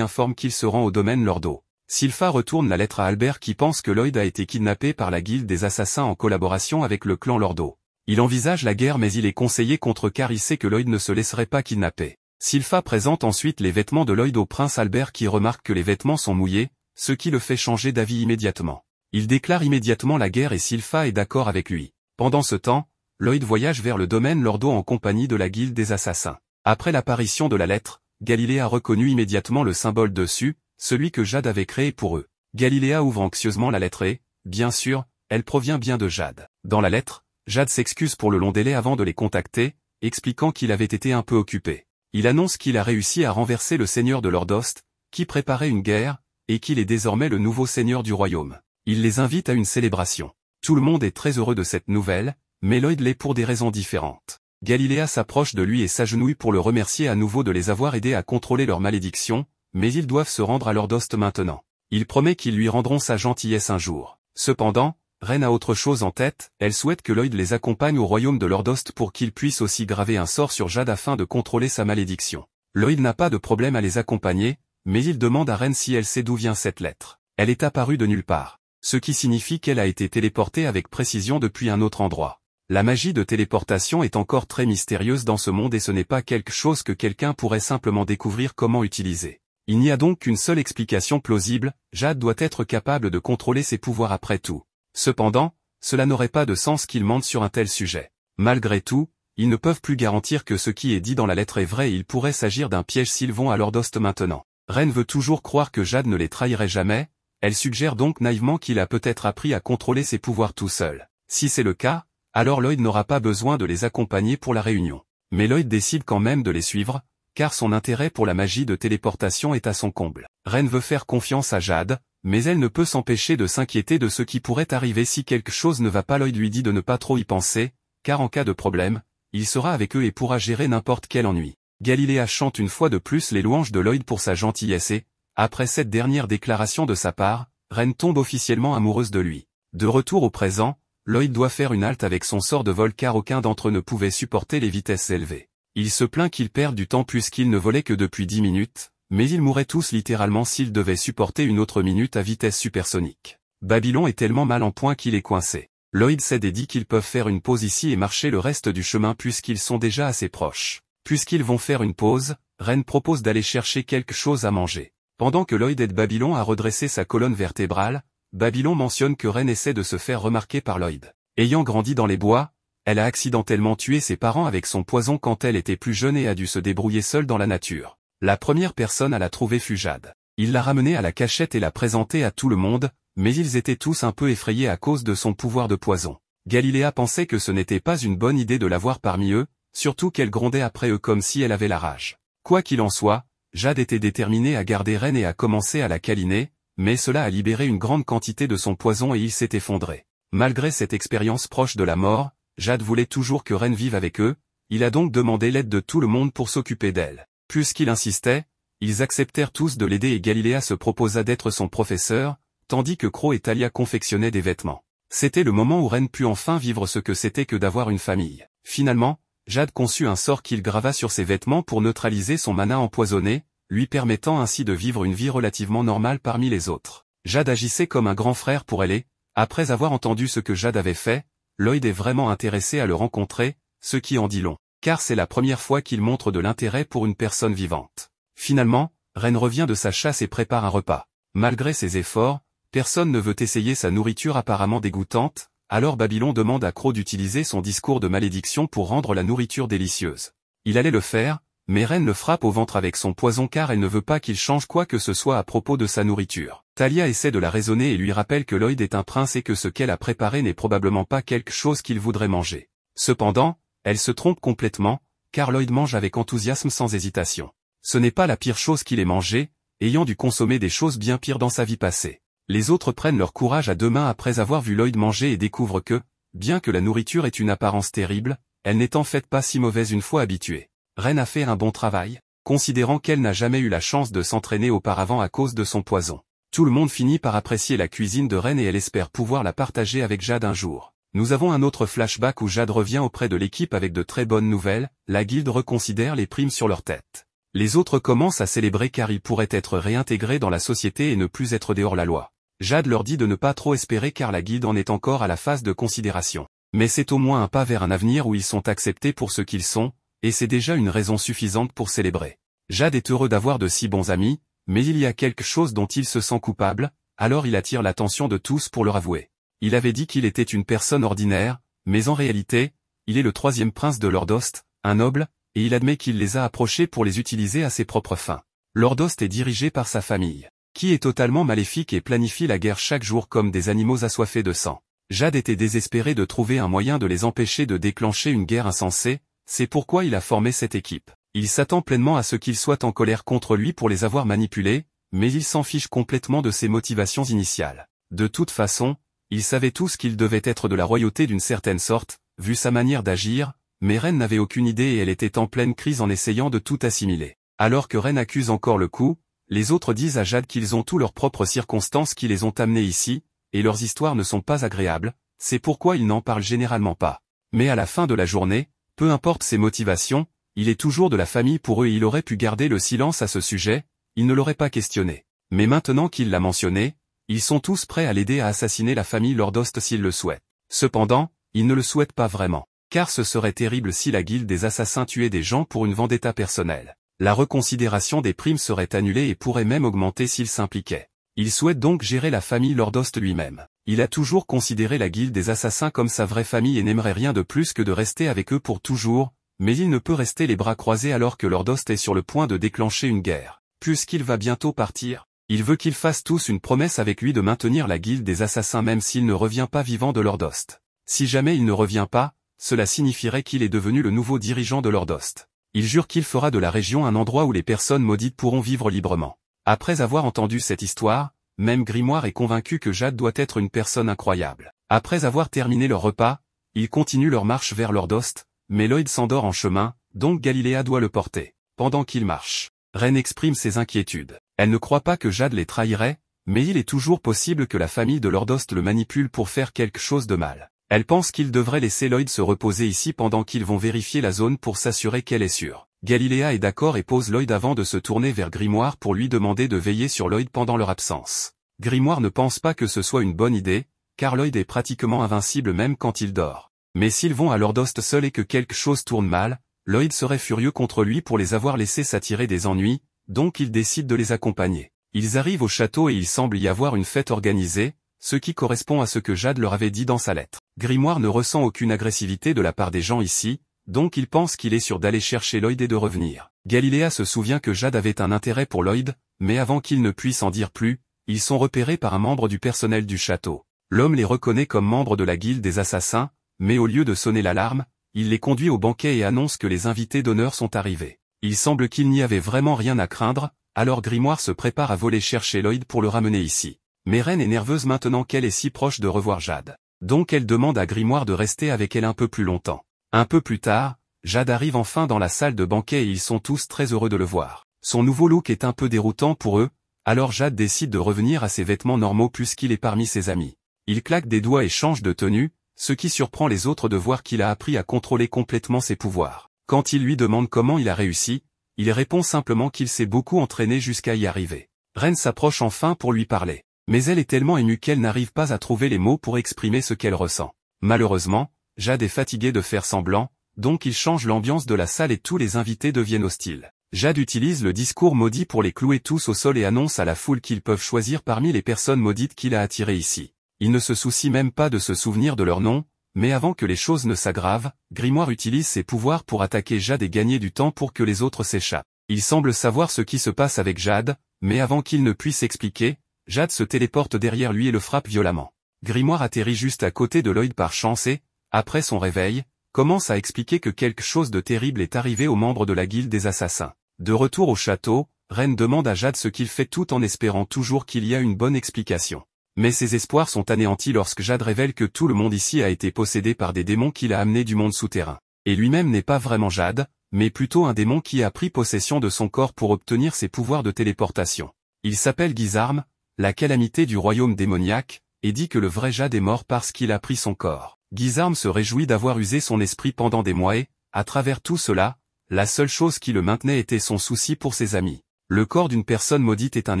informe qu'il se rend au domaine Lordo. Sylpha retourne la lettre à Albert qui pense que Lloyd a été kidnappé par la guilde des assassins en collaboration avec le clan Lordo. Il envisage la guerre mais il est conseillé contre car il sait que Lloyd ne se laisserait pas kidnapper. Sylpha présente ensuite les vêtements de Lloyd au prince Albert qui remarque que les vêtements sont mouillés, ce qui le fait changer d'avis immédiatement. Il déclare immédiatement la guerre et Silpha est d'accord avec lui. Pendant ce temps, Lloyd voyage vers le domaine Lordo en compagnie de la guilde des assassins. Après l'apparition de la lettre, Galilée a reconnu immédiatement le symbole dessus, celui que Jade avait créé pour eux. Galiléa ouvre anxieusement la lettre et, bien sûr, elle provient bien de Jade. Dans la lettre, Jade s'excuse pour le long délai avant de les contacter, expliquant qu'il avait été un peu occupé. Il annonce qu'il a réussi à renverser le seigneur de Lordost, qui préparait une guerre, et qu'il est désormais le nouveau seigneur du royaume. Il les invite à une célébration. Tout le monde est très heureux de cette nouvelle, mais Lloyd l'est pour des raisons différentes. Galiléa s'approche de lui et s'agenouille pour le remercier à nouveau de les avoir aidés à contrôler leur malédiction, mais ils doivent se rendre à Lordost maintenant. Il promet qu'ils lui rendront sa gentillesse un jour. Cependant, Reine a autre chose en tête, elle souhaite que Lloyd les accompagne au royaume de l'Ordost pour qu'il puisse aussi graver un sort sur Jade afin de contrôler sa malédiction. Lloyd n'a pas de problème à les accompagner, mais il demande à Ren si elle sait d'où vient cette lettre. Elle est apparue de nulle part, ce qui signifie qu'elle a été téléportée avec précision depuis un autre endroit. La magie de téléportation est encore très mystérieuse dans ce monde et ce n'est pas quelque chose que quelqu'un pourrait simplement découvrir comment utiliser. Il n'y a donc qu'une seule explication plausible, Jade doit être capable de contrôler ses pouvoirs après tout. Cependant, cela n'aurait pas de sens qu'il mente sur un tel sujet. Malgré tout, ils ne peuvent plus garantir que ce qui est dit dans la lettre est vrai et il pourrait s'agir d'un piège s'ils vont à leur maintenant. Ren veut toujours croire que Jade ne les trahirait jamais, elle suggère donc naïvement qu'il a peut-être appris à contrôler ses pouvoirs tout seul. Si c'est le cas, alors Lloyd n'aura pas besoin de les accompagner pour la réunion. Mais Lloyd décide quand même de les suivre, car son intérêt pour la magie de téléportation est à son comble. Ren veut faire confiance à Jade, mais elle ne peut s'empêcher de s'inquiéter de ce qui pourrait arriver si quelque chose ne va pas. Lloyd lui dit de ne pas trop y penser, car en cas de problème, il sera avec eux et pourra gérer n'importe quel ennui. Galiléa chante une fois de plus les louanges de Lloyd pour sa gentillesse et, après cette dernière déclaration de sa part, Ren tombe officiellement amoureuse de lui. De retour au présent, Lloyd doit faire une halte avec son sort de vol car aucun d'entre eux ne pouvait supporter les vitesses élevées. Il se plaint qu'il perd du temps puisqu'il ne volait que depuis 10 minutes, mais ils mourraient tous littéralement s'ils devaient supporter une autre minute à vitesse supersonique. Babylon est tellement mal en point qu'il est coincé. Lloyd cède et dit qu'ils peuvent faire une pause ici et marcher le reste du chemin puisqu'ils sont déjà assez proches. Puisqu'ils vont faire une pause, Ren propose d'aller chercher quelque chose à manger. Pendant que Lloyd aide Babylon à redresser sa colonne vertébrale, Babylon mentionne que Ren essaie de se faire remarquer par Lloyd. Ayant grandi dans les bois, elle a accidentellement tué ses parents avec son poison quand elle était plus jeune et a dû se débrouiller seule dans la nature. La première personne à la trouver fut Jade. Il l'a ramenée à la cachette et l'a présentée à tout le monde, mais ils étaient tous un peu effrayés à cause de son pouvoir de poison. Galiléa pensait que ce n'était pas une bonne idée de l'avoir parmi eux, surtout qu'elle grondait après eux comme si elle avait la rage. Quoi qu'il en soit, Jade était déterminée à garder Ren et à commencer à la câliner, mais cela a libéré une grande quantité de son poison et il s'est effondré. Malgré cette expérience proche de la mort, Jade voulait toujours que Ren vive avec eux, il a donc demandé l'aide de tout le monde pour s'occuper d'elle. Puisqu'il insistait, ils acceptèrent tous de l'aider et Galiléa se proposa d'être son professeur, tandis que Crow et Talia confectionnaient des vêtements. C'était le moment où Ren put enfin vivre ce que c'était que d'avoir une famille. Finalement, Jade conçut un sort qu'il grava sur ses vêtements pour neutraliser son mana empoisonné, lui permettant ainsi de vivre une vie relativement normale parmi les autres. Jade agissait comme un grand frère pour elle et, après avoir entendu ce que Jade avait fait, Lloyd est vraiment intéressé à le rencontrer, ce qui en dit long, car c'est la première fois qu'il montre de l'intérêt pour une personne vivante. Finalement, Ren revient de sa chasse et prépare un repas. Malgré ses efforts, personne ne veut essayer sa nourriture apparemment dégoûtante, alors Babylon demande à Cro d'utiliser son discours de malédiction pour rendre la nourriture délicieuse. Il allait le faire, mais Ren le frappe au ventre avec son poison car elle ne veut pas qu'il change quoi que ce soit à propos de sa nourriture. Talia essaie de la raisonner et lui rappelle que Lloyd est un prince et que ce qu'elle a préparé n'est probablement pas quelque chose qu'il voudrait manger. Cependant, elle se trompe complètement, car Lloyd mange avec enthousiasme sans hésitation. Ce n'est pas la pire chose qu'il ait mangée, ayant dû consommer des choses bien pires dans sa vie passée. Les autres prennent leur courage à deux mains après avoir vu Lloyd manger et découvrent que, bien que la nourriture ait une apparence terrible, elle n'est en fait pas si mauvaise une fois habituée. Ren a fait un bon travail, considérant qu'elle n'a jamais eu la chance de s'entraîner auparavant à cause de son poison. Tout le monde finit par apprécier la cuisine de Ren et elle espère pouvoir la partager avec Jade un jour. Nous avons un autre flashback où Jade revient auprès de l'équipe avec de très bonnes nouvelles, la guilde reconsidère les primes sur leur tête. Les autres commencent à célébrer car ils pourraient être réintégrés dans la société et ne plus être dehors la loi Jade leur dit de ne pas trop espérer car la guide en est encore à la phase de considération. Mais c'est au moins un pas vers un avenir où ils sont acceptés pour ce qu'ils sont, et c'est déjà une raison suffisante pour célébrer. Jade est heureux d'avoir de si bons amis, mais il y a quelque chose dont il se sent coupable, alors il attire l'attention de tous pour leur avouer. Il avait dit qu'il était une personne ordinaire, mais en réalité, il est le troisième prince de Lordost, un noble, et il admet qu'il les a approchés pour les utiliser à ses propres fins. Lordost est dirigé par sa famille qui est totalement maléfique et planifie la guerre chaque jour comme des animaux assoiffés de sang. Jade était désespéré de trouver un moyen de les empêcher de déclencher une guerre insensée, c'est pourquoi il a formé cette équipe. Il s'attend pleinement à ce qu'ils soient en colère contre lui pour les avoir manipulés, mais il s'en fiche complètement de ses motivations initiales. De toute façon, il savait tous qu'il devait être de la royauté d'une certaine sorte, vu sa manière d'agir, mais Ren n'avait aucune idée et elle était en pleine crise en essayant de tout assimiler. Alors que Ren accuse encore le coup, les autres disent à Jade qu'ils ont tous leurs propres circonstances qui les ont amenés ici, et leurs histoires ne sont pas agréables, c'est pourquoi ils n'en parlent généralement pas. Mais à la fin de la journée, peu importe ses motivations, il est toujours de la famille pour eux et il aurait pu garder le silence à ce sujet, il ne l'aurait pas questionné. Mais maintenant qu'il l'a mentionné, ils sont tous prêts à l'aider à assassiner la famille Lordost s'il le souhaite. Cependant, ils ne le souhaitent pas vraiment. Car ce serait terrible si la guilde des assassins tuait des gens pour une vendetta personnelle la reconsidération des primes serait annulée et pourrait même augmenter s'il s'impliquait. Il souhaite donc gérer la famille Lordost lui-même. Il a toujours considéré la guilde des assassins comme sa vraie famille et n'aimerait rien de plus que de rester avec eux pour toujours, mais il ne peut rester les bras croisés alors que Lordost est sur le point de déclencher une guerre. Puisqu'il va bientôt partir, il veut qu'ils fassent tous une promesse avec lui de maintenir la guilde des assassins même s'il ne revient pas vivant de Lordost. Si jamais il ne revient pas, cela signifierait qu'il est devenu le nouveau dirigeant de Lordost il jure qu'il fera de la région un endroit où les personnes maudites pourront vivre librement. Après avoir entendu cette histoire, même Grimoire est convaincu que Jade doit être une personne incroyable. Après avoir terminé leur repas, ils continuent leur marche vers l'Ordost, mais Lloyd s'endort en chemin, donc Galiléa doit le porter. Pendant qu'il marche, Ren exprime ses inquiétudes. Elle ne croit pas que Jade les trahirait, mais il est toujours possible que la famille de l'Ordost le manipule pour faire quelque chose de mal. Elle pense qu'ils devraient laisser Lloyd se reposer ici pendant qu'ils vont vérifier la zone pour s'assurer qu'elle est sûre. Galiléa est d'accord et pose Lloyd avant de se tourner vers Grimoire pour lui demander de veiller sur Lloyd pendant leur absence. Grimoire ne pense pas que ce soit une bonne idée, car Lloyd est pratiquement invincible même quand il dort. Mais s'ils vont à Lordost seul et que quelque chose tourne mal, Lloyd serait furieux contre lui pour les avoir laissés s'attirer des ennuis, donc il décide de les accompagner. Ils arrivent au château et il semble y avoir une fête organisée, ce qui correspond à ce que Jade leur avait dit dans sa lettre. Grimoire ne ressent aucune agressivité de la part des gens ici, donc il pense qu'il est sûr d'aller chercher Lloyd et de revenir. Galiléa se souvient que Jade avait un intérêt pour Lloyd, mais avant qu'il ne puisse en dire plus, ils sont repérés par un membre du personnel du château. L'homme les reconnaît comme membres de la guilde des assassins, mais au lieu de sonner l'alarme, il les conduit au banquet et annonce que les invités d'honneur sont arrivés. Il semble qu'il n'y avait vraiment rien à craindre, alors Grimoire se prépare à voler chercher Lloyd pour le ramener ici. Ren est nerveuse maintenant qu'elle est si proche de revoir Jade. Donc elle demande à Grimoire de rester avec elle un peu plus longtemps. Un peu plus tard, Jade arrive enfin dans la salle de banquet et ils sont tous très heureux de le voir. Son nouveau look est un peu déroutant pour eux, alors Jade décide de revenir à ses vêtements normaux puisqu'il est parmi ses amis. Il claque des doigts et change de tenue, ce qui surprend les autres de voir qu'il a appris à contrôler complètement ses pouvoirs. Quand il lui demande comment il a réussi, il répond simplement qu'il s'est beaucoup entraîné jusqu'à y arriver. Ren s'approche enfin pour lui parler. Mais elle est tellement émue qu'elle n'arrive pas à trouver les mots pour exprimer ce qu'elle ressent. Malheureusement, Jade est fatiguée de faire semblant, donc il change l'ambiance de la salle et tous les invités deviennent hostiles. Jade utilise le discours maudit pour les clouer tous au sol et annonce à la foule qu'ils peuvent choisir parmi les personnes maudites qu'il a attirées ici. Il ne se soucie même pas de se souvenir de leur nom, mais avant que les choses ne s'aggravent, Grimoire utilise ses pouvoirs pour attaquer Jade et gagner du temps pour que les autres s'échappent. Il semble savoir ce qui se passe avec Jade, mais avant qu'il ne puisse expliquer, Jade se téléporte derrière lui et le frappe violemment. Grimoire atterrit juste à côté de Lloyd par chance et, après son réveil, commence à expliquer que quelque chose de terrible est arrivé aux membres de la guilde des assassins. De retour au château, Ren demande à Jade ce qu'il fait tout en espérant toujours qu'il y a une bonne explication. Mais ses espoirs sont anéantis lorsque Jade révèle que tout le monde ici a été possédé par des démons qu'il a amenés du monde souterrain. Et lui-même n'est pas vraiment Jade, mais plutôt un démon qui a pris possession de son corps pour obtenir ses pouvoirs de téléportation. Il s'appelle Guizarme, la calamité du royaume démoniaque, et dit que le vrai Jade est mort parce qu'il a pris son corps. Guizarme se réjouit d'avoir usé son esprit pendant des mois et, à travers tout cela, la seule chose qui le maintenait était son souci pour ses amis. Le corps d'une personne maudite est un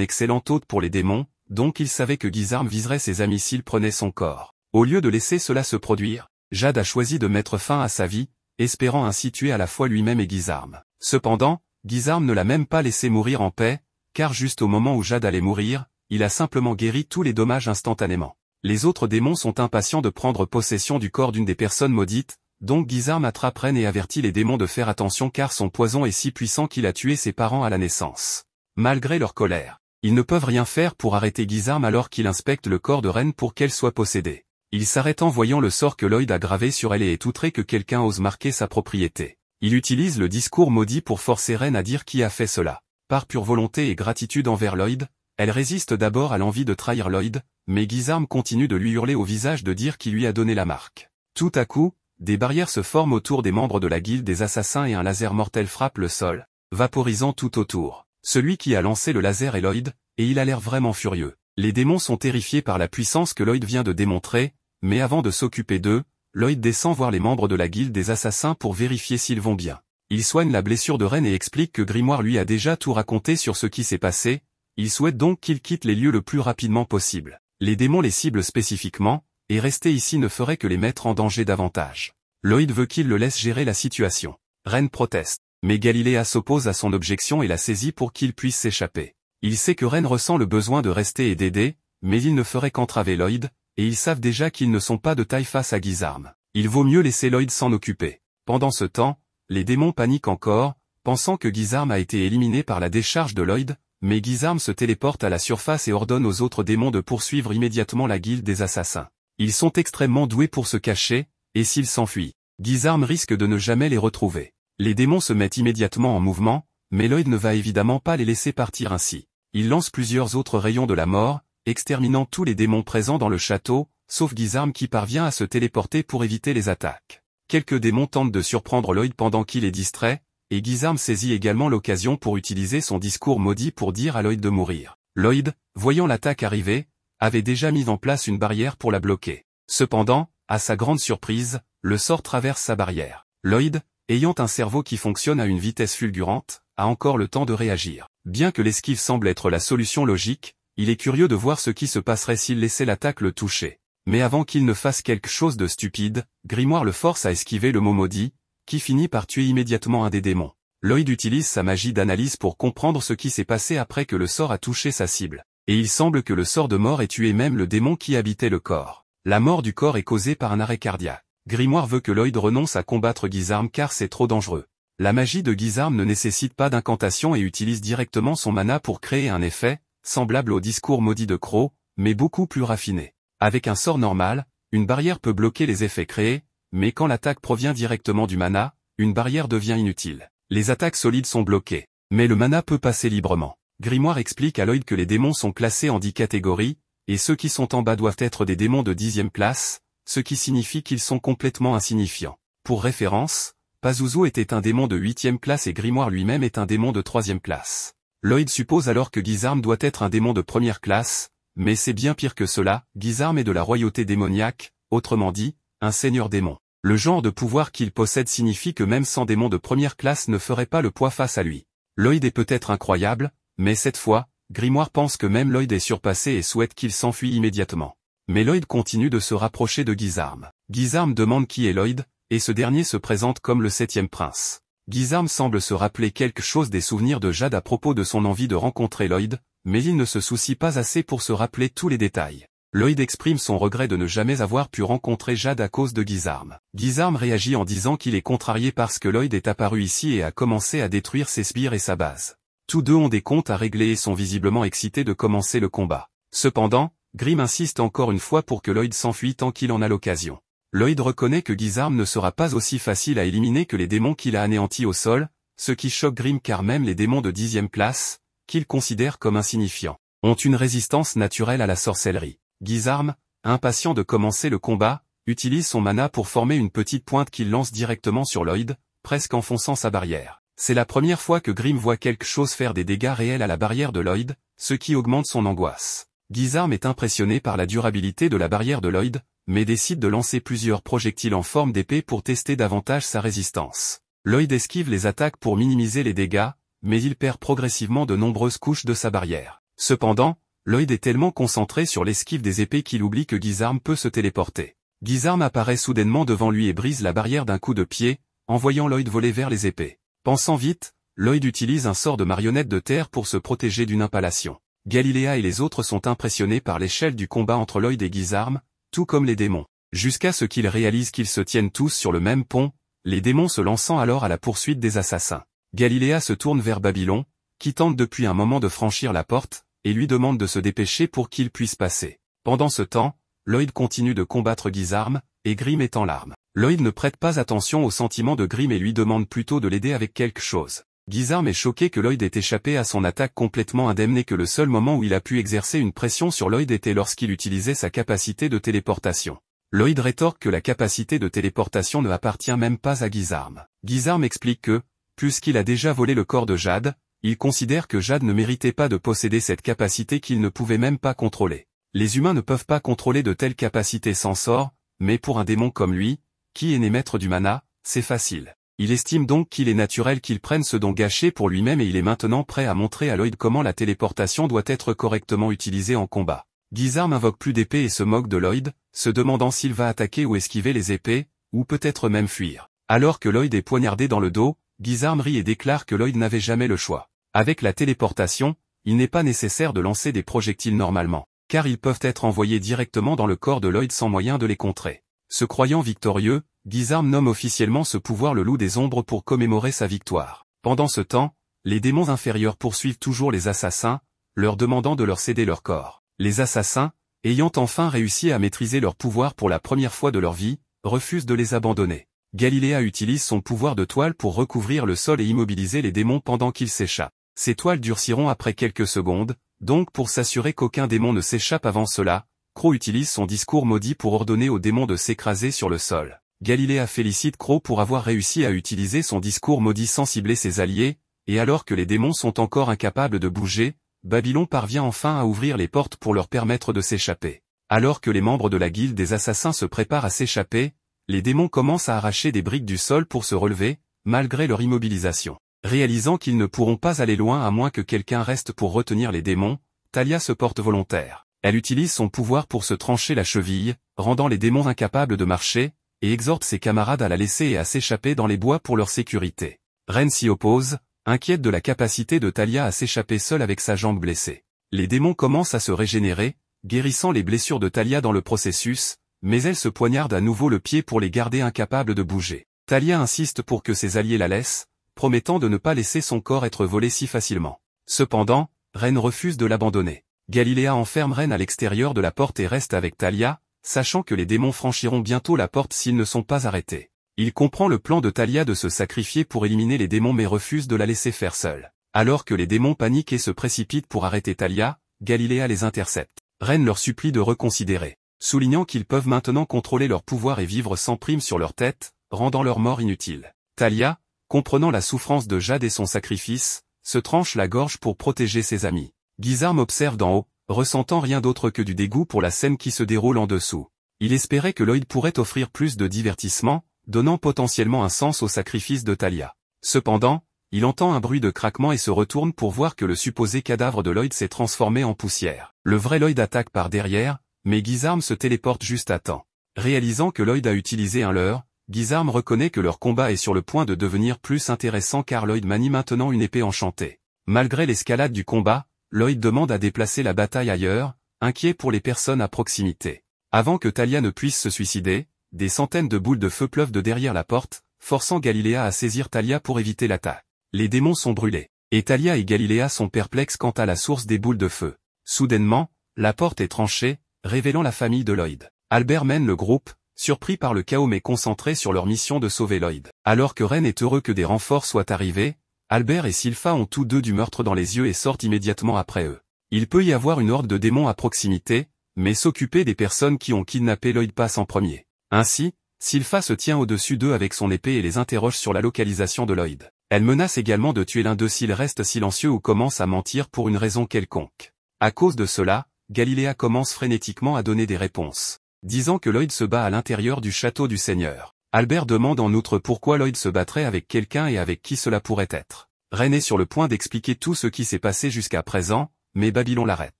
excellent hôte pour les démons, donc il savait que Guizarme viserait ses amis s'il prenait son corps. Au lieu de laisser cela se produire, Jade a choisi de mettre fin à sa vie, espérant ainsi tuer à la fois lui-même et Guizarme. Cependant, Guizarme ne l'a même pas laissé mourir en paix, car juste au moment où Jade allait mourir, il a simplement guéri tous les dommages instantanément. Les autres démons sont impatients de prendre possession du corps d'une des personnes maudites, donc Guizarme attrape Ren et avertit les démons de faire attention car son poison est si puissant qu'il a tué ses parents à la naissance. Malgré leur colère, ils ne peuvent rien faire pour arrêter Guizarme alors qu'il inspecte le corps de Ren pour qu'elle soit possédée. Il s'arrête en voyant le sort que Lloyd a gravé sur elle et est outré que quelqu'un ose marquer sa propriété. Il utilise le discours maudit pour forcer Ren à dire qui a fait cela. Par pure volonté et gratitude envers Lloyd, elle résiste d'abord à l'envie de trahir Lloyd, mais Guizarme continue de lui hurler au visage de dire qui lui a donné la marque. Tout à coup, des barrières se forment autour des membres de la guilde des assassins et un laser mortel frappe le sol, vaporisant tout autour. Celui qui a lancé le laser est Lloyd, et il a l'air vraiment furieux. Les démons sont terrifiés par la puissance que Lloyd vient de démontrer, mais avant de s'occuper d'eux, Lloyd descend voir les membres de la guilde des assassins pour vérifier s'ils vont bien. Il soigne la blessure de Rennes et explique que Grimoire lui a déjà tout raconté sur ce qui s'est passé, il souhaite donc qu'ils quittent les lieux le plus rapidement possible. Les démons les ciblent spécifiquement, et rester ici ne ferait que les mettre en danger davantage. Lloyd veut qu'il le laisse gérer la situation. Ren proteste, mais Galiléa s'oppose à son objection et la saisit pour qu'il puisse s'échapper. Il sait que Ren ressent le besoin de rester et d'aider, mais il ne ferait qu'entraver Lloyd, et ils savent déjà qu'ils ne sont pas de taille face à Guizarme. Il vaut mieux laisser Lloyd s'en occuper. Pendant ce temps, les démons paniquent encore, pensant que Guizarme a été éliminé par la décharge de Lloyd, mais se téléporte à la surface et ordonne aux autres démons de poursuivre immédiatement la guilde des assassins. Ils sont extrêmement doués pour se cacher, et s'ils s'enfuient, Guizarm risque de ne jamais les retrouver. Les démons se mettent immédiatement en mouvement, mais Lloyd ne va évidemment pas les laisser partir ainsi. Il lance plusieurs autres rayons de la mort, exterminant tous les démons présents dans le château, sauf Guizarm qui parvient à se téléporter pour éviter les attaques. Quelques démons tentent de surprendre Lloyd pendant qu'il est distrait, et Guizarme saisit également l'occasion pour utiliser son discours maudit pour dire à Lloyd de mourir. Lloyd, voyant l'attaque arriver, avait déjà mis en place une barrière pour la bloquer. Cependant, à sa grande surprise, le sort traverse sa barrière. Lloyd, ayant un cerveau qui fonctionne à une vitesse fulgurante, a encore le temps de réagir. Bien que l'esquive semble être la solution logique, il est curieux de voir ce qui se passerait s'il laissait l'attaque le toucher. Mais avant qu'il ne fasse quelque chose de stupide, Grimoire le force à esquiver le mot maudit, qui finit par tuer immédiatement un des démons. Lloyd utilise sa magie d'analyse pour comprendre ce qui s'est passé après que le sort a touché sa cible. Et il semble que le sort de mort ait tué même le démon qui habitait le corps. La mort du corps est causée par un arrêt cardiaque. Grimoire veut que Lloyd renonce à combattre Gizarm car c'est trop dangereux. La magie de Gizarm ne nécessite pas d'incantation et utilise directement son mana pour créer un effet, semblable au discours maudit de Crow, mais beaucoup plus raffiné. Avec un sort normal, une barrière peut bloquer les effets créés, mais quand l'attaque provient directement du mana, une barrière devient inutile. Les attaques solides sont bloquées. Mais le mana peut passer librement. Grimoire explique à Lloyd que les démons sont classés en dix catégories, et ceux qui sont en bas doivent être des démons de dixième place, ce qui signifie qu'ils sont complètement insignifiants. Pour référence, Pazuzu était un démon de huitième place et Grimoire lui-même est un démon de troisième place. Lloyd suppose alors que Guizarm doit être un démon de première classe, mais c'est bien pire que cela, Guizarm est de la royauté démoniaque, autrement dit, un seigneur démon. Le genre de pouvoir qu'il possède signifie que même sans démons de première classe ne ferait pas le poids face à lui. Lloyd est peut-être incroyable, mais cette fois, Grimoire pense que même Lloyd est surpassé et souhaite qu'il s'enfuit immédiatement. Mais Lloyd continue de se rapprocher de Guizarme. Guizarme demande qui est Lloyd, et ce dernier se présente comme le septième prince. Guizarme semble se rappeler quelque chose des souvenirs de Jade à propos de son envie de rencontrer Lloyd, mais il ne se soucie pas assez pour se rappeler tous les détails. Lloyd exprime son regret de ne jamais avoir pu rencontrer Jade à cause de Guizarme. Guizarme réagit en disant qu'il est contrarié parce que Lloyd est apparu ici et a commencé à détruire ses sbires et sa base. Tous deux ont des comptes à régler et sont visiblement excités de commencer le combat. Cependant, Grimm insiste encore une fois pour que Lloyd s'enfuit tant qu'il en a l'occasion. Lloyd reconnaît que Guizarme ne sera pas aussi facile à éliminer que les démons qu'il a anéantis au sol, ce qui choque Grimm car même les démons de dixième place, qu'il considère comme insignifiants, ont une résistance naturelle à la sorcellerie. Guizarme, impatient de commencer le combat, utilise son mana pour former une petite pointe qu'il lance directement sur Lloyd, presque enfonçant sa barrière. C'est la première fois que Grimm voit quelque chose faire des dégâts réels à la barrière de Lloyd, ce qui augmente son angoisse. Guizarme est impressionné par la durabilité de la barrière de Lloyd, mais décide de lancer plusieurs projectiles en forme d'épée pour tester davantage sa résistance. Lloyd esquive les attaques pour minimiser les dégâts, mais il perd progressivement de nombreuses couches de sa barrière. Cependant, Lloyd est tellement concentré sur l'esquive des épées qu'il oublie que guizarm peut se téléporter. guizarm apparaît soudainement devant lui et brise la barrière d'un coup de pied, envoyant Lloyd voler vers les épées. Pensant vite, Lloyd utilise un sort de marionnette de terre pour se protéger d'une impalation. Galiléa et les autres sont impressionnés par l'échelle du combat entre Lloyd et Guizarme, tout comme les démons. Jusqu'à ce qu'ils réalisent qu'ils se tiennent tous sur le même pont, les démons se lançant alors à la poursuite des assassins. Galiléa se tourne vers Babylon, qui tente depuis un moment de franchir la porte, et lui demande de se dépêcher pour qu'il puisse passer. Pendant ce temps, Lloyd continue de combattre Guizarme, et Grimm est en larmes. Lloyd ne prête pas attention aux sentiments de Grimm et lui demande plutôt de l'aider avec quelque chose. Guizarme est choqué que Lloyd ait échappé à son attaque complètement indemne que le seul moment où il a pu exercer une pression sur Lloyd était lorsqu'il utilisait sa capacité de téléportation. Lloyd rétorque que la capacité de téléportation ne appartient même pas à Guizarme. Guizarme explique que, puisqu'il a déjà volé le corps de Jade, il considère que Jade ne méritait pas de posséder cette capacité qu'il ne pouvait même pas contrôler. Les humains ne peuvent pas contrôler de telles capacités sans sort, mais pour un démon comme lui, qui est né maître du mana, c'est facile. Il estime donc qu'il est naturel qu'il prenne ce don gâché pour lui-même et il est maintenant prêt à montrer à Lloyd comment la téléportation doit être correctement utilisée en combat. Guizard n'invoque plus d'épée et se moque de Lloyd, se demandant s'il va attaquer ou esquiver les épées, ou peut-être même fuir. Alors que Lloyd est poignardé dans le dos, Guisarm rit et déclare que Lloyd n'avait jamais le choix. Avec la téléportation, il n'est pas nécessaire de lancer des projectiles normalement, car ils peuvent être envoyés directement dans le corps de Lloyd sans moyen de les contrer. Se croyant victorieux, Guizarm nomme officiellement ce pouvoir le loup des ombres pour commémorer sa victoire. Pendant ce temps, les démons inférieurs poursuivent toujours les assassins, leur demandant de leur céder leur corps. Les assassins, ayant enfin réussi à maîtriser leur pouvoir pour la première fois de leur vie, refusent de les abandonner. Galiléa utilise son pouvoir de toile pour recouvrir le sol et immobiliser les démons pendant qu'ils s'échappent. Ces toiles durciront après quelques secondes, donc pour s'assurer qu'aucun démon ne s'échappe avant cela, Crow utilise son discours maudit pour ordonner aux démons de s'écraser sur le sol. Galiléa félicite Crow pour avoir réussi à utiliser son discours maudit sans cibler ses alliés, et alors que les démons sont encore incapables de bouger, Babylon parvient enfin à ouvrir les portes pour leur permettre de s'échapper. Alors que les membres de la guilde des assassins se préparent à s'échapper, les démons commencent à arracher des briques du sol pour se relever, malgré leur immobilisation. Réalisant qu'ils ne pourront pas aller loin à moins que quelqu'un reste pour retenir les démons, Talia se porte volontaire. Elle utilise son pouvoir pour se trancher la cheville, rendant les démons incapables de marcher, et exhorte ses camarades à la laisser et à s'échapper dans les bois pour leur sécurité. Ren s'y oppose, inquiète de la capacité de Talia à s'échapper seule avec sa jambe blessée. Les démons commencent à se régénérer, guérissant les blessures de Talia dans le processus, mais elle se poignarde à nouveau le pied pour les garder incapables de bouger. Talia insiste pour que ses alliés la laissent, promettant de ne pas laisser son corps être volé si facilement. Cependant, Ren refuse de l'abandonner. Galiléa enferme Ren à l'extérieur de la porte et reste avec Talia, sachant que les démons franchiront bientôt la porte s'ils ne sont pas arrêtés. Il comprend le plan de Talia de se sacrifier pour éliminer les démons mais refuse de la laisser faire seule. Alors que les démons paniquent et se précipitent pour arrêter Talia, Galiléa les intercepte. Ren leur supplie de reconsidérer, soulignant qu'ils peuvent maintenant contrôler leur pouvoir et vivre sans prime sur leur tête, rendant leur mort inutile. Talia, comprenant la souffrance de Jade et son sacrifice, se tranche la gorge pour protéger ses amis. Guizard observe d'en haut, ressentant rien d'autre que du dégoût pour la scène qui se déroule en dessous. Il espérait que Lloyd pourrait offrir plus de divertissement, donnant potentiellement un sens au sacrifice de Talia. Cependant, il entend un bruit de craquement et se retourne pour voir que le supposé cadavre de Lloyd s'est transformé en poussière. Le vrai Lloyd attaque par derrière, mais Guizarm se téléporte juste à temps. Réalisant que Lloyd a utilisé un leurre, Guizarme reconnaît que leur combat est sur le point de devenir plus intéressant car Lloyd manie maintenant une épée enchantée. Malgré l'escalade du combat, Lloyd demande à déplacer la bataille ailleurs, inquiet pour les personnes à proximité. Avant que Talia ne puisse se suicider, des centaines de boules de feu pleuvent de derrière la porte, forçant Galiléa à saisir Talia pour éviter l'attaque. Les démons sont brûlés, et Talia et Galiléa sont perplexes quant à la source des boules de feu. Soudainement, la porte est tranchée, révélant la famille de Lloyd. Albert mène le groupe, surpris par le chaos mais concentré sur leur mission de sauver Lloyd. Alors que Ren est heureux que des renforts soient arrivés, Albert et Sylpha ont tous deux du meurtre dans les yeux et sortent immédiatement après eux. Il peut y avoir une horde de démons à proximité, mais s'occuper des personnes qui ont kidnappé Lloyd passe en premier. Ainsi, Sylpha se tient au-dessus d'eux avec son épée et les interroge sur la localisation de Lloyd. Elle menace également de tuer l'un d'eux s'il reste silencieux ou commence à mentir pour une raison quelconque. À cause de cela, Galiléa commence frénétiquement à donner des réponses disant que Lloyd se bat à l'intérieur du château du Seigneur. Albert demande en outre pourquoi Lloyd se battrait avec quelqu'un et avec qui cela pourrait être. René est sur le point d'expliquer tout ce qui s'est passé jusqu'à présent, mais Babylon l'arrête.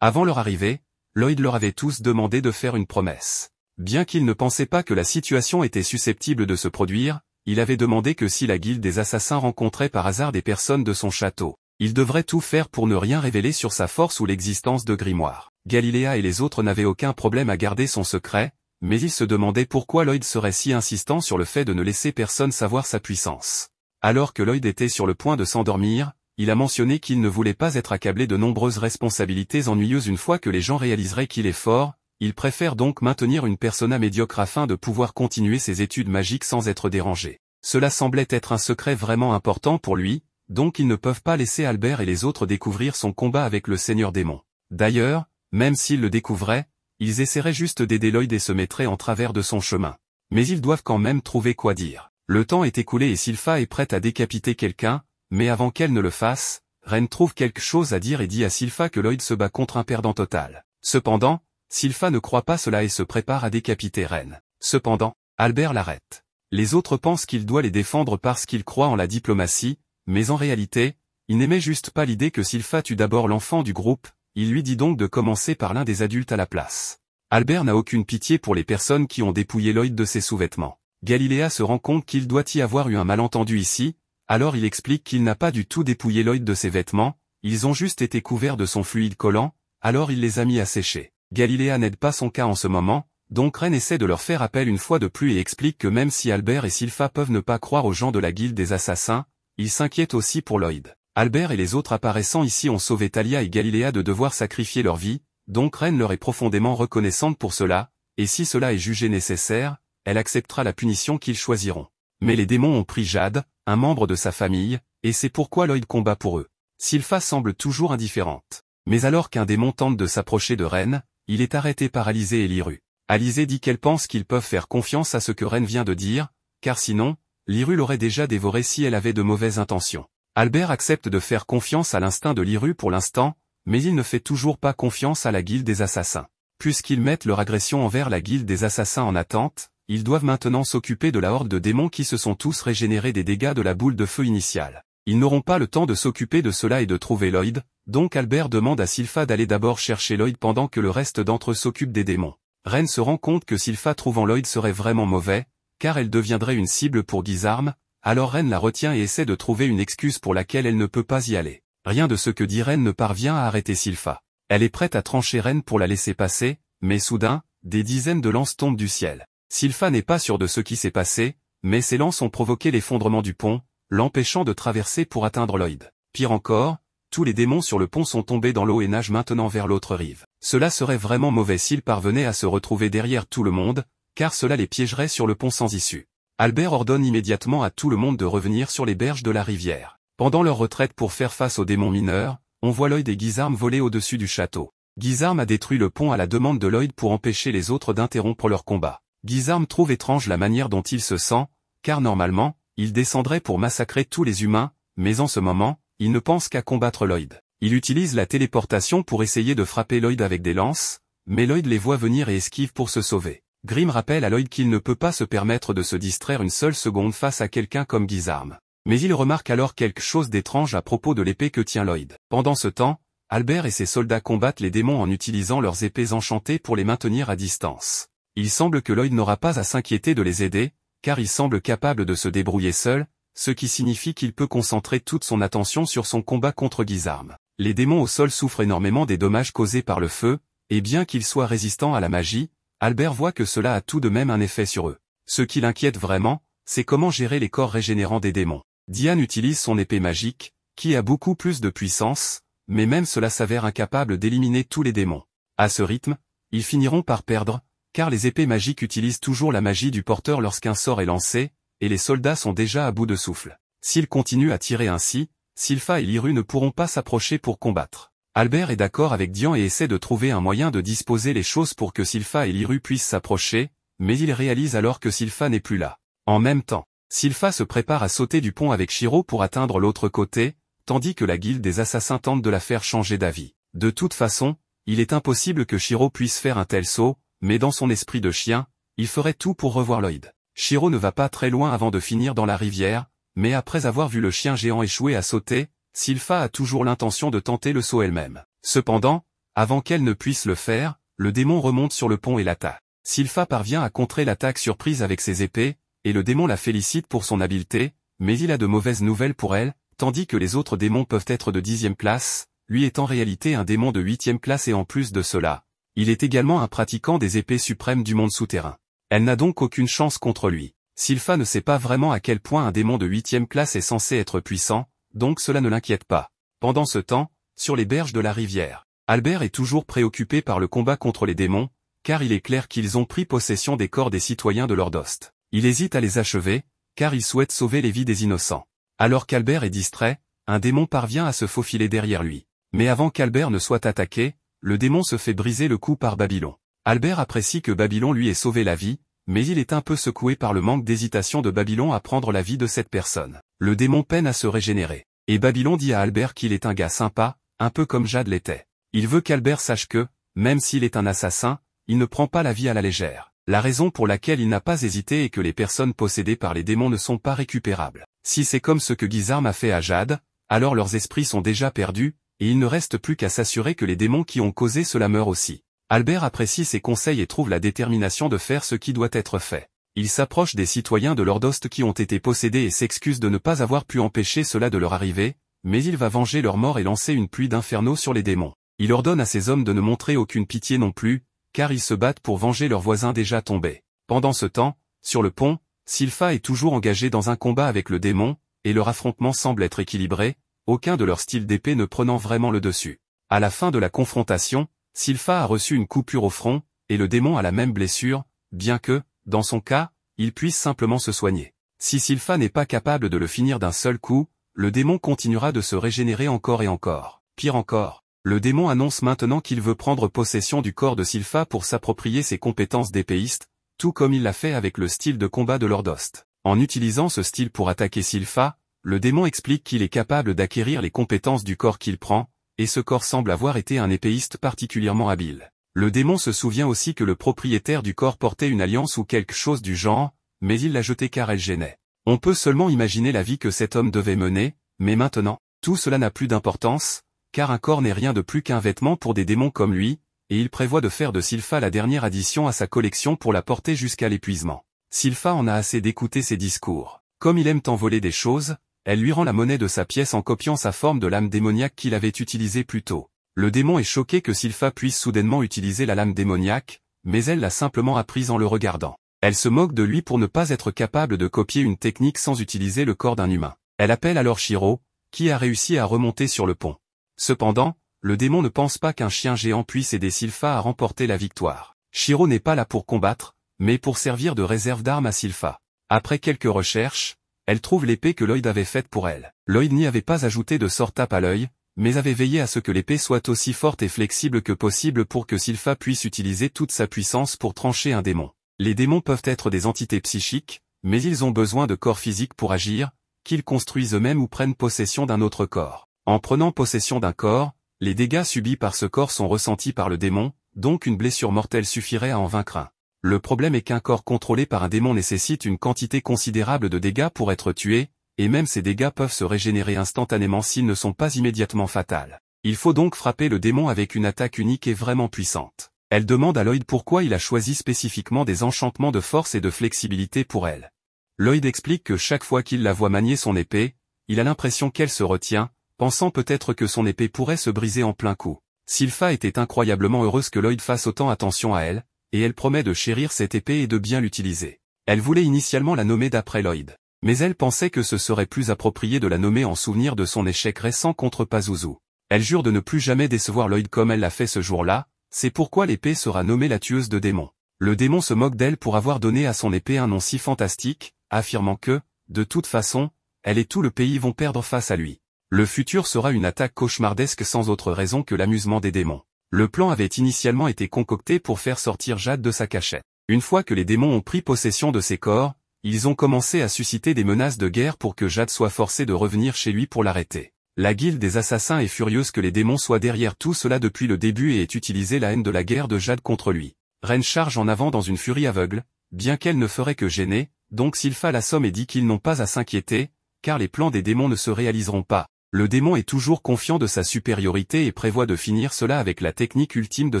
Avant leur arrivée, Lloyd leur avait tous demandé de faire une promesse. Bien qu'il ne pensait pas que la situation était susceptible de se produire, il avait demandé que si la guilde des assassins rencontrait par hasard des personnes de son château, il devrait tout faire pour ne rien révéler sur sa force ou l'existence de Grimoire. Galiléa et les autres n'avaient aucun problème à garder son secret, mais ils se demandaient pourquoi Lloyd serait si insistant sur le fait de ne laisser personne savoir sa puissance. Alors que Lloyd était sur le point de s'endormir, il a mentionné qu'il ne voulait pas être accablé de nombreuses responsabilités ennuyeuses une fois que les gens réaliseraient qu'il est fort, il préfère donc maintenir une persona médiocre afin de pouvoir continuer ses études magiques sans être dérangé. Cela semblait être un secret vraiment important pour lui, donc ils ne peuvent pas laisser Albert et les autres découvrir son combat avec le Seigneur démon. D'ailleurs, même s'ils le découvraient, ils essaieraient juste d'aider Lloyd et se mettraient en travers de son chemin. Mais ils doivent quand même trouver quoi dire. Le temps est écoulé et Sylpha est prête à décapiter quelqu'un, mais avant qu'elle ne le fasse, Ren trouve quelque chose à dire et dit à Sylpha que Lloyd se bat contre un perdant total. Cependant, Sylpha ne croit pas cela et se prépare à décapiter Ren. Cependant, Albert l'arrête. Les autres pensent qu'il doit les défendre parce qu'il croit en la diplomatie, mais en réalité, il n'aimait juste pas l'idée que Sylpha tue d'abord l'enfant du groupe, il lui dit donc de commencer par l'un des adultes à la place. Albert n'a aucune pitié pour les personnes qui ont dépouillé Lloyd de ses sous-vêtements. Galiléa se rend compte qu'il doit y avoir eu un malentendu ici, alors il explique qu'il n'a pas du tout dépouillé Lloyd de ses vêtements, ils ont juste été couverts de son fluide collant, alors il les a mis à sécher. Galiléa n'aide pas son cas en ce moment, donc Ren essaie de leur faire appel une fois de plus et explique que même si Albert et Sylpha peuvent ne pas croire aux gens de la guilde des assassins, ils s'inquiètent aussi pour Lloyd. Albert et les autres apparaissant ici ont sauvé Talia et Galiléa de devoir sacrifier leur vie, donc Reine leur est profondément reconnaissante pour cela, et si cela est jugé nécessaire, elle acceptera la punition qu'ils choisiront. Mais les démons ont pris Jade, un membre de sa famille, et c'est pourquoi Lloyd combat pour eux. Sylpha semble toujours indifférente. Mais alors qu'un démon tente de s'approcher de Reine, il est arrêté par Alizé et Liru. alisée dit qu'elle pense qu'ils peuvent faire confiance à ce que Reine vient de dire, car sinon, Liru l'aurait déjà dévoré si elle avait de mauvaises intentions. Albert accepte de faire confiance à l'instinct de Liru pour l'instant, mais il ne fait toujours pas confiance à la guilde des assassins. Puisqu'ils mettent leur agression envers la guilde des assassins en attente, ils doivent maintenant s'occuper de la horde de démons qui se sont tous régénérés des dégâts de la boule de feu initiale. Ils n'auront pas le temps de s'occuper de cela et de trouver Lloyd, donc Albert demande à Sylpha d'aller d'abord chercher Lloyd pendant que le reste d'entre eux s'occupe des démons. Ren se rend compte que Sylpha trouvant Lloyd serait vraiment mauvais, car elle deviendrait une cible pour Guisarme, alors Ren la retient et essaie de trouver une excuse pour laquelle elle ne peut pas y aller. Rien de ce que dit Ren ne parvient à arrêter Sylpha. Elle est prête à trancher Ren pour la laisser passer, mais soudain, des dizaines de lances tombent du ciel. Sylpha n'est pas sûre de ce qui s'est passé, mais ces lances ont provoqué l'effondrement du pont, l'empêchant de traverser pour atteindre Lloyd. Pire encore, tous les démons sur le pont sont tombés dans l'eau et nagent maintenant vers l'autre rive. Cela serait vraiment mauvais s'ils parvenaient à se retrouver derrière tout le monde, car cela les piégerait sur le pont sans issue. Albert ordonne immédiatement à tout le monde de revenir sur les berges de la rivière. Pendant leur retraite pour faire face aux démons mineurs, on voit Lloyd et Guizarme voler au-dessus du château. Guizarme a détruit le pont à la demande de Lloyd pour empêcher les autres d'interrompre leur combat. Guizarme trouve étrange la manière dont il se sent, car normalement, il descendrait pour massacrer tous les humains, mais en ce moment, il ne pense qu'à combattre Lloyd. Il utilise la téléportation pour essayer de frapper Lloyd avec des lances, mais Lloyd les voit venir et esquive pour se sauver. Grimm rappelle à Lloyd qu'il ne peut pas se permettre de se distraire une seule seconde face à quelqu'un comme Guizarme. Mais il remarque alors quelque chose d'étrange à propos de l'épée que tient Lloyd. Pendant ce temps, Albert et ses soldats combattent les démons en utilisant leurs épées enchantées pour les maintenir à distance. Il semble que Lloyd n'aura pas à s'inquiéter de les aider, car il semble capable de se débrouiller seul, ce qui signifie qu'il peut concentrer toute son attention sur son combat contre Guizarme. Les démons au sol souffrent énormément des dommages causés par le feu, et bien qu'ils soient résistants à la magie, Albert voit que cela a tout de même un effet sur eux. Ce qui l'inquiète vraiment, c'est comment gérer les corps régénérants des démons. Diane utilise son épée magique, qui a beaucoup plus de puissance, mais même cela s'avère incapable d'éliminer tous les démons. À ce rythme, ils finiront par perdre, car les épées magiques utilisent toujours la magie du porteur lorsqu'un sort est lancé, et les soldats sont déjà à bout de souffle. S'ils continuent à tirer ainsi, Sylpha et Liru ne pourront pas s'approcher pour combattre. Albert est d'accord avec Dian et essaie de trouver un moyen de disposer les choses pour que Sylpha et Liru puissent s'approcher, mais il réalise alors que Sylpha n'est plus là. En même temps, Sylpha se prépare à sauter du pont avec Shiro pour atteindre l'autre côté, tandis que la guilde des assassins tente de la faire changer d'avis. De toute façon, il est impossible que Shiro puisse faire un tel saut, mais dans son esprit de chien, il ferait tout pour revoir Lloyd. Shiro ne va pas très loin avant de finir dans la rivière, mais après avoir vu le chien géant échouer à sauter, Sylpha a toujours l'intention de tenter le saut elle-même. Cependant, avant qu'elle ne puisse le faire, le démon remonte sur le pont et l'attaque. Sylpha parvient à contrer l'attaque surprise avec ses épées, et le démon la félicite pour son habileté, mais il a de mauvaises nouvelles pour elle, tandis que les autres démons peuvent être de dixième place, lui est en réalité un démon de huitième place et en plus de cela, il est également un pratiquant des épées suprêmes du monde souterrain. Elle n'a donc aucune chance contre lui. Sylpha ne sait pas vraiment à quel point un démon de huitième place est censé être puissant, donc cela ne l'inquiète pas. Pendant ce temps, sur les berges de la rivière, Albert est toujours préoccupé par le combat contre les démons, car il est clair qu'ils ont pris possession des corps des citoyens de l'Ordost. Il hésite à les achever, car il souhaite sauver les vies des innocents. Alors qu'Albert est distrait, un démon parvient à se faufiler derrière lui. Mais avant qu'Albert ne soit attaqué, le démon se fait briser le cou par Babylon. Albert apprécie que Babylon lui ait sauvé la vie, mais il est un peu secoué par le manque d'hésitation de Babylon à prendre la vie de cette personne. Le démon peine à se régénérer. Et Babylon dit à Albert qu'il est un gars sympa, un peu comme Jade l'était. Il veut qu'Albert sache que, même s'il est un assassin, il ne prend pas la vie à la légère. La raison pour laquelle il n'a pas hésité est que les personnes possédées par les démons ne sont pas récupérables. Si c'est comme ce que Guizarme a fait à Jade, alors leurs esprits sont déjà perdus, et il ne reste plus qu'à s'assurer que les démons qui ont causé cela meurent aussi. Albert apprécie ses conseils et trouve la détermination de faire ce qui doit être fait. Il s'approche des citoyens de l'Ordost qui ont été possédés et s'excuse de ne pas avoir pu empêcher cela de leur arriver, mais il va venger leur mort et lancer une pluie d'inferno sur les démons. Il ordonne à ses hommes de ne montrer aucune pitié non plus, car ils se battent pour venger leurs voisins déjà tombés. Pendant ce temps, sur le pont, Sylpha est toujours engagé dans un combat avec le démon, et leur affrontement semble être équilibré, aucun de leurs styles d'épée ne prenant vraiment le dessus. À la fin de la confrontation, Sylpha a reçu une coupure au front, et le démon a la même blessure, bien que, dans son cas, il puisse simplement se soigner. Si Sylpha n'est pas capable de le finir d'un seul coup, le démon continuera de se régénérer encore et encore. Pire encore, le démon annonce maintenant qu'il veut prendre possession du corps de Sylpha pour s'approprier ses compétences d'épéiste, tout comme il l'a fait avec le style de combat de Lordost. En utilisant ce style pour attaquer Sylpha, le démon explique qu'il est capable d'acquérir les compétences du corps qu'il prend, et ce corps semble avoir été un épéiste particulièrement habile. Le démon se souvient aussi que le propriétaire du corps portait une alliance ou quelque chose du genre, mais il l'a jetée car elle gênait. On peut seulement imaginer la vie que cet homme devait mener, mais maintenant, tout cela n'a plus d'importance, car un corps n'est rien de plus qu'un vêtement pour des démons comme lui, et il prévoit de faire de Sylpha la dernière addition à sa collection pour la porter jusqu'à l'épuisement. Sylpha en a assez d'écouter ses discours. Comme il aime t'envoler des choses, elle lui rend la monnaie de sa pièce en copiant sa forme de l'âme démoniaque qu'il avait utilisée plus tôt. Le démon est choqué que Sylpha puisse soudainement utiliser la lame démoniaque, mais elle l'a simplement apprise en le regardant. Elle se moque de lui pour ne pas être capable de copier une technique sans utiliser le corps d'un humain. Elle appelle alors Shiro, qui a réussi à remonter sur le pont. Cependant, le démon ne pense pas qu'un chien géant puisse aider Sylpha à remporter la victoire. Shiro n'est pas là pour combattre, mais pour servir de réserve d'armes à Sylpha. Après quelques recherches, elle trouve l'épée que Lloyd avait faite pour elle. Lloyd n'y avait pas ajouté de sortape à l'œil, mais avait veillé à ce que l'épée soit aussi forte et flexible que possible pour que Silpha puisse utiliser toute sa puissance pour trancher un démon. Les démons peuvent être des entités psychiques, mais ils ont besoin de corps physiques pour agir, qu'ils construisent eux-mêmes ou prennent possession d'un autre corps. En prenant possession d'un corps, les dégâts subis par ce corps sont ressentis par le démon, donc une blessure mortelle suffirait à en vaincre un. Le problème est qu'un corps contrôlé par un démon nécessite une quantité considérable de dégâts pour être tué, et même ces dégâts peuvent se régénérer instantanément s'ils ne sont pas immédiatement fatals. Il faut donc frapper le démon avec une attaque unique et vraiment puissante. Elle demande à Lloyd pourquoi il a choisi spécifiquement des enchantements de force et de flexibilité pour elle. Lloyd explique que chaque fois qu'il la voit manier son épée, il a l'impression qu'elle se retient, pensant peut-être que son épée pourrait se briser en plein coup. Sylpha était incroyablement heureuse que Lloyd fasse autant attention à elle, et elle promet de chérir cette épée et de bien l'utiliser. Elle voulait initialement la nommer d'après Lloyd mais elle pensait que ce serait plus approprié de la nommer en souvenir de son échec récent contre Pazuzu. Elle jure de ne plus jamais décevoir Lloyd comme elle l'a fait ce jour-là, c'est pourquoi l'épée sera nommée la tueuse de démons. Le démon se moque d'elle pour avoir donné à son épée un nom si fantastique, affirmant que, de toute façon, elle et tout le pays vont perdre face à lui. Le futur sera une attaque cauchemardesque sans autre raison que l'amusement des démons. Le plan avait initialement été concocté pour faire sortir Jade de sa cachette. Une fois que les démons ont pris possession de ses corps, ils ont commencé à susciter des menaces de guerre pour que Jade soit forcé de revenir chez lui pour l'arrêter. La guilde des assassins est furieuse que les démons soient derrière tout cela depuis le début et est utilisé la haine de la guerre de Jade contre lui. Ren charge en avant dans une furie aveugle, bien qu'elle ne ferait que gêner, donc la somme et dit qu'ils n'ont pas à s'inquiéter, car les plans des démons ne se réaliseront pas. Le démon est toujours confiant de sa supériorité et prévoit de finir cela avec la technique ultime de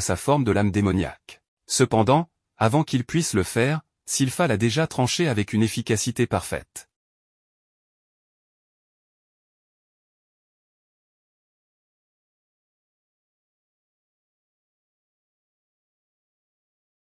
sa forme de l'âme démoniaque. Cependant, avant qu'il puisse le faire, Sylfa l'a déjà tranché avec une efficacité parfaite.